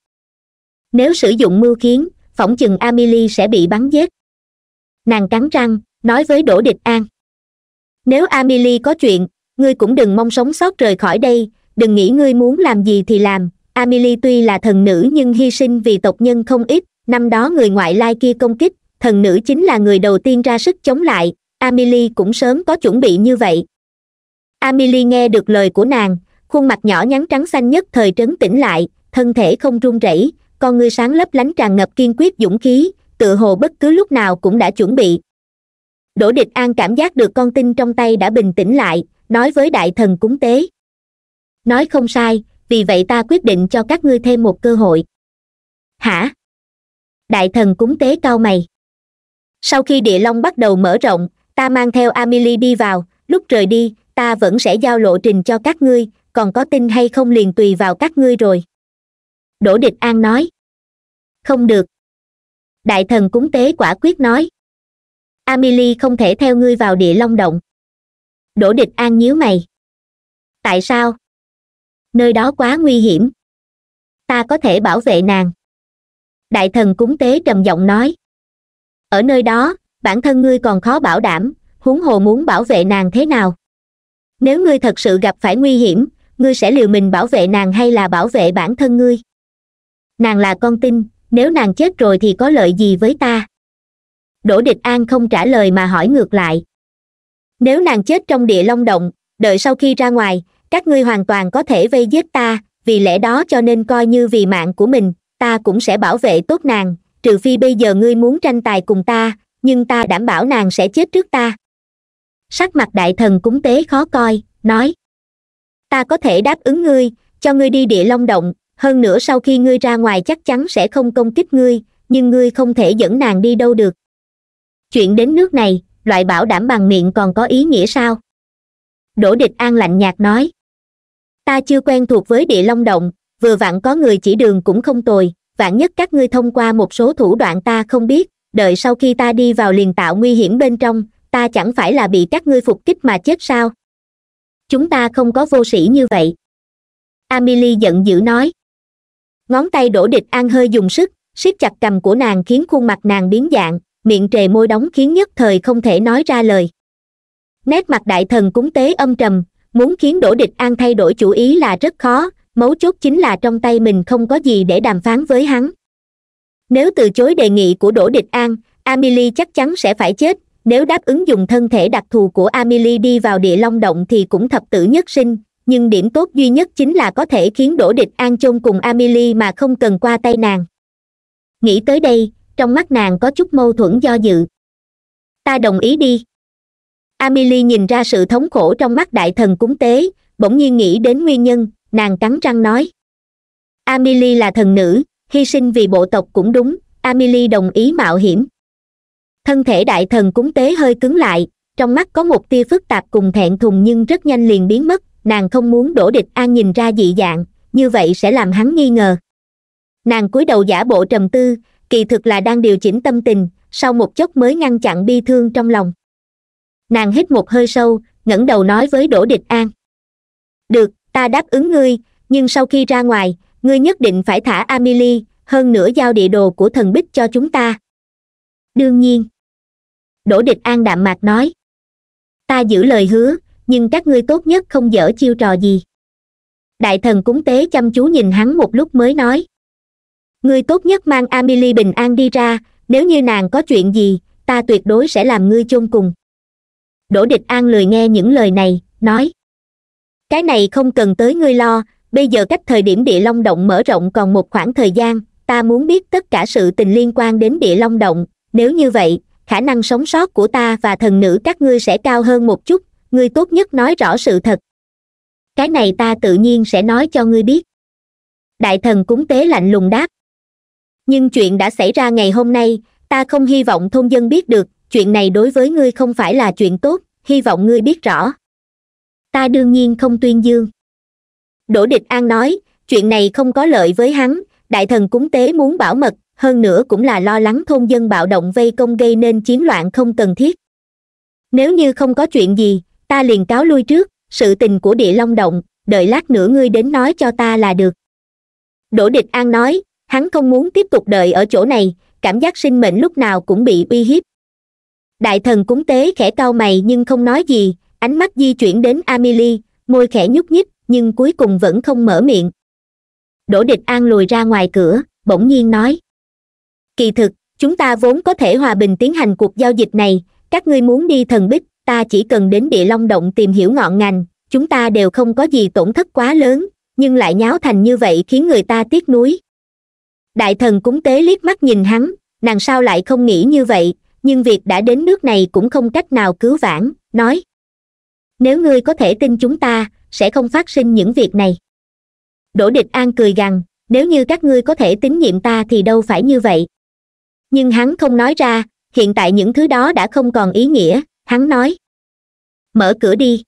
[SPEAKER 1] nếu sử dụng mưu kiến phỏng chừng amelie sẽ bị bắn giết nàng cắn răng nói với Đổ địch an nếu amelie có chuyện ngươi cũng đừng mong sống sót rời khỏi đây đừng nghĩ ngươi muốn làm gì thì làm amelie tuy là thần nữ nhưng hy sinh vì tộc nhân không ít năm đó người ngoại lai kia công kích thần nữ chính là người đầu tiên ra sức chống lại amelie cũng sớm có chuẩn bị như vậy amelie nghe được lời của nàng khuôn mặt nhỏ nhắn trắng xanh nhất thời trấn tĩnh lại thân thể không run rẩy con ngươi sáng lấp lánh tràn ngập kiên quyết dũng khí tự hồ bất cứ lúc nào cũng đã chuẩn bị đỗ địch an cảm giác được con tin trong tay đã bình tĩnh lại nói với đại thần cúng tế nói không sai vì vậy ta quyết định cho các ngươi thêm một cơ hội hả đại thần cúng tế cao mày sau khi địa long bắt đầu mở rộng ta mang theo Amili đi vào lúc rời đi ta vẫn sẽ giao lộ trình cho các ngươi còn có tin hay không liền tùy vào các ngươi rồi đỗ địch an nói không được đại thần cúng tế quả quyết nói Amili không thể theo ngươi vào địa long động đỗ địch an nhíu mày tại sao nơi đó quá nguy hiểm ta có thể bảo vệ nàng đại thần cúng tế trầm giọng nói ở nơi đó bản thân ngươi còn khó bảo đảm huống hồ muốn bảo vệ nàng thế nào nếu ngươi thật sự gặp phải nguy hiểm ngươi sẽ liều mình bảo vệ nàng hay là bảo vệ bản thân ngươi nàng là con tin nếu nàng chết rồi thì có lợi gì với ta đỗ địch an không trả lời mà hỏi ngược lại nếu nàng chết trong địa long động đợi sau khi ra ngoài các ngươi hoàn toàn có thể vây giết ta vì lẽ đó cho nên coi như vì mạng của mình ta cũng sẽ bảo vệ tốt nàng trừ phi bây giờ ngươi muốn tranh tài cùng ta nhưng ta đảm bảo nàng sẽ chết trước ta sắc mặt đại thần cúng tế khó coi nói ta có thể đáp ứng ngươi cho ngươi đi địa long động hơn nữa sau khi ngươi ra ngoài chắc chắn sẽ không công kích ngươi nhưng ngươi không thể dẫn nàng đi đâu được chuyện đến nước này loại bảo đảm bằng miệng còn có ý nghĩa sao đỗ địch an lạnh nhạt nói ta chưa quen thuộc với địa long động vừa vặn có người chỉ đường cũng không tồi vạn nhất các ngươi thông qua một số thủ đoạn ta không biết đợi sau khi ta đi vào liền tạo nguy hiểm bên trong ta chẳng phải là bị các ngươi phục kích mà chết sao chúng ta không có vô sĩ như vậy amelie giận dữ nói ngón tay đổ địch an hơi dùng sức siết chặt cầm của nàng khiến khuôn mặt nàng biến dạng miệng trề môi đóng khiến nhất thời không thể nói ra lời nét mặt đại thần cúng tế âm trầm muốn khiến đổ địch an thay đổi chủ ý là rất khó mấu chốt chính là trong tay mình không có gì để đàm phán với hắn nếu từ chối đề nghị của đỗ địch an amelie chắc chắn sẽ phải chết nếu đáp ứng dùng thân thể đặc thù của amelie đi vào địa long động thì cũng thập tử nhất sinh nhưng điểm tốt duy nhất chính là có thể khiến đỗ địch an chôn cùng amelie mà không cần qua tay nàng nghĩ tới đây trong mắt nàng có chút mâu thuẫn do dự ta đồng ý đi amelie nhìn ra sự thống khổ trong mắt đại thần cúng tế bỗng nhiên nghĩ đến nguyên nhân nàng cắn răng nói amelie là thần nữ hy sinh vì bộ tộc cũng đúng amelie đồng ý mạo hiểm thân thể đại thần cúng tế hơi cứng lại trong mắt có một tia phức tạp cùng thẹn thùng nhưng rất nhanh liền biến mất nàng không muốn đổ địch an nhìn ra dị dạng như vậy sẽ làm hắn nghi ngờ nàng cúi đầu giả bộ trầm tư kỳ thực là đang điều chỉnh tâm tình sau một chốc mới ngăn chặn bi thương trong lòng nàng hít một hơi sâu ngẩng đầu nói với Đổ địch an được ta đáp ứng ngươi nhưng sau khi ra ngoài ngươi nhất định phải thả amelie hơn nữa giao địa đồ của thần bích cho chúng ta đương nhiên đỗ địch an đạm mạc nói ta giữ lời hứa nhưng các ngươi tốt nhất không dở chiêu trò gì đại thần cúng tế chăm chú nhìn hắn một lúc mới nói ngươi tốt nhất mang amelie bình an đi ra nếu như nàng có chuyện gì ta tuyệt đối sẽ làm ngươi chôn cùng đỗ địch an lười nghe những lời này nói cái này không cần tới ngươi lo bây giờ cách thời điểm địa long động mở rộng còn một khoảng thời gian ta muốn biết tất cả sự tình liên quan đến địa long động nếu như vậy khả năng sống sót của ta và thần nữ các ngươi sẽ cao hơn một chút ngươi tốt nhất nói rõ sự thật cái này ta tự nhiên sẽ nói cho ngươi biết đại thần cúng tế lạnh lùng đáp nhưng chuyện đã xảy ra ngày hôm nay ta không hy vọng thôn dân biết được chuyện này đối với ngươi không phải là chuyện tốt hy vọng ngươi biết rõ ta đương nhiên không tuyên dương đỗ địch an nói chuyện này không có lợi với hắn đại thần cúng tế muốn bảo mật hơn nữa cũng là lo lắng thôn dân bạo động vây công gây nên chiến loạn không cần thiết nếu như không có chuyện gì ta liền cáo lui trước sự tình của địa long động đợi lát nữa ngươi đến nói cho ta là được đỗ địch an nói hắn không muốn tiếp tục đợi ở chỗ này cảm giác sinh mệnh lúc nào cũng bị uy hiếp đại thần cúng tế khẽ cao mày nhưng không nói gì ánh mắt di chuyển đến amelie môi khẽ nhúc nhích nhưng cuối cùng vẫn không mở miệng đỗ địch an lùi ra ngoài cửa bỗng nhiên nói kỳ thực chúng ta vốn có thể hòa bình tiến hành cuộc giao dịch này các ngươi muốn đi thần bích ta chỉ cần đến địa long động tìm hiểu ngọn ngành chúng ta đều không có gì tổn thất quá lớn nhưng lại nháo thành như vậy khiến người ta tiếc nuối đại thần cúng tế liếc mắt nhìn hắn nàng sao lại không nghĩ như vậy nhưng việc đã đến nước này cũng không cách nào cứu vãn nói nếu ngươi có thể tin chúng ta sẽ không phát sinh những việc này đỗ địch an cười gằn nếu như các ngươi có thể tín nhiệm ta thì đâu phải như vậy nhưng hắn không nói ra hiện tại những thứ đó đã không còn ý nghĩa hắn nói mở cửa đi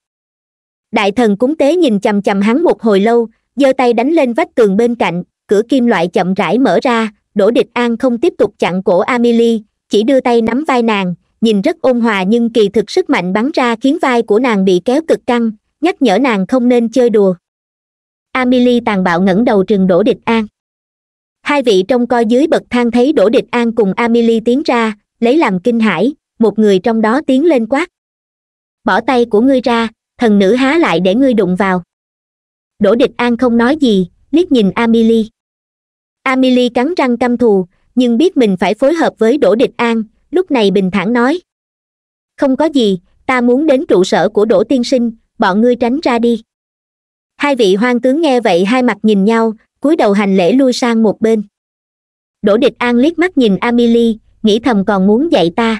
[SPEAKER 1] đại thần cúng tế nhìn chằm chằm hắn một hồi lâu giơ tay đánh lên vách tường bên cạnh cửa kim loại chậm rãi mở ra đỗ địch an không tiếp tục chặn cổ amelie chỉ đưa tay nắm vai nàng nhìn rất ôn hòa nhưng kỳ thực sức mạnh bắn ra khiến vai của nàng bị kéo cực căng nhắc nhở nàng không nên chơi đùa amelie tàn bạo ngẩng đầu trừng đỗ địch an hai vị trông coi dưới bậc thang thấy đỗ địch an cùng amelie tiến ra lấy làm kinh hãi một người trong đó tiến lên quát bỏ tay của ngươi ra thần nữ há lại để ngươi đụng vào đỗ địch an không nói gì liếc nhìn amelie amelie cắn răng căm thù nhưng biết mình phải phối hợp với đỗ địch an lúc này bình thản nói không có gì ta muốn đến trụ sở của đỗ tiên sinh bọn ngươi tránh ra đi hai vị hoang tướng nghe vậy hai mặt nhìn nhau cúi đầu hành lễ lui sang một bên đỗ địch an liếc mắt nhìn amelie nghĩ thầm còn muốn dạy ta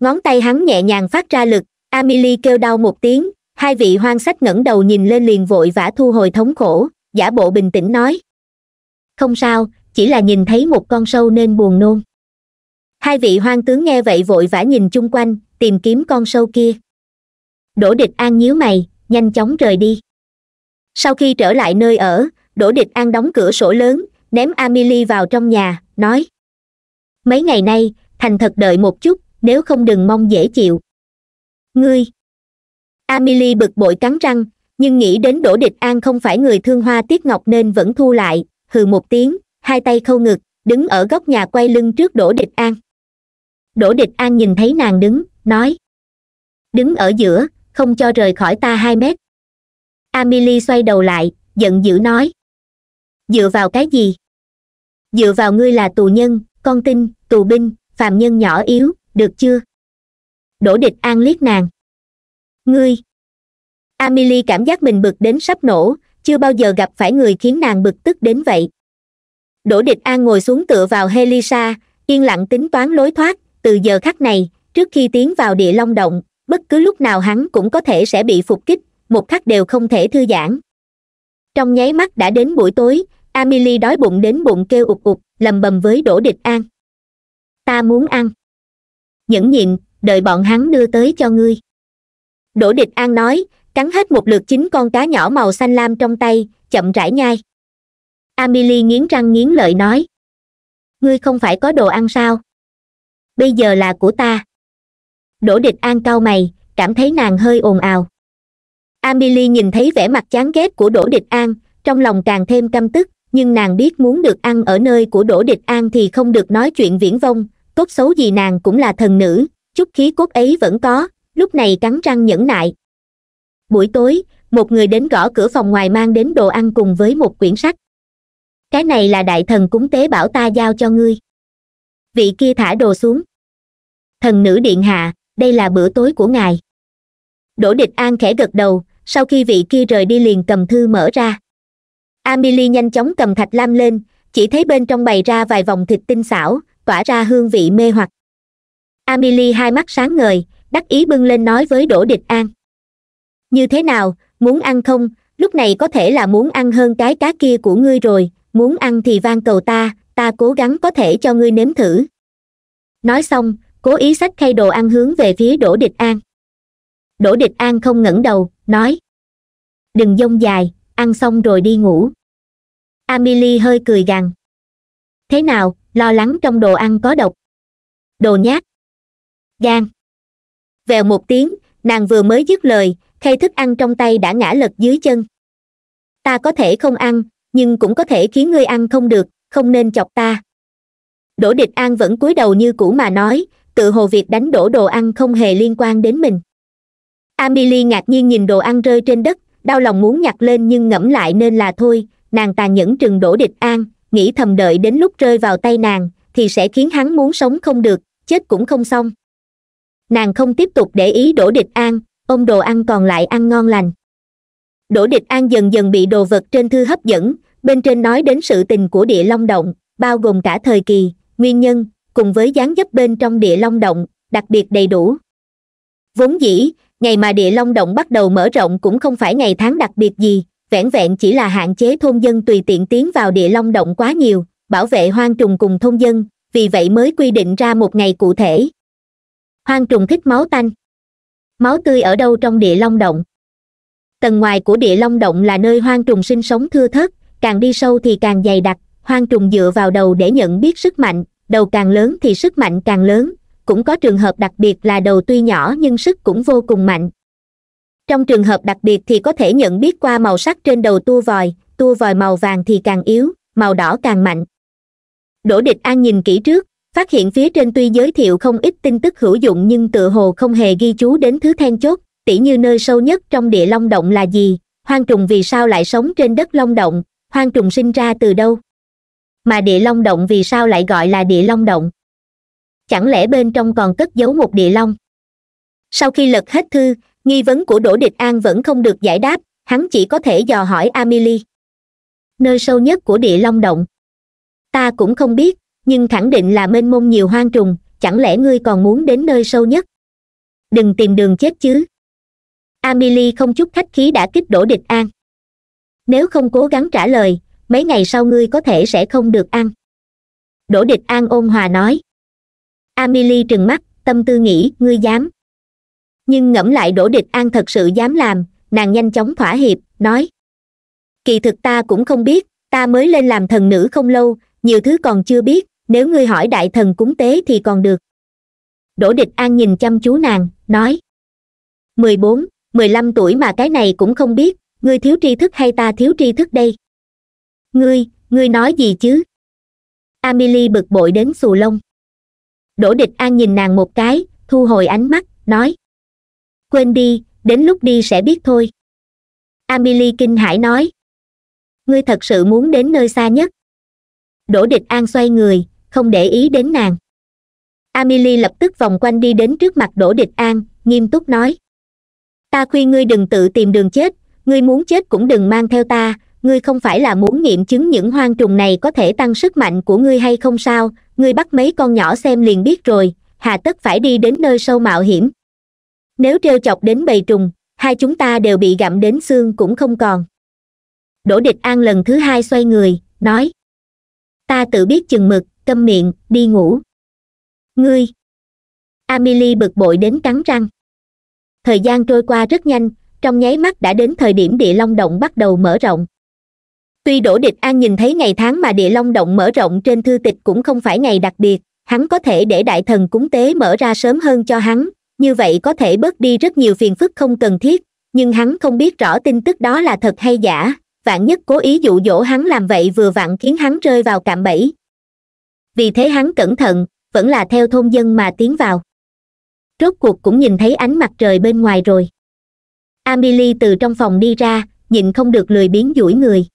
[SPEAKER 1] ngón tay hắn nhẹ nhàng phát ra lực amelie kêu đau một tiếng hai vị hoang sách ngẩng đầu nhìn lên liền vội vã thu hồi thống khổ giả bộ bình tĩnh nói không sao chỉ là nhìn thấy một con sâu nên buồn nôn hai vị hoang tướng nghe vậy vội vã nhìn chung quanh tìm kiếm con sâu kia đỗ địch an nhíu mày nhanh chóng rời đi sau khi trở lại nơi ở đỗ địch an đóng cửa sổ lớn ném amelie vào trong nhà nói mấy ngày nay thành thật đợi một chút nếu không đừng mong dễ chịu ngươi amelie bực bội cắn răng nhưng nghĩ đến đỗ địch an không phải người thương hoa tiết ngọc nên vẫn thu lại hừ một tiếng hai tay khâu ngực đứng ở góc nhà quay lưng trước đỗ địch an đỗ địch an nhìn thấy nàng đứng nói đứng ở giữa không cho rời khỏi ta hai mét amelie xoay đầu lại giận dữ nói dựa vào cái gì dựa vào ngươi là tù nhân con tin tù binh phàm nhân nhỏ yếu được chưa đỗ địch an liếc nàng ngươi amelie cảm giác mình bực đến sắp nổ chưa bao giờ gặp phải người khiến nàng bực tức đến vậy đỗ địch an ngồi xuống tựa vào helisa yên lặng tính toán lối thoát từ giờ khắc này trước khi tiến vào địa long động bất cứ lúc nào hắn cũng có thể sẽ bị phục kích một khắc đều không thể thư giãn trong nháy mắt đã đến buổi tối Amili đói bụng đến bụng kêu ục ục lầm bầm với đỗ địch an ta muốn ăn nhẫn nhịn đợi bọn hắn đưa tới cho ngươi đỗ địch an nói cắn hết một lượt chín con cá nhỏ màu xanh lam trong tay chậm rãi nhai Amili nghiến răng nghiến lợi nói ngươi không phải có đồ ăn sao bây giờ là của ta đỗ địch an cau mày cảm thấy nàng hơi ồn ào amelie nhìn thấy vẻ mặt chán ghét của đỗ địch an trong lòng càng thêm căm tức nhưng nàng biết muốn được ăn ở nơi của đỗ địch an thì không được nói chuyện viễn vông cốt xấu gì nàng cũng là thần nữ chút khí cốt ấy vẫn có lúc này cắn răng nhẫn nại buổi tối một người đến gõ cửa phòng ngoài mang đến đồ ăn cùng với một quyển sách cái này là đại thần cúng tế bảo ta giao cho ngươi vị kia thả đồ xuống thần nữ điện hạ đây là bữa tối của ngài đỗ địch an khẽ gật đầu sau khi vị kia rời đi liền cầm thư mở ra amelie nhanh chóng cầm thạch lam lên chỉ thấy bên trong bày ra vài vòng thịt tinh xảo tỏa ra hương vị mê hoặc amelie hai mắt sáng ngời đắc ý bưng lên nói với đỗ địch an như thế nào muốn ăn không lúc này có thể là muốn ăn hơn cái cá kia của ngươi rồi muốn ăn thì van cầu ta ta cố gắng có thể cho ngươi nếm thử nói xong cố ý sách khay đồ ăn hướng về phía đỗ địch an đỗ địch an không ngẩng đầu nói đừng dông dài ăn xong rồi đi ngủ amelie hơi cười gằn thế nào lo lắng trong đồ ăn có độc đồ nhát gan vèo một tiếng nàng vừa mới dứt lời khay thức ăn trong tay đã ngã lật dưới chân ta có thể không ăn nhưng cũng có thể khiến ngươi ăn không được không nên chọc ta đỗ địch an vẫn cúi đầu như cũ mà nói tự hồ việc đánh đổ đồ ăn không hề liên quan đến mình amelie ngạc nhiên nhìn đồ ăn rơi trên đất đau lòng muốn nhặt lên nhưng ngẫm lại nên là thôi nàng tàn nhẫn trừng đổ địch an nghĩ thầm đợi đến lúc rơi vào tay nàng thì sẽ khiến hắn muốn sống không được chết cũng không xong nàng không tiếp tục để ý đổ địch an ôm đồ ăn còn lại ăn ngon lành đổ địch an dần dần bị đồ vật trên thư hấp dẫn bên trên nói đến sự tình của địa long động bao gồm cả thời kỳ nguyên nhân cùng với dáng dấp bên trong địa long động đặc biệt đầy đủ vốn dĩ ngày mà địa long động bắt đầu mở rộng cũng không phải ngày tháng đặc biệt gì vẻn vẹn chỉ là hạn chế thôn dân tùy tiện tiến vào địa long động quá nhiều bảo vệ hoang trùng cùng thôn dân vì vậy mới quy định ra một ngày cụ thể hoang trùng thích máu tanh máu tươi ở đâu trong địa long động tầng ngoài của địa long động là nơi hoang trùng sinh sống thưa thớt càng đi sâu thì càng dày đặc hoang trùng dựa vào đầu để nhận biết sức mạnh đầu càng lớn thì sức mạnh càng lớn cũng có trường hợp đặc biệt là đầu tuy nhỏ nhưng sức cũng vô cùng mạnh trong trường hợp đặc biệt thì có thể nhận biết qua màu sắc trên đầu tua vòi tua vòi màu vàng thì càng yếu màu đỏ càng mạnh đỗ địch an nhìn kỹ trước phát hiện phía trên tuy giới thiệu không ít tin tức hữu dụng nhưng tựa hồ không hề ghi chú đến thứ then chốt tỉ như nơi sâu nhất trong địa long động là gì hoang trùng vì sao lại sống trên đất long động hoang trùng sinh ra từ đâu mà địa long động vì sao lại gọi là địa long động chẳng lẽ bên trong còn cất giấu một địa long sau khi lật hết thư nghi vấn của đỗ địch an vẫn không được giải đáp hắn chỉ có thể dò hỏi amelie nơi sâu nhất của địa long động ta cũng không biết nhưng khẳng định là mênh mông nhiều hoang trùng chẳng lẽ ngươi còn muốn đến nơi sâu nhất đừng tìm đường chết chứ amelie không chút khách khí đã kích đổ địch an nếu không cố gắng trả lời mấy ngày sau ngươi có thể sẽ không được ăn đỗ địch an ôn hòa nói Amili trừng mắt tâm tư nghĩ ngươi dám nhưng ngẫm lại đỗ địch an thật sự dám làm nàng nhanh chóng thỏa hiệp nói kỳ thực ta cũng không biết ta mới lên làm thần nữ không lâu nhiều thứ còn chưa biết nếu ngươi hỏi đại thần cúng tế thì còn được đỗ địch an nhìn chăm chú nàng nói mười bốn mười lăm tuổi mà cái này cũng không biết ngươi thiếu tri thức hay ta thiếu tri thức đây ngươi ngươi nói gì chứ amelie bực bội đến xù lông đỗ địch an nhìn nàng một cái thu hồi ánh mắt nói quên đi đến lúc đi sẽ biết thôi amelie kinh hãi nói ngươi thật sự muốn đến nơi xa nhất đỗ địch an xoay người không để ý đến nàng amelie lập tức vòng quanh đi đến trước mặt đỗ địch an nghiêm túc nói ta khuyên ngươi đừng tự tìm đường chết ngươi muốn chết cũng đừng mang theo ta ngươi không phải là muốn nghiệm chứng những hoang trùng này có thể tăng sức mạnh của ngươi hay không sao ngươi bắt mấy con nhỏ xem liền biết rồi hà tất phải đi đến nơi sâu mạo hiểm nếu t chọc đến bầy trùng hai chúng ta đều bị gặm đến xương cũng không còn đỗ địch an lần thứ hai xoay người nói ta tự biết chừng mực câm miệng đi ngủ ngươi amelie bực bội đến cắn răng thời gian trôi qua rất nhanh trong nháy mắt đã đến thời điểm địa long động bắt đầu mở rộng tuy đỗ địch an nhìn thấy ngày tháng mà địa long động mở rộng trên thư tịch cũng không phải ngày đặc biệt hắn có thể để đại thần cúng tế mở ra sớm hơn cho hắn như vậy có thể bớt đi rất nhiều phiền phức không cần thiết nhưng hắn không biết rõ tin tức đó là thật hay giả vạn nhất cố ý dụ dỗ hắn làm vậy vừa vặn khiến hắn rơi vào cạm bẫy vì thế hắn cẩn thận vẫn là theo thôn dân mà tiến vào rốt cuộc cũng nhìn thấy ánh mặt trời bên ngoài rồi amelie từ trong phòng đi ra nhìn không được lười biến duỗi người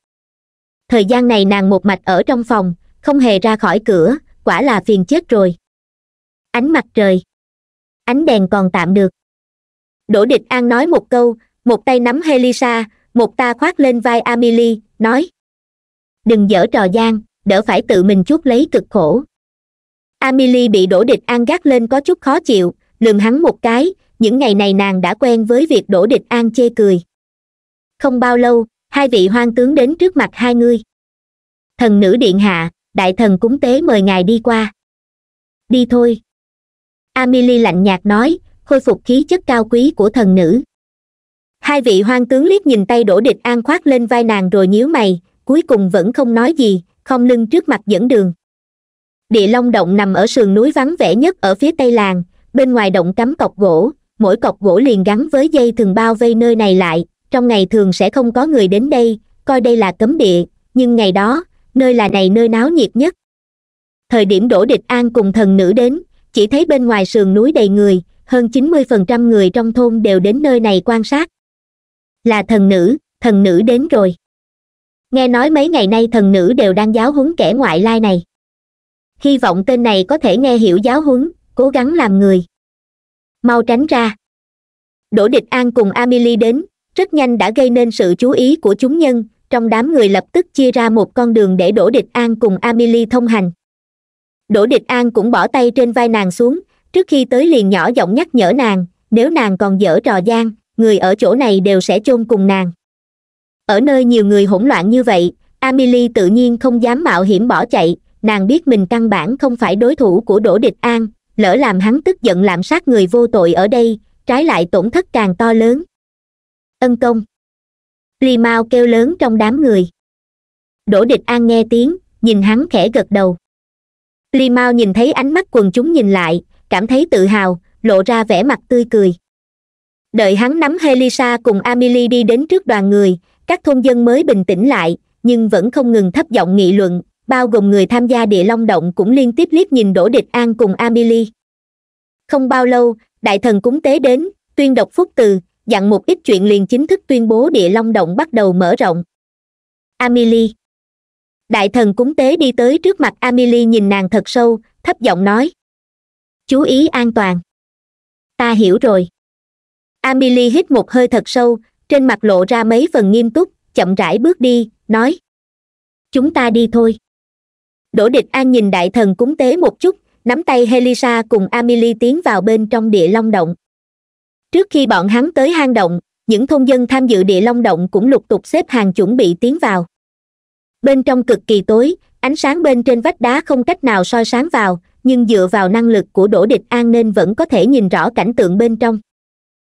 [SPEAKER 1] thời gian này nàng một mạch ở trong phòng không hề ra khỏi cửa quả là phiền chết rồi ánh mặt trời ánh đèn còn tạm được đỗ địch an nói một câu một tay nắm helisa một ta khoác lên vai amelie nói đừng dở trò gian đỡ phải tự mình chút lấy cực khổ amelie bị đổ địch an gác lên có chút khó chịu lườm hắn một cái những ngày này nàng đã quen với việc đổ địch an chê cười không bao lâu hai vị hoang tướng đến trước mặt hai ngươi thần nữ điện hạ đại thần cúng tế mời ngài đi qua đi thôi amelie lạnh nhạt nói khôi phục khí chất cao quý của thần nữ hai vị hoang tướng liếc nhìn tay đổ địch an khoác lên vai nàng rồi nhíu mày cuối cùng vẫn không nói gì không lưng trước mặt dẫn đường địa long động nằm ở sườn núi vắng vẻ nhất ở phía tây làng bên ngoài động cắm cọc gỗ mỗi cọc gỗ liền gắn với dây thường bao vây nơi này lại trong ngày thường sẽ không có người đến đây coi đây là cấm địa nhưng ngày đó nơi là này nơi náo nhiệt nhất thời điểm đổ địch an cùng thần nữ đến chỉ thấy bên ngoài sườn núi đầy người hơn chín mươi phần trăm người trong thôn đều đến nơi này quan sát là thần nữ thần nữ đến rồi nghe nói mấy ngày nay thần nữ đều đang giáo huấn kẻ ngoại lai này hy vọng tên này có thể nghe hiểu giáo huấn cố gắng làm người mau tránh ra đỗ địch an cùng amelie đến rất nhanh đã gây nên sự chú ý của chúng nhân trong đám người lập tức chia ra một con đường để đỗ địch an cùng amelie thông hành đỗ địch an cũng bỏ tay trên vai nàng xuống trước khi tới liền nhỏ giọng nhắc nhở nàng nếu nàng còn dở trò gian người ở chỗ này đều sẽ chôn cùng nàng ở nơi nhiều người hỗn loạn như vậy amelie tự nhiên không dám mạo hiểm bỏ chạy nàng biết mình căn bản không phải đối thủ của đỗ địch an lỡ làm hắn tức giận lạm sát người vô tội ở đây trái lại tổn thất càng to lớn ân công li mau kêu lớn trong đám người đỗ địch an nghe tiếng nhìn hắn khẽ gật đầu li mau nhìn thấy ánh mắt quần chúng nhìn lại cảm thấy tự hào lộ ra vẻ mặt tươi cười đợi hắn nắm helisa cùng amili đi đến trước đoàn người các thôn dân mới bình tĩnh lại nhưng vẫn không ngừng thấp giọng nghị luận bao gồm người tham gia địa long động cũng liên tiếp liếc nhìn đỗ địch an cùng amelie không bao lâu đại thần cúng tế đến tuyên đọc phúc từ dặn một ít chuyện liền chính thức tuyên bố địa long động bắt đầu mở rộng amelie đại thần cúng tế đi tới trước mặt amelie nhìn nàng thật sâu thấp giọng nói chú ý an toàn ta hiểu rồi amelie hít một hơi thật sâu trên mặt lộ ra mấy phần nghiêm túc chậm rãi bước đi nói chúng ta đi thôi đỗ địch an nhìn đại thần cúng tế một chút nắm tay helisa cùng amili tiến vào bên trong địa long động trước khi bọn hắn tới hang động những thôn dân tham dự địa long động cũng lục tục xếp hàng chuẩn bị tiến vào bên trong cực kỳ tối ánh sáng bên trên vách đá không cách nào soi sáng vào nhưng dựa vào năng lực của đỗ địch an nên vẫn có thể nhìn rõ cảnh tượng bên trong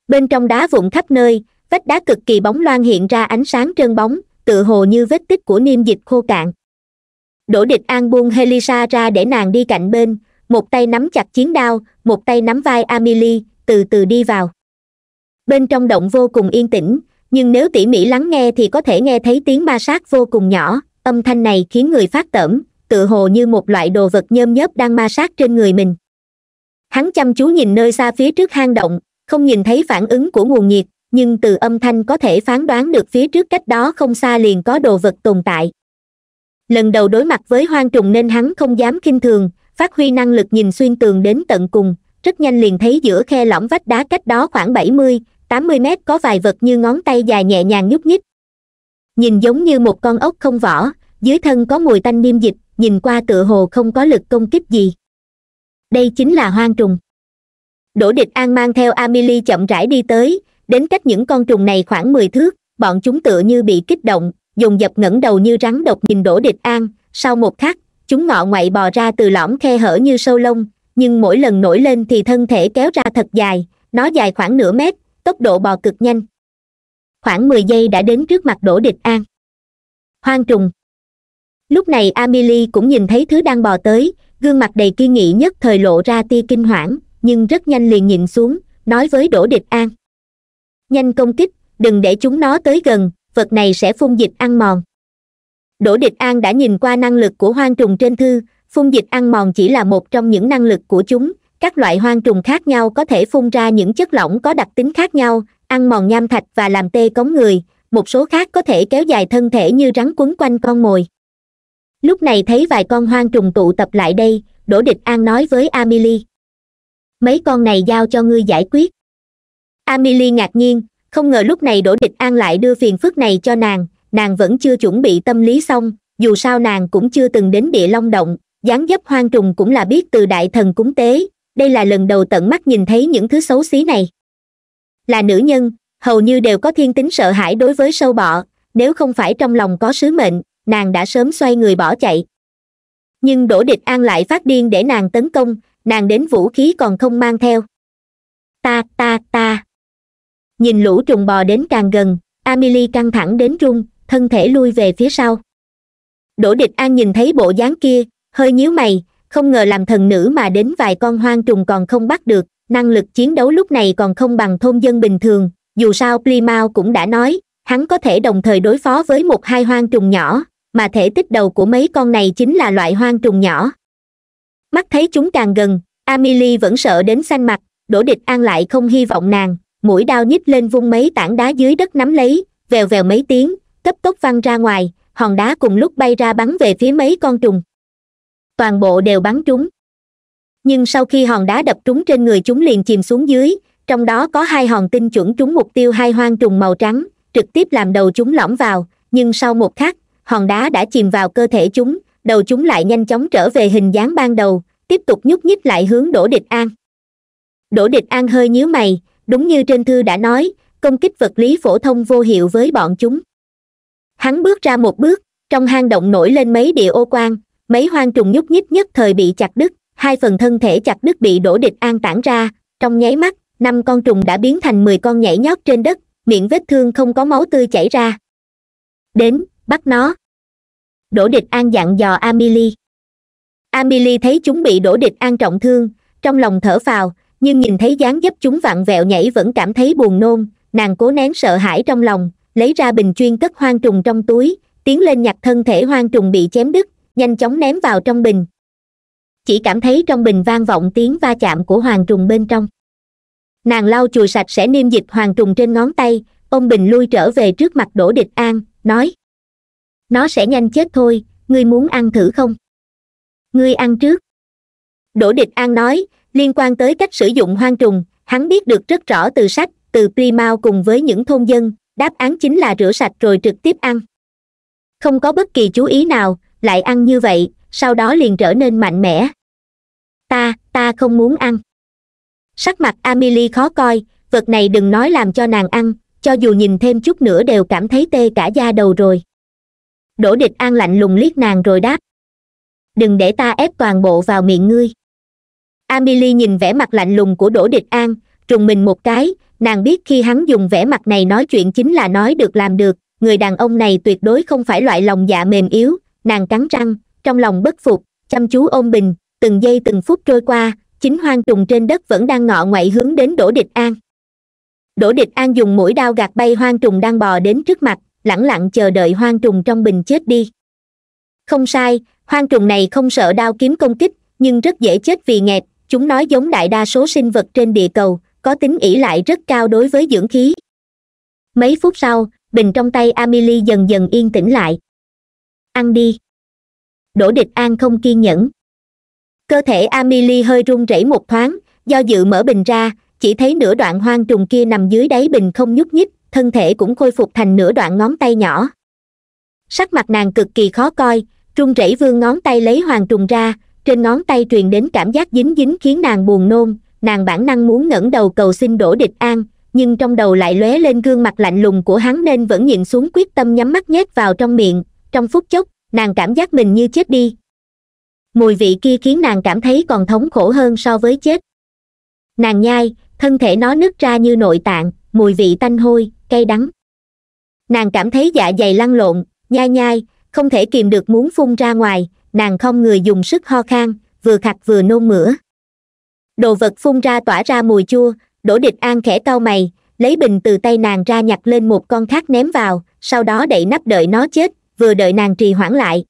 [SPEAKER 1] bên trong đá vụn khắp nơi vách đá cực kỳ bóng loang hiện ra ánh sáng trơn bóng tựa hồ như vết tích của niêm dịch khô cạn đỗ địch an buông helisa ra để nàng đi cạnh bên một tay nắm chặt chiến đao một tay nắm vai amelie từ từ đi vào bên trong động vô cùng yên tĩnh nhưng nếu tỉ mỉ lắng nghe thì có thể nghe thấy tiếng ma sát vô cùng nhỏ âm thanh này khiến người phát tẩm tự hồ như một loại đồ vật nhơm nhớp đang ma sát trên người mình hắn chăm chú nhìn nơi xa phía trước hang động không nhìn thấy phản ứng của nguồn nhiệt nhưng từ âm thanh có thể phán đoán được phía trước cách đó không xa liền có đồ vật tồn tại lần đầu đối mặt với hoang trùng nên hắn không dám kinh thường phát huy năng lực nhìn xuyên tường đến tận cùng rất nhanh liền thấy giữa khe lõm vách đá cách đó khoảng bảy mươi tám mươi mét có vài vật như ngón tay dài nhẹ nhàng nhúc nhích nhìn giống như một con ốc không vỏ dưới thân có mùi tanh niêm dịch nhìn qua tựa hồ không có lực công kích gì đây chính là hoang trùng đỗ địch an mang theo amili chậm rãi đi tới đến cách những con trùng này khoảng mười thước bọn chúng tựa như bị kích động dùng dập ngẩng đầu như rắn độc nhìn đổ địch an sau một khắc chúng ngọ ngoại bò ra từ lõm khe hở như sâu lông nhưng mỗi lần nổi lên thì thân thể kéo ra thật dài nó dài khoảng nửa mét tốc độ bò cực nhanh khoảng mười giây đã đến trước mặt đổ địch an hoang trùng lúc này amelie cũng nhìn thấy thứ đang bò tới gương mặt đầy kiên nghị nhất thời lộ ra tia kinh hoảng nhưng rất nhanh liền nhìn xuống nói với đỗ địch an nhanh công kích đừng để chúng nó tới gần vật này sẽ phun dịch ăn mòn đỗ địch an đã nhìn qua năng lực của hoang trùng trên thư phun dịch ăn mòn chỉ là một trong những năng lực của chúng các loại hoang trùng khác nhau có thể phun ra những chất lỏng có đặc tính khác nhau ăn mòn nham thạch và làm tê cống người một số khác có thể kéo dài thân thể như rắn quấn quanh con mồi lúc này thấy vài con hoang trùng tụ tập lại đây đỗ địch an nói với amelie mấy con này giao cho ngươi giải quyết amelie ngạc nhiên không ngờ lúc này đỗ địch an lại đưa phiền phức này cho nàng nàng vẫn chưa chuẩn bị tâm lý xong dù sao nàng cũng chưa từng đến địa long động dáng dấp hoang trùng cũng là biết từ đại thần cúng tế đây là lần đầu tận mắt nhìn thấy những thứ xấu xí này là nữ nhân hầu như đều có thiên tính sợ hãi đối với sâu bọ nếu không phải trong lòng có sứ mệnh nàng đã sớm xoay người bỏ chạy nhưng đỗ địch an lại phát điên để nàng tấn công nàng đến vũ khí còn không mang theo ta ta ta nhìn lũ trùng bò đến càng gần amelie căng thẳng đến rung, thân thể lui về phía sau đỗ địch an nhìn thấy bộ dáng kia hơi nhíu mày không ngờ làm thần nữ mà đến vài con hoang trùng còn không bắt được năng lực chiến đấu lúc này còn không bằng thôn dân bình thường dù sao plymouth cũng đã nói hắn có thể đồng thời đối phó với một hai hoang trùng nhỏ mà thể tích đầu của mấy con này chính là loại hoang trùng nhỏ mắt thấy chúng càng gần amelie vẫn sợ đến xanh mặt đổ địch an lại không hy vọng nàng mũi đao nhíp lên vung mấy tảng đá dưới đất nắm lấy vèo vèo mấy tiếng cấp tốc văng ra ngoài hòn đá cùng lúc bay ra bắn về phía mấy con trùng toàn bộ đều bắn trúng nhưng sau khi hòn đá đập trúng trên người chúng liền chìm xuống dưới trong đó có hai hòn tinh chuẩn trúng mục tiêu hai hoang trùng màu trắng trực tiếp làm đầu chúng lõm vào nhưng sau một khắc hòn đá đã chìm vào cơ thể chúng đầu chúng lại nhanh chóng trở về hình dáng ban đầu tiếp tục nhúc nhích lại hướng đỗ địch an đỗ địch an hơi nhíu mày đúng như trên thư đã nói công kích vật lý phổ thông vô hiệu với bọn chúng hắn bước ra một bước trong hang động nổi lên mấy địa ô quan mấy hoang trùng nhúc nhích nhất thời bị chặt đứt hai phần thân thể chặt đứt bị đổ địch an tản ra trong nháy mắt năm con trùng đã biến thành mười con nhảy nhót trên đất miệng vết thương không có máu tươi chảy ra đến bắt nó đổ địch an dặn dò amili amili thấy chúng bị đổ địch an trọng thương trong lòng thở phào nhưng nhìn thấy dáng dấp chúng vặn vẹo nhảy vẫn cảm thấy buồn nôn nàng cố nén sợ hãi trong lòng lấy ra bình chuyên cất hoang trùng trong túi tiến lên nhặt thân thể hoang trùng bị chém đứt nhanh chóng ném vào trong bình chỉ cảm thấy trong bình vang vọng tiếng va chạm của hoàng trùng bên trong nàng lau chùi sạch sẽ niêm dịch hoàng trùng trên ngón tay ông bình lui trở về trước mặt đỗ địch an nói nó sẽ nhanh chết thôi ngươi muốn ăn thử không ngươi ăn trước đỗ địch an nói liên quan tới cách sử dụng hoang trùng hắn biết được rất rõ từ sách từ tuy mao cùng với những thôn dân đáp án chính là rửa sạch rồi trực tiếp ăn không có bất kỳ chú ý nào lại ăn như vậy sau đó liền trở nên mạnh mẽ ta ta không muốn ăn sắc mặt amelie khó coi vật này đừng nói làm cho nàng ăn cho dù nhìn thêm chút nữa đều cảm thấy tê cả da đầu rồi đỗ địch an lạnh lùng liếc nàng rồi đáp đừng để ta ép toàn bộ vào miệng ngươi amelie nhìn vẻ mặt lạnh lùng của đỗ địch an trùng mình một cái nàng biết khi hắn dùng vẻ mặt này nói chuyện chính là nói được làm được người đàn ông này tuyệt đối không phải loại lòng dạ mềm yếu nàng cắn răng trong lòng bất phục chăm chú ôm bình từng giây từng phút trôi qua chính hoang trùng trên đất vẫn đang ngọ ngoại hướng đến đỗ địch an đỗ địch an dùng mũi đao gạt bay hoang trùng đang bò đến trước mặt lẳng lặng chờ đợi hoang trùng trong bình chết đi không sai hoang trùng này không sợ đao kiếm công kích nhưng rất dễ chết vì nghẹt chúng nói giống đại đa số sinh vật trên địa cầu có tính ỷ lại rất cao đối với dưỡng khí mấy phút sau bình trong tay amelie dần dần yên tĩnh lại ăn đi đỗ địch an không kiên nhẫn cơ thể amelie hơi run rẩy một thoáng do dự mở bình ra chỉ thấy nửa đoạn hoang trùng kia nằm dưới đáy bình không nhúc nhích thân thể cũng khôi phục thành nửa đoạn ngón tay nhỏ sắc mặt nàng cực kỳ khó coi run rẩy vương ngón tay lấy hoàng trùng ra trên ngón tay truyền đến cảm giác dính dính khiến nàng buồn nôn nàng bản năng muốn ngẩng đầu cầu xin đổ địch an nhưng trong đầu lại lóe lên gương mặt lạnh lùng của hắn nên vẫn nhìn xuống quyết tâm nhắm mắt nhét vào trong miệng trong phút chốc nàng cảm giác mình như chết đi mùi vị kia khiến nàng cảm thấy còn thống khổ hơn so với chết nàng nhai thân thể nó nứt ra như nội tạng mùi vị tanh hôi cay đắng nàng cảm thấy dạ dày lăn lộn nhai nhai không thể kìm được muốn phun ra ngoài nàng không người dùng sức ho khan vừa khạc vừa nôn mửa đồ vật phun ra tỏa ra mùi chua đỗ địch an khẽ cau mày lấy bình từ tay nàng ra nhặt lên một con khác ném vào sau đó đậy nắp đợi nó chết vừa đợi nàng trì hoãn lại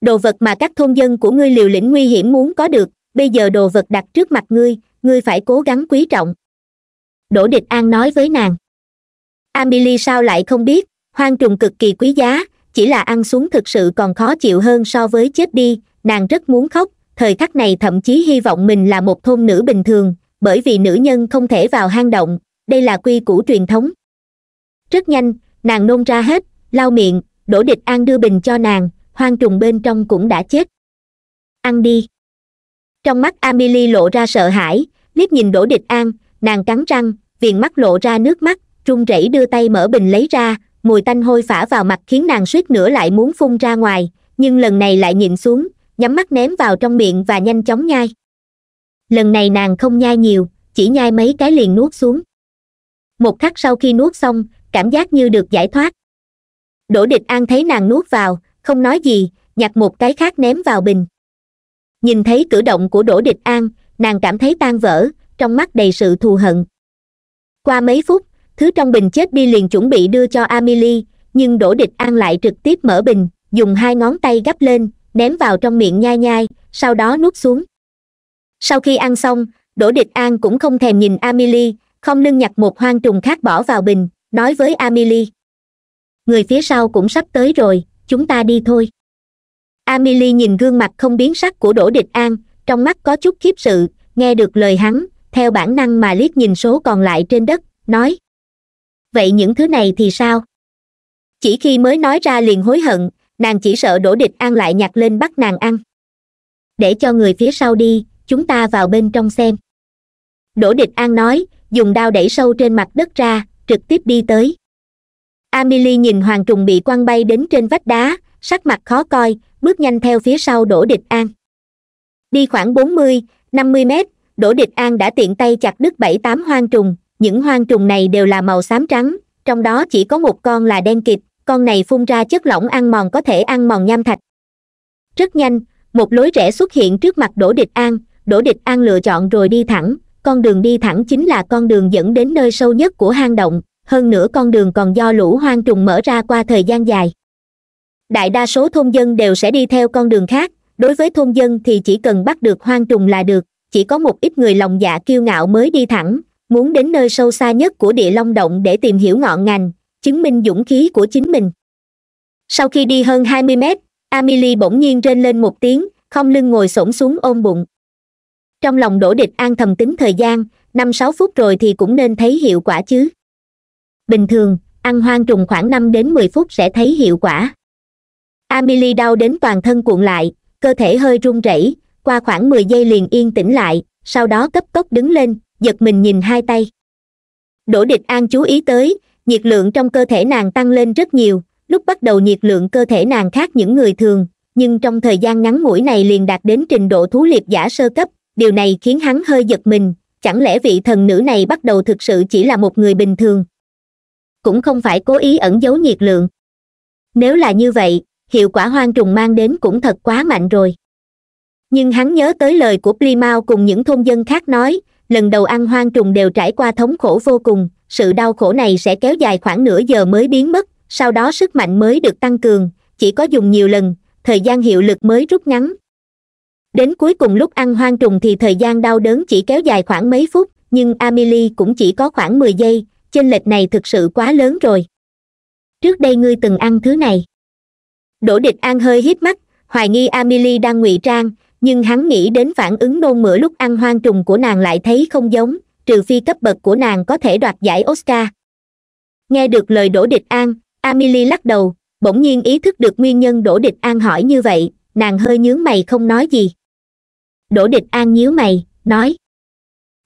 [SPEAKER 1] đồ vật mà các thôn dân của ngươi liều lĩnh nguy hiểm muốn có được bây giờ đồ vật đặt trước mặt ngươi ngươi phải cố gắng quý trọng đỗ địch an nói với nàng amelie sao lại không biết hoang trùng cực kỳ quý giá chỉ là ăn xuống thực sự còn khó chịu hơn so với chết đi nàng rất muốn khóc thời khắc này thậm chí hy vọng mình là một thôn nữ bình thường bởi vì nữ nhân không thể vào hang động đây là quy củ truyền thống rất nhanh nàng nôn ra hết lau miệng đổ địch an đưa bình cho nàng hoang trùng bên trong cũng đã chết ăn đi trong mắt amelie lộ ra sợ hãi liếc nhìn đổ địch an nàng cắn răng viền mắt lộ ra nước mắt run rẩy đưa tay mở bình lấy ra mùi tanh hôi phả vào mặt khiến nàng suýt nữa lại muốn phun ra ngoài nhưng lần này lại nhịn xuống nhắm mắt ném vào trong miệng và nhanh chóng nhai lần này nàng không nhai nhiều chỉ nhai mấy cái liền nuốt xuống một khắc sau khi nuốt xong cảm giác như được giải thoát đỗ địch an thấy nàng nuốt vào không nói gì nhặt một cái khác ném vào bình nhìn thấy cử động của đỗ địch an nàng cảm thấy tan vỡ trong mắt đầy sự thù hận qua mấy phút thứ trong bình chết đi liền chuẩn bị đưa cho amelie nhưng đỗ địch an lại trực tiếp mở bình dùng hai ngón tay gắp lên ném vào trong miệng nhai nhai sau đó nuốt xuống sau khi ăn xong đỗ địch an cũng không thèm nhìn amelie không lưng nhặt một hoang trùng khác bỏ vào bình nói với amelie người phía sau cũng sắp tới rồi chúng ta đi thôi amelie nhìn gương mặt không biến sắc của đỗ địch an trong mắt có chút khiếp sự nghe được lời hắn theo bản năng mà liếc nhìn số còn lại trên đất nói vậy những thứ này thì sao chỉ khi mới nói ra liền hối hận nàng chỉ sợ đổ địch ăn lại nhặt lên bắt nàng ăn để cho người phía sau đi chúng ta vào bên trong xem đổ địch an nói dùng đao đẩy sâu trên mặt đất ra trực tiếp đi tới amelie nhìn hoàng trùng bị quăng bay đến trên vách đá sắc mặt khó coi bước nhanh theo phía sau đổ địch an đi khoảng bốn mươi năm mươi mét đổ địch an đã tiện tay chặt đứt bảy tám hoang trùng những hoang trùng này đều là màu xám trắng trong đó chỉ có một con là đen kịt con này phun ra chất lỏng ăn mòn có thể ăn mòn nham thạch rất nhanh một lối rẽ xuất hiện trước mặt đỗ địch an đỗ địch an lựa chọn rồi đi thẳng con đường đi thẳng chính là con đường dẫn đến nơi sâu nhất của hang động hơn nữa con đường còn do lũ hoang trùng mở ra qua thời gian dài đại đa số thôn dân đều sẽ đi theo con đường khác đối với thôn dân thì chỉ cần bắt được hoang trùng là được chỉ có một ít người lòng dạ kiêu ngạo mới đi thẳng muốn đến nơi sâu xa nhất của địa long động để tìm hiểu ngọn ngành chứng minh dũng khí của chính mình sau khi đi hơn hai mươi mét amelie bỗng nhiên rên lên một tiếng không lưng ngồi s xuống ôm bụng trong lòng đổ địch an thầm tính thời gian năm sáu phút rồi thì cũng nên thấy hiệu quả chứ bình thường ăn hoang trùng khoảng năm đến mười phút sẽ thấy hiệu quả amelie đau đến toàn thân cuộn lại cơ thể hơi run rẩy qua khoảng mười giây liền yên tĩnh lại sau đó cấp tốc đứng lên giật mình nhìn hai tay đỗ địch an chú ý tới nhiệt lượng trong cơ thể nàng tăng lên rất nhiều lúc bắt đầu nhiệt lượng cơ thể nàng khác những người thường nhưng trong thời gian ngắn ngủi này liền đạt đến trình độ thú liệt giả sơ cấp điều này khiến hắn hơi giật mình chẳng lẽ vị thần nữ này bắt đầu thực sự chỉ là một người bình thường cũng không phải cố ý ẩn giấu nhiệt lượng nếu là như vậy hiệu quả hoang trùng mang đến cũng thật quá mạnh rồi nhưng hắn nhớ tới lời của plimao cùng những thôn dân khác nói lần đầu ăn hoang trùng đều trải qua thống khổ vô cùng sự đau khổ này sẽ kéo dài khoảng nửa giờ mới biến mất sau đó sức mạnh mới được tăng cường chỉ có dùng nhiều lần thời gian hiệu lực mới rút ngắn đến cuối cùng lúc ăn hoang trùng thì thời gian đau đớn chỉ kéo dài khoảng mấy phút nhưng amelie cũng chỉ có khoảng mười giây chênh lệch này thực sự quá lớn rồi trước đây ngươi từng ăn thứ này đỗ địch an hơi hít mắt hoài nghi amelie đang ngụy trang nhưng hắn nghĩ đến phản ứng nôn mửa lúc ăn hoang trùng của nàng lại thấy không giống trừ phi cấp bậc của nàng có thể đoạt giải oscar nghe được lời đổ địch an amelie lắc đầu bỗng nhiên ý thức được nguyên nhân đổ địch an hỏi như vậy nàng hơi nhướng mày không nói gì đổ địch an nhíu mày nói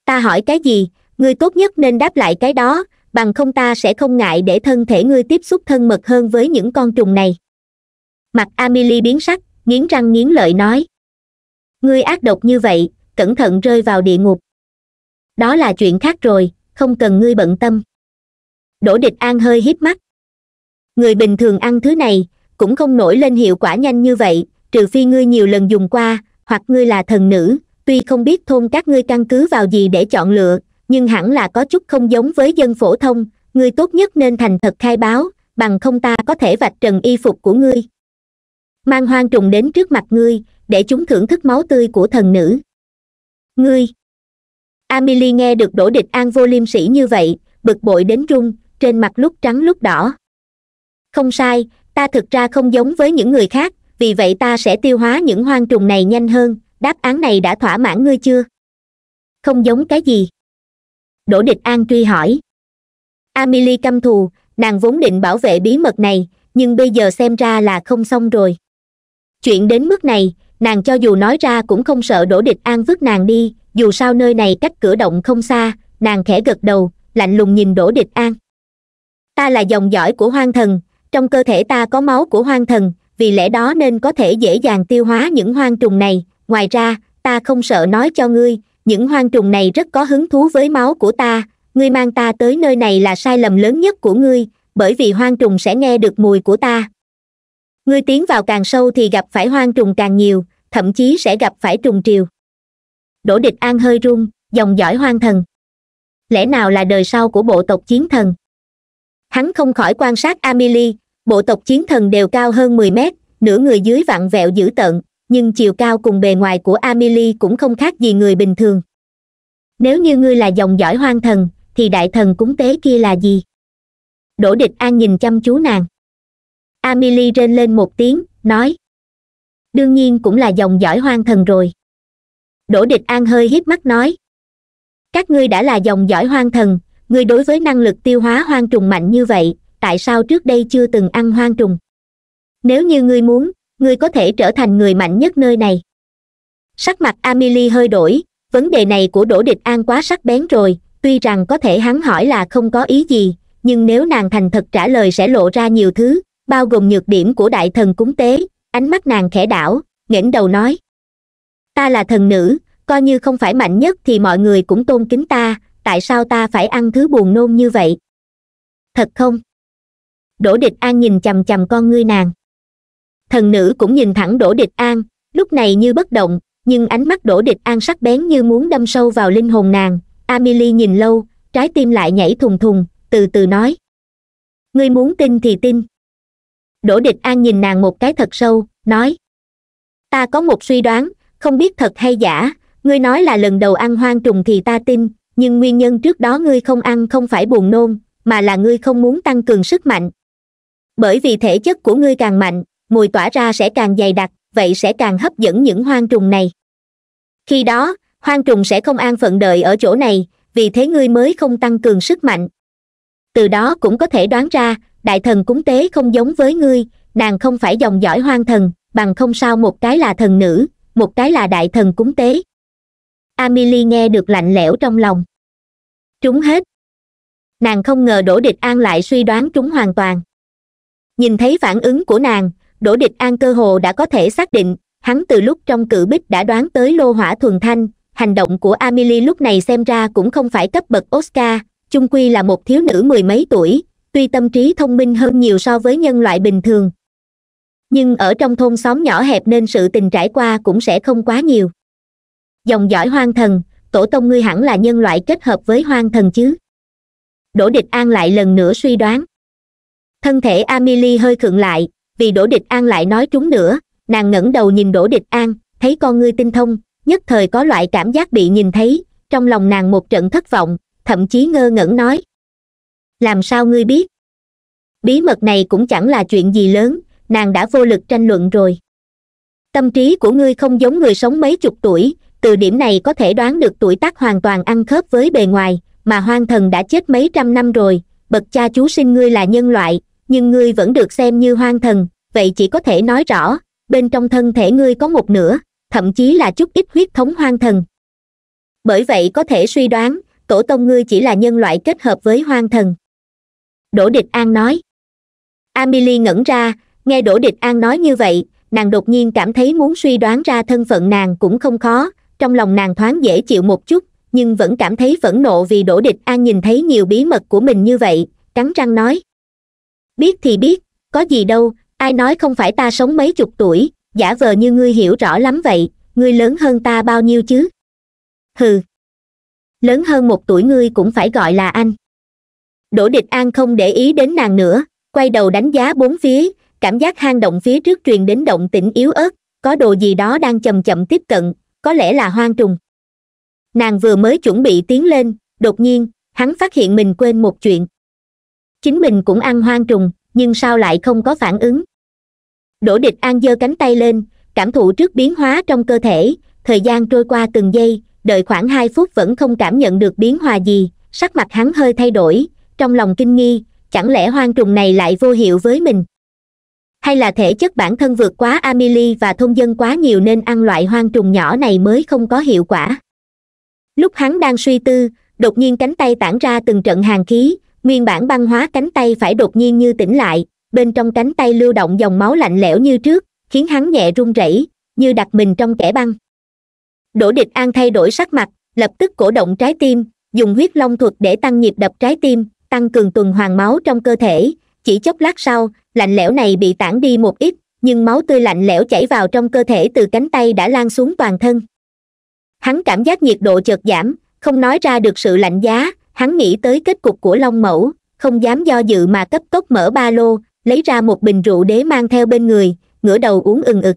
[SPEAKER 1] ta hỏi cái gì ngươi tốt nhất nên đáp lại cái đó bằng không ta sẽ không ngại để thân thể ngươi tiếp xúc thân mật hơn với những con trùng này mặt amelie biến sắc nghiến răng nghiến lợi nói ngươi ác độc như vậy cẩn thận rơi vào địa ngục đó là chuyện khác rồi không cần ngươi bận tâm đỗ địch an hơi hít mắt người bình thường ăn thứ này cũng không nổi lên hiệu quả nhanh như vậy trừ phi ngươi nhiều lần dùng qua hoặc ngươi là thần nữ tuy không biết thôn các ngươi căn cứ vào gì để chọn lựa nhưng hẳn là có chút không giống với dân phổ thông ngươi tốt nhất nên thành thật khai báo bằng không ta có thể vạch trần y phục của ngươi mang hoang trùng đến trước mặt ngươi để chúng thưởng thức máu tươi của thần nữ ngươi amelie nghe được đổ địch an vô liêm sĩ như vậy bực bội đến run trên mặt lúc trắng lúc đỏ không sai ta thực ra không giống với những người khác vì vậy ta sẽ tiêu hóa những hoang trùng này nhanh hơn đáp án này đã thỏa mãn ngươi chưa không giống cái gì đỗ địch an truy hỏi amelie căm thù nàng vốn định bảo vệ bí mật này nhưng bây giờ xem ra là không xong rồi chuyện đến mức này nàng cho dù nói ra cũng không sợ đổ địch an vứt nàng đi dù sao nơi này cách cửa động không xa nàng khẽ gật đầu lạnh lùng nhìn đổ địch an ta là dòng dõi của hoang thần trong cơ thể ta có máu của hoang thần vì lẽ đó nên có thể dễ dàng tiêu hóa những hoang trùng này ngoài ra ta không sợ nói cho ngươi những hoang trùng này rất có hứng thú với máu của ta ngươi mang ta tới nơi này là sai lầm lớn nhất của ngươi bởi vì hoang trùng sẽ nghe được mùi của ta ngươi tiến vào càng sâu thì gặp phải hoang trùng càng nhiều thậm chí sẽ gặp phải trùng triều đỗ địch an hơi run dòng dõi hoang thần lẽ nào là đời sau của bộ tộc chiến thần hắn không khỏi quan sát Amili. bộ tộc chiến thần đều cao hơn mười mét nửa người dưới vặn vẹo dữ tợn nhưng chiều cao cùng bề ngoài của Amili cũng không khác gì người bình thường nếu như ngươi là dòng dõi hoang thần thì đại thần cúng tế kia là gì đỗ địch an nhìn chăm chú nàng Amelie rên lên một tiếng, nói. Đương nhiên cũng là dòng dõi hoang thần rồi. Đỗ địch an hơi hiếp mắt nói. Các ngươi đã là dòng dõi hoang thần, ngươi đối với năng lực tiêu hóa hoang trùng mạnh như vậy, tại sao trước đây chưa từng ăn hoang trùng? Nếu như ngươi muốn, ngươi có thể trở thành người mạnh nhất nơi này. Sắc mặt Amelie hơi đổi, vấn đề này của Đỗ Địch An quá sắc bén rồi, tuy rằng có thể hắn hỏi là không có ý gì, nhưng nếu nàng thành thật trả lời sẽ lộ ra nhiều thứ, bao gồm nhược điểm của đại thần cúng tế ánh mắt nàng khẽ đảo nghển đầu nói ta là thần nữ coi như không phải mạnh nhất thì mọi người cũng tôn kính ta tại sao ta phải ăn thứ buồn nôn như vậy thật không đỗ địch an nhìn chằm chằm con ngươi nàng thần nữ cũng nhìn thẳng đỗ địch an lúc này như bất động nhưng ánh mắt đỗ địch an sắc bén như muốn đâm sâu vào linh hồn nàng amelie nhìn lâu trái tim lại nhảy thùng thùng từ từ nói ngươi muốn tin thì tin đỗ địch an nhìn nàng một cái thật sâu nói ta có một suy đoán không biết thật hay giả ngươi nói là lần đầu ăn hoang trùng thì ta tin nhưng nguyên nhân trước đó ngươi không ăn không phải buồn nôn mà là ngươi không muốn tăng cường sức mạnh bởi vì thể chất của ngươi càng mạnh mùi tỏa ra sẽ càng dày đặc vậy sẽ càng hấp dẫn những hoang trùng này khi đó hoang trùng sẽ không an phận đợi ở chỗ này vì thế ngươi mới không tăng cường sức mạnh từ đó cũng có thể đoán ra đại thần cúng tế không giống với ngươi nàng không phải dòng dõi hoang thần bằng không sao một cái là thần nữ một cái là đại thần cúng tế amelie nghe được lạnh lẽo trong lòng trúng hết nàng không ngờ đỗ địch an lại suy đoán trúng hoàn toàn nhìn thấy phản ứng của nàng đỗ địch an cơ hồ đã có thể xác định hắn từ lúc trong cự bích đã đoán tới lô hỏa thuần thanh hành động của amelie lúc này xem ra cũng không phải cấp bậc oscar chung quy là một thiếu nữ mười mấy tuổi tuy tâm trí thông minh hơn nhiều so với nhân loại bình thường nhưng ở trong thôn xóm nhỏ hẹp nên sự tình trải qua cũng sẽ không quá nhiều dòng dõi hoang thần tổ tông ngươi hẳn là nhân loại kết hợp với hoang thần chứ đỗ địch an lại lần nữa suy đoán thân thể amili hơi khựng lại vì đỗ địch an lại nói trúng nữa nàng ngẩng đầu nhìn đỗ địch an thấy con ngươi tinh thông nhất thời có loại cảm giác bị nhìn thấy trong lòng nàng một trận thất vọng thậm chí ngơ ngẩn nói làm sao ngươi biết bí mật này cũng chẳng là chuyện gì lớn nàng đã vô lực tranh luận rồi tâm trí của ngươi không giống người sống mấy chục tuổi từ điểm này có thể đoán được tuổi tác hoàn toàn ăn khớp với bề ngoài mà hoang thần đã chết mấy trăm năm rồi bậc cha chú sinh ngươi là nhân loại nhưng ngươi vẫn được xem như hoang thần vậy chỉ có thể nói rõ bên trong thân thể ngươi có một nửa thậm chí là chút ít huyết thống hoang thần bởi vậy có thể suy đoán tổ tông ngươi chỉ là nhân loại kết hợp với hoang thần đỗ địch an nói amelie ngẩn ra nghe đỗ địch an nói như vậy nàng đột nhiên cảm thấy muốn suy đoán ra thân phận nàng cũng không khó trong lòng nàng thoáng dễ chịu một chút nhưng vẫn cảm thấy phẫn nộ vì đỗ địch an nhìn thấy nhiều bí mật của mình như vậy cắn răng nói biết thì biết có gì đâu ai nói không phải ta sống mấy chục tuổi giả vờ như ngươi hiểu rõ lắm vậy ngươi lớn hơn ta bao nhiêu chứ hừ lớn hơn một tuổi ngươi cũng phải gọi là anh đỗ địch an không để ý đến nàng nữa quay đầu đánh giá bốn phía cảm giác hang động phía trước truyền đến động tĩnh yếu ớt có đồ gì đó đang chậm chậm tiếp cận có lẽ là hoang trùng nàng vừa mới chuẩn bị tiến lên đột nhiên hắn phát hiện mình quên một chuyện chính mình cũng ăn hoang trùng nhưng sao lại không có phản ứng đỗ địch an giơ cánh tay lên cảm thụ trước biến hóa trong cơ thể thời gian trôi qua từng giây đợi khoảng hai phút vẫn không cảm nhận được biến hòa gì sắc mặt hắn hơi thay đổi trong lòng kinh nghi chẳng lẽ hoang trùng này lại vô hiệu với mình hay là thể chất bản thân vượt quá amelie và thôn dân quá nhiều nên ăn loại hoang trùng nhỏ này mới không có hiệu quả lúc hắn đang suy tư đột nhiên cánh tay tản ra từng trận hàng khí nguyên bản băng hóa cánh tay phải đột nhiên như tỉnh lại bên trong cánh tay lưu động dòng máu lạnh lẽo như trước khiến hắn nhẹ run rẩy như đặt mình trong kẻ băng đỗ địch an thay đổi sắc mặt lập tức cổ động trái tim dùng huyết long thuật để tăng nhịp đập trái tim tăng cường tuần hoàn máu trong cơ thể chỉ chốc lát sau lạnh lẽo này bị tản đi một ít nhưng máu tươi lạnh lẽo chảy vào trong cơ thể từ cánh tay đã lan xuống toàn thân hắn cảm giác nhiệt độ chợt giảm không nói ra được sự lạnh giá hắn nghĩ tới kết cục của long mẫu không dám do dự mà cấp tốc mở ba lô lấy ra một bình rượu đế mang theo bên người ngửa đầu uống ừng ực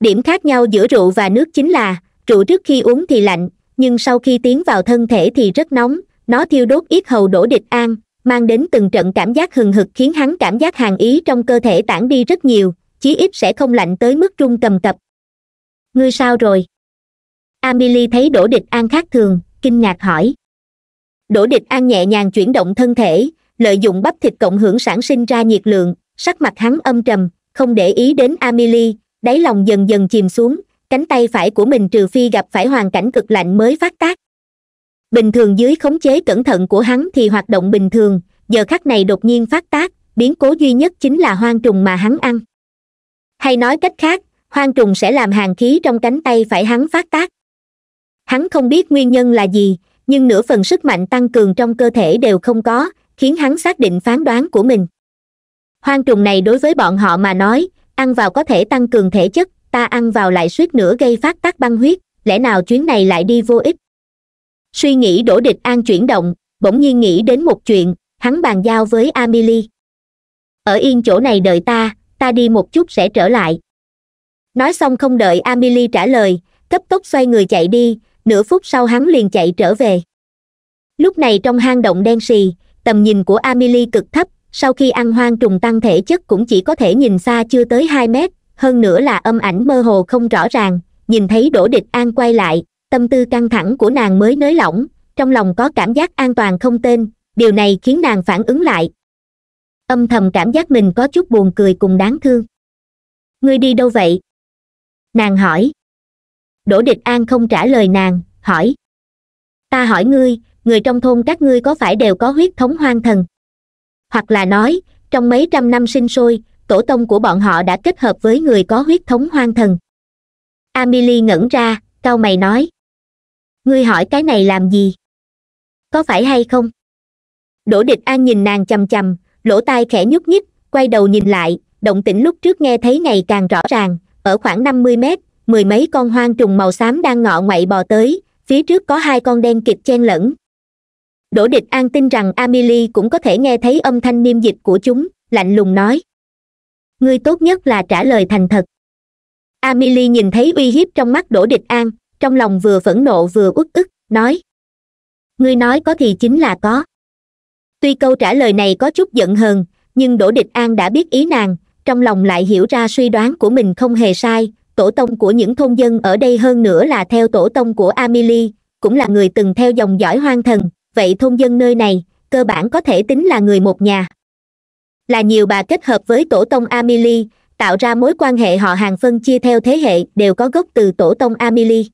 [SPEAKER 1] điểm khác nhau giữa rượu và nước chính là rượu trước khi uống thì lạnh nhưng sau khi tiến vào thân thể thì rất nóng nó thiêu đốt ít hầu đổ địch an mang đến từng trận cảm giác hừng hực khiến hắn cảm giác hàn ý trong cơ thể tản đi rất nhiều chí ít sẽ không lạnh tới mức trung cầm cập ngươi sao rồi Amili thấy đổ địch an khác thường kinh ngạc hỏi đổ địch an nhẹ nhàng chuyển động thân thể lợi dụng bắp thịt cộng hưởng sản sinh ra nhiệt lượng sắc mặt hắn âm trầm không để ý đến Amili, đáy lòng dần dần chìm xuống cánh tay phải của mình trừ phi gặp phải hoàn cảnh cực lạnh mới phát tác bình thường dưới khống chế cẩn thận của hắn thì hoạt động bình thường giờ khắc này đột nhiên phát tác biến cố duy nhất chính là hoang trùng mà hắn ăn hay nói cách khác hoang trùng sẽ làm hàng khí trong cánh tay phải hắn phát tác hắn không biết nguyên nhân là gì nhưng nửa phần sức mạnh tăng cường trong cơ thể đều không có khiến hắn xác định phán đoán của mình hoang trùng này đối với bọn họ mà nói ăn vào có thể tăng cường thể chất ta ăn vào lại suýt nữa gây phát tác băng huyết lẽ nào chuyến này lại đi vô ích suy nghĩ đổ địch an chuyển động bỗng nhiên nghĩ đến một chuyện hắn bàn giao với Amili. ở yên chỗ này đợi ta ta đi một chút sẽ trở lại nói xong không đợi Amili trả lời cấp tốc xoay người chạy đi nửa phút sau hắn liền chạy trở về lúc này trong hang động đen sì tầm nhìn của Amili cực thấp sau khi ăn hoang trùng tăng thể chất cũng chỉ có thể nhìn xa chưa tới hai mét hơn nữa là âm ảnh mơ hồ không rõ ràng nhìn thấy đỗ địch an quay lại tâm tư căng thẳng của nàng mới nới lỏng trong lòng có cảm giác an toàn không tên điều này khiến nàng phản ứng lại âm thầm cảm giác mình có chút buồn cười cùng đáng thương ngươi đi đâu vậy nàng hỏi đỗ địch an không trả lời nàng hỏi ta hỏi ngươi người trong thôn các ngươi có phải đều có huyết thống hoang thần hoặc là nói trong mấy trăm năm sinh sôi tổ tông của bọn họ đã kết hợp với người có huyết thống hoang thần amelie ngẩn ra cao mày nói ngươi hỏi cái này làm gì có phải hay không đỗ địch an nhìn nàng chằm chằm lỗ tai khẽ nhúc nhích quay đầu nhìn lại động tĩnh lúc trước nghe thấy ngày càng rõ ràng ở khoảng năm mươi mét mười mấy con hoang trùng màu xám đang ngọ ngoậy bò tới phía trước có hai con đen kịch chen lẫn đỗ địch an tin rằng amelie cũng có thể nghe thấy âm thanh niêm dịch của chúng lạnh lùng nói ngươi tốt nhất là trả lời thành thật amelie nhìn thấy uy hiếp trong mắt đỗ địch an trong lòng vừa phẫn nộ vừa uất ức nói ngươi nói có thì chính là có tuy câu trả lời này có chút giận hờn nhưng đỗ địch an đã biết ý nàng trong lòng lại hiểu ra suy đoán của mình không hề sai tổ tông của những thôn dân ở đây hơn nữa là theo tổ tông của amelie cũng là người từng theo dòng dõi hoang thần vậy thôn dân nơi này cơ bản có thể tính là người một nhà là nhiều bà kết hợp với tổ tông amelie tạo ra mối quan hệ họ hàng phân chia theo thế hệ đều có gốc từ tổ tông amelie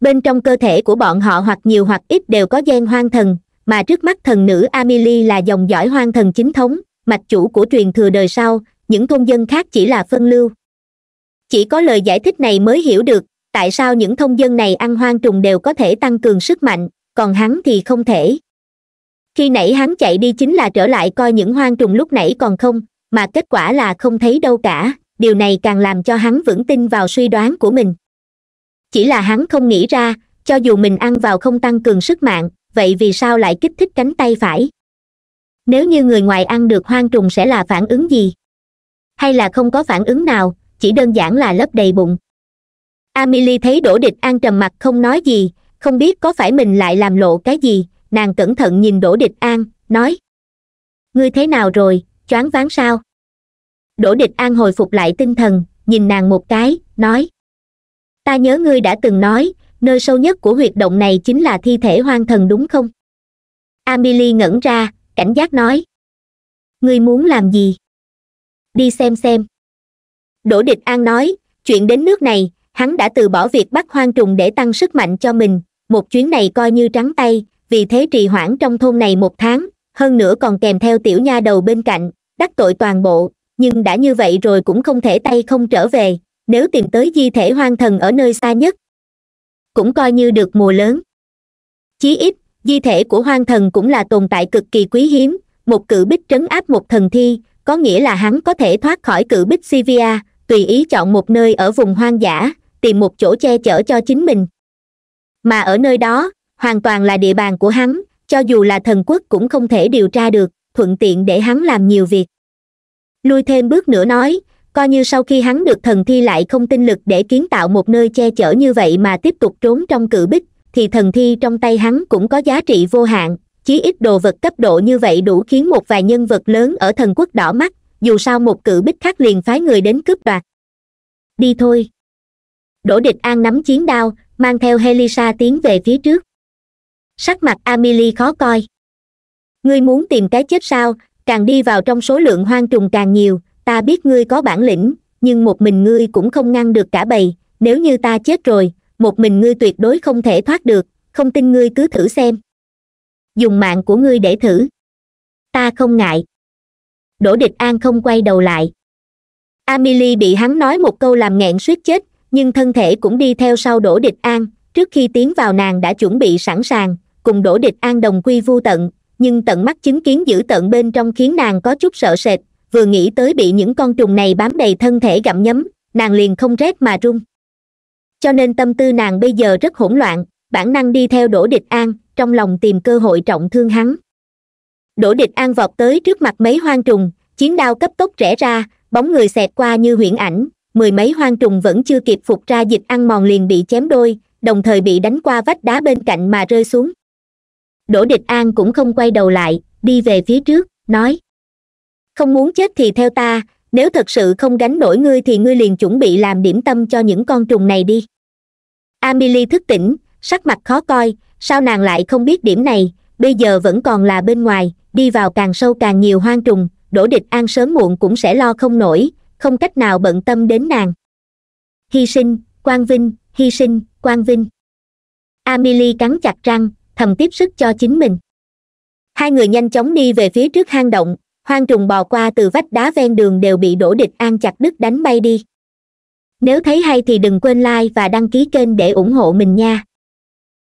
[SPEAKER 1] bên trong cơ thể của bọn họ hoặc nhiều hoặc ít đều có gen hoang thần mà trước mắt thần nữ amelie là dòng dõi hoang thần chính thống mạch chủ của truyền thừa đời sau những thôn dân khác chỉ là phân lưu chỉ có lời giải thích này mới hiểu được tại sao những thông dân này ăn hoang trùng đều có thể tăng cường sức mạnh còn hắn thì không thể khi nãy hắn chạy đi chính là trở lại coi những hoang trùng lúc nãy còn không mà kết quả là không thấy đâu cả điều này càng làm cho hắn vững tin vào suy đoán của mình chỉ là hắn không nghĩ ra cho dù mình ăn vào không tăng cường sức mạng vậy vì sao lại kích thích cánh tay phải nếu như người ngoài ăn được hoang trùng sẽ là phản ứng gì hay là không có phản ứng nào chỉ đơn giản là lấp đầy bụng amelie thấy đổ địch an trầm mặc không nói gì không biết có phải mình lại làm lộ cái gì nàng cẩn thận nhìn đổ địch an nói ngươi thế nào rồi choáng váng sao đổ địch an hồi phục lại tinh thần nhìn nàng một cái nói ta nhớ ngươi đã từng nói nơi sâu nhất của huyệt động này chính là thi thể hoang thần đúng không amelie ngẩn ra cảnh giác nói ngươi muốn làm gì đi xem xem đỗ địch an nói chuyện đến nước này hắn đã từ bỏ việc bắt hoang trùng để tăng sức mạnh cho mình một chuyến này coi như trắng tay vì thế trì hoãn trong thôn này một tháng hơn nữa còn kèm theo tiểu nha đầu bên cạnh đắc tội toàn bộ nhưng đã như vậy rồi cũng không thể tay không trở về nếu tìm tới di thể hoang thần ở nơi xa nhất cũng coi như được mùa lớn chí ít di thể của hoang thần cũng là tồn tại cực kỳ quý hiếm một cự bích trấn áp một thần thi có nghĩa là hắn có thể thoát khỏi cự bích sivia tùy ý chọn một nơi ở vùng hoang dã tìm một chỗ che chở cho chính mình mà ở nơi đó hoàn toàn là địa bàn của hắn cho dù là thần quốc cũng không thể điều tra được thuận tiện để hắn làm nhiều việc lui thêm bước nữa nói coi như sau khi hắn được thần thi lại không tinh lực để kiến tạo một nơi che chở như vậy mà tiếp tục trốn trong cự bích thì thần thi trong tay hắn cũng có giá trị vô hạn chí ít đồ vật cấp độ như vậy đủ khiến một vài nhân vật lớn ở thần quốc đỏ mắt dù sao một cự bích khác liền phái người đến cướp đoạt đi thôi đỗ địch an nắm chiến đao mang theo helisa tiến về phía trước sắc mặt amelie khó coi ngươi muốn tìm cái chết sao càng đi vào trong số lượng hoang trùng càng nhiều ta biết ngươi có bản lĩnh nhưng một mình ngươi cũng không ngăn được cả bầy nếu như ta chết rồi một mình ngươi tuyệt đối không thể thoát được không tin ngươi cứ thử xem dùng mạng của ngươi để thử ta không ngại đỗ địch an không quay đầu lại amelie bị hắn nói một câu làm nghẹn suýt chết nhưng thân thể cũng đi theo sau đỗ địch an trước khi tiến vào nàng đã chuẩn bị sẵn sàng cùng đỗ địch an đồng quy vu tận nhưng tận mắt chứng kiến dữ tận bên trong khiến nàng có chút sợ sệt vừa nghĩ tới bị những con trùng này bám đầy thân thể gặm nhấm nàng liền không rét mà run cho nên tâm tư nàng bây giờ rất hỗn loạn bản năng đi theo đỗ địch an trong lòng tìm cơ hội trọng thương hắn đỗ địch an vọt tới trước mặt mấy hoang trùng chiến đao cấp tốc rẽ ra bóng người xẹt qua như huyễn ảnh mười mấy hoang trùng vẫn chưa kịp phục ra dịch ăn mòn liền bị chém đôi đồng thời bị đánh qua vách đá bên cạnh mà rơi xuống đỗ địch an cũng không quay đầu lại đi về phía trước nói không muốn chết thì theo ta nếu thật sự không gánh nổi ngươi thì ngươi liền chuẩn bị làm điểm tâm cho những con trùng này đi amelie thức tỉnh sắc mặt khó coi sao nàng lại không biết điểm này bây giờ vẫn còn là bên ngoài đi vào càng sâu càng nhiều hoang trùng đổ địch an sớm muộn cũng sẽ lo không nổi không cách nào bận tâm đến nàng hy sinh quang vinh hy sinh quang vinh amelie cắn chặt răng thầm tiếp sức cho chính mình hai người nhanh chóng đi về phía trước hang động hoang trùng bò qua từ vách đá ven đường đều bị đổ địch an chặt đứt đánh bay đi nếu thấy hay thì đừng quên like và đăng ký kênh để ủng hộ mình nha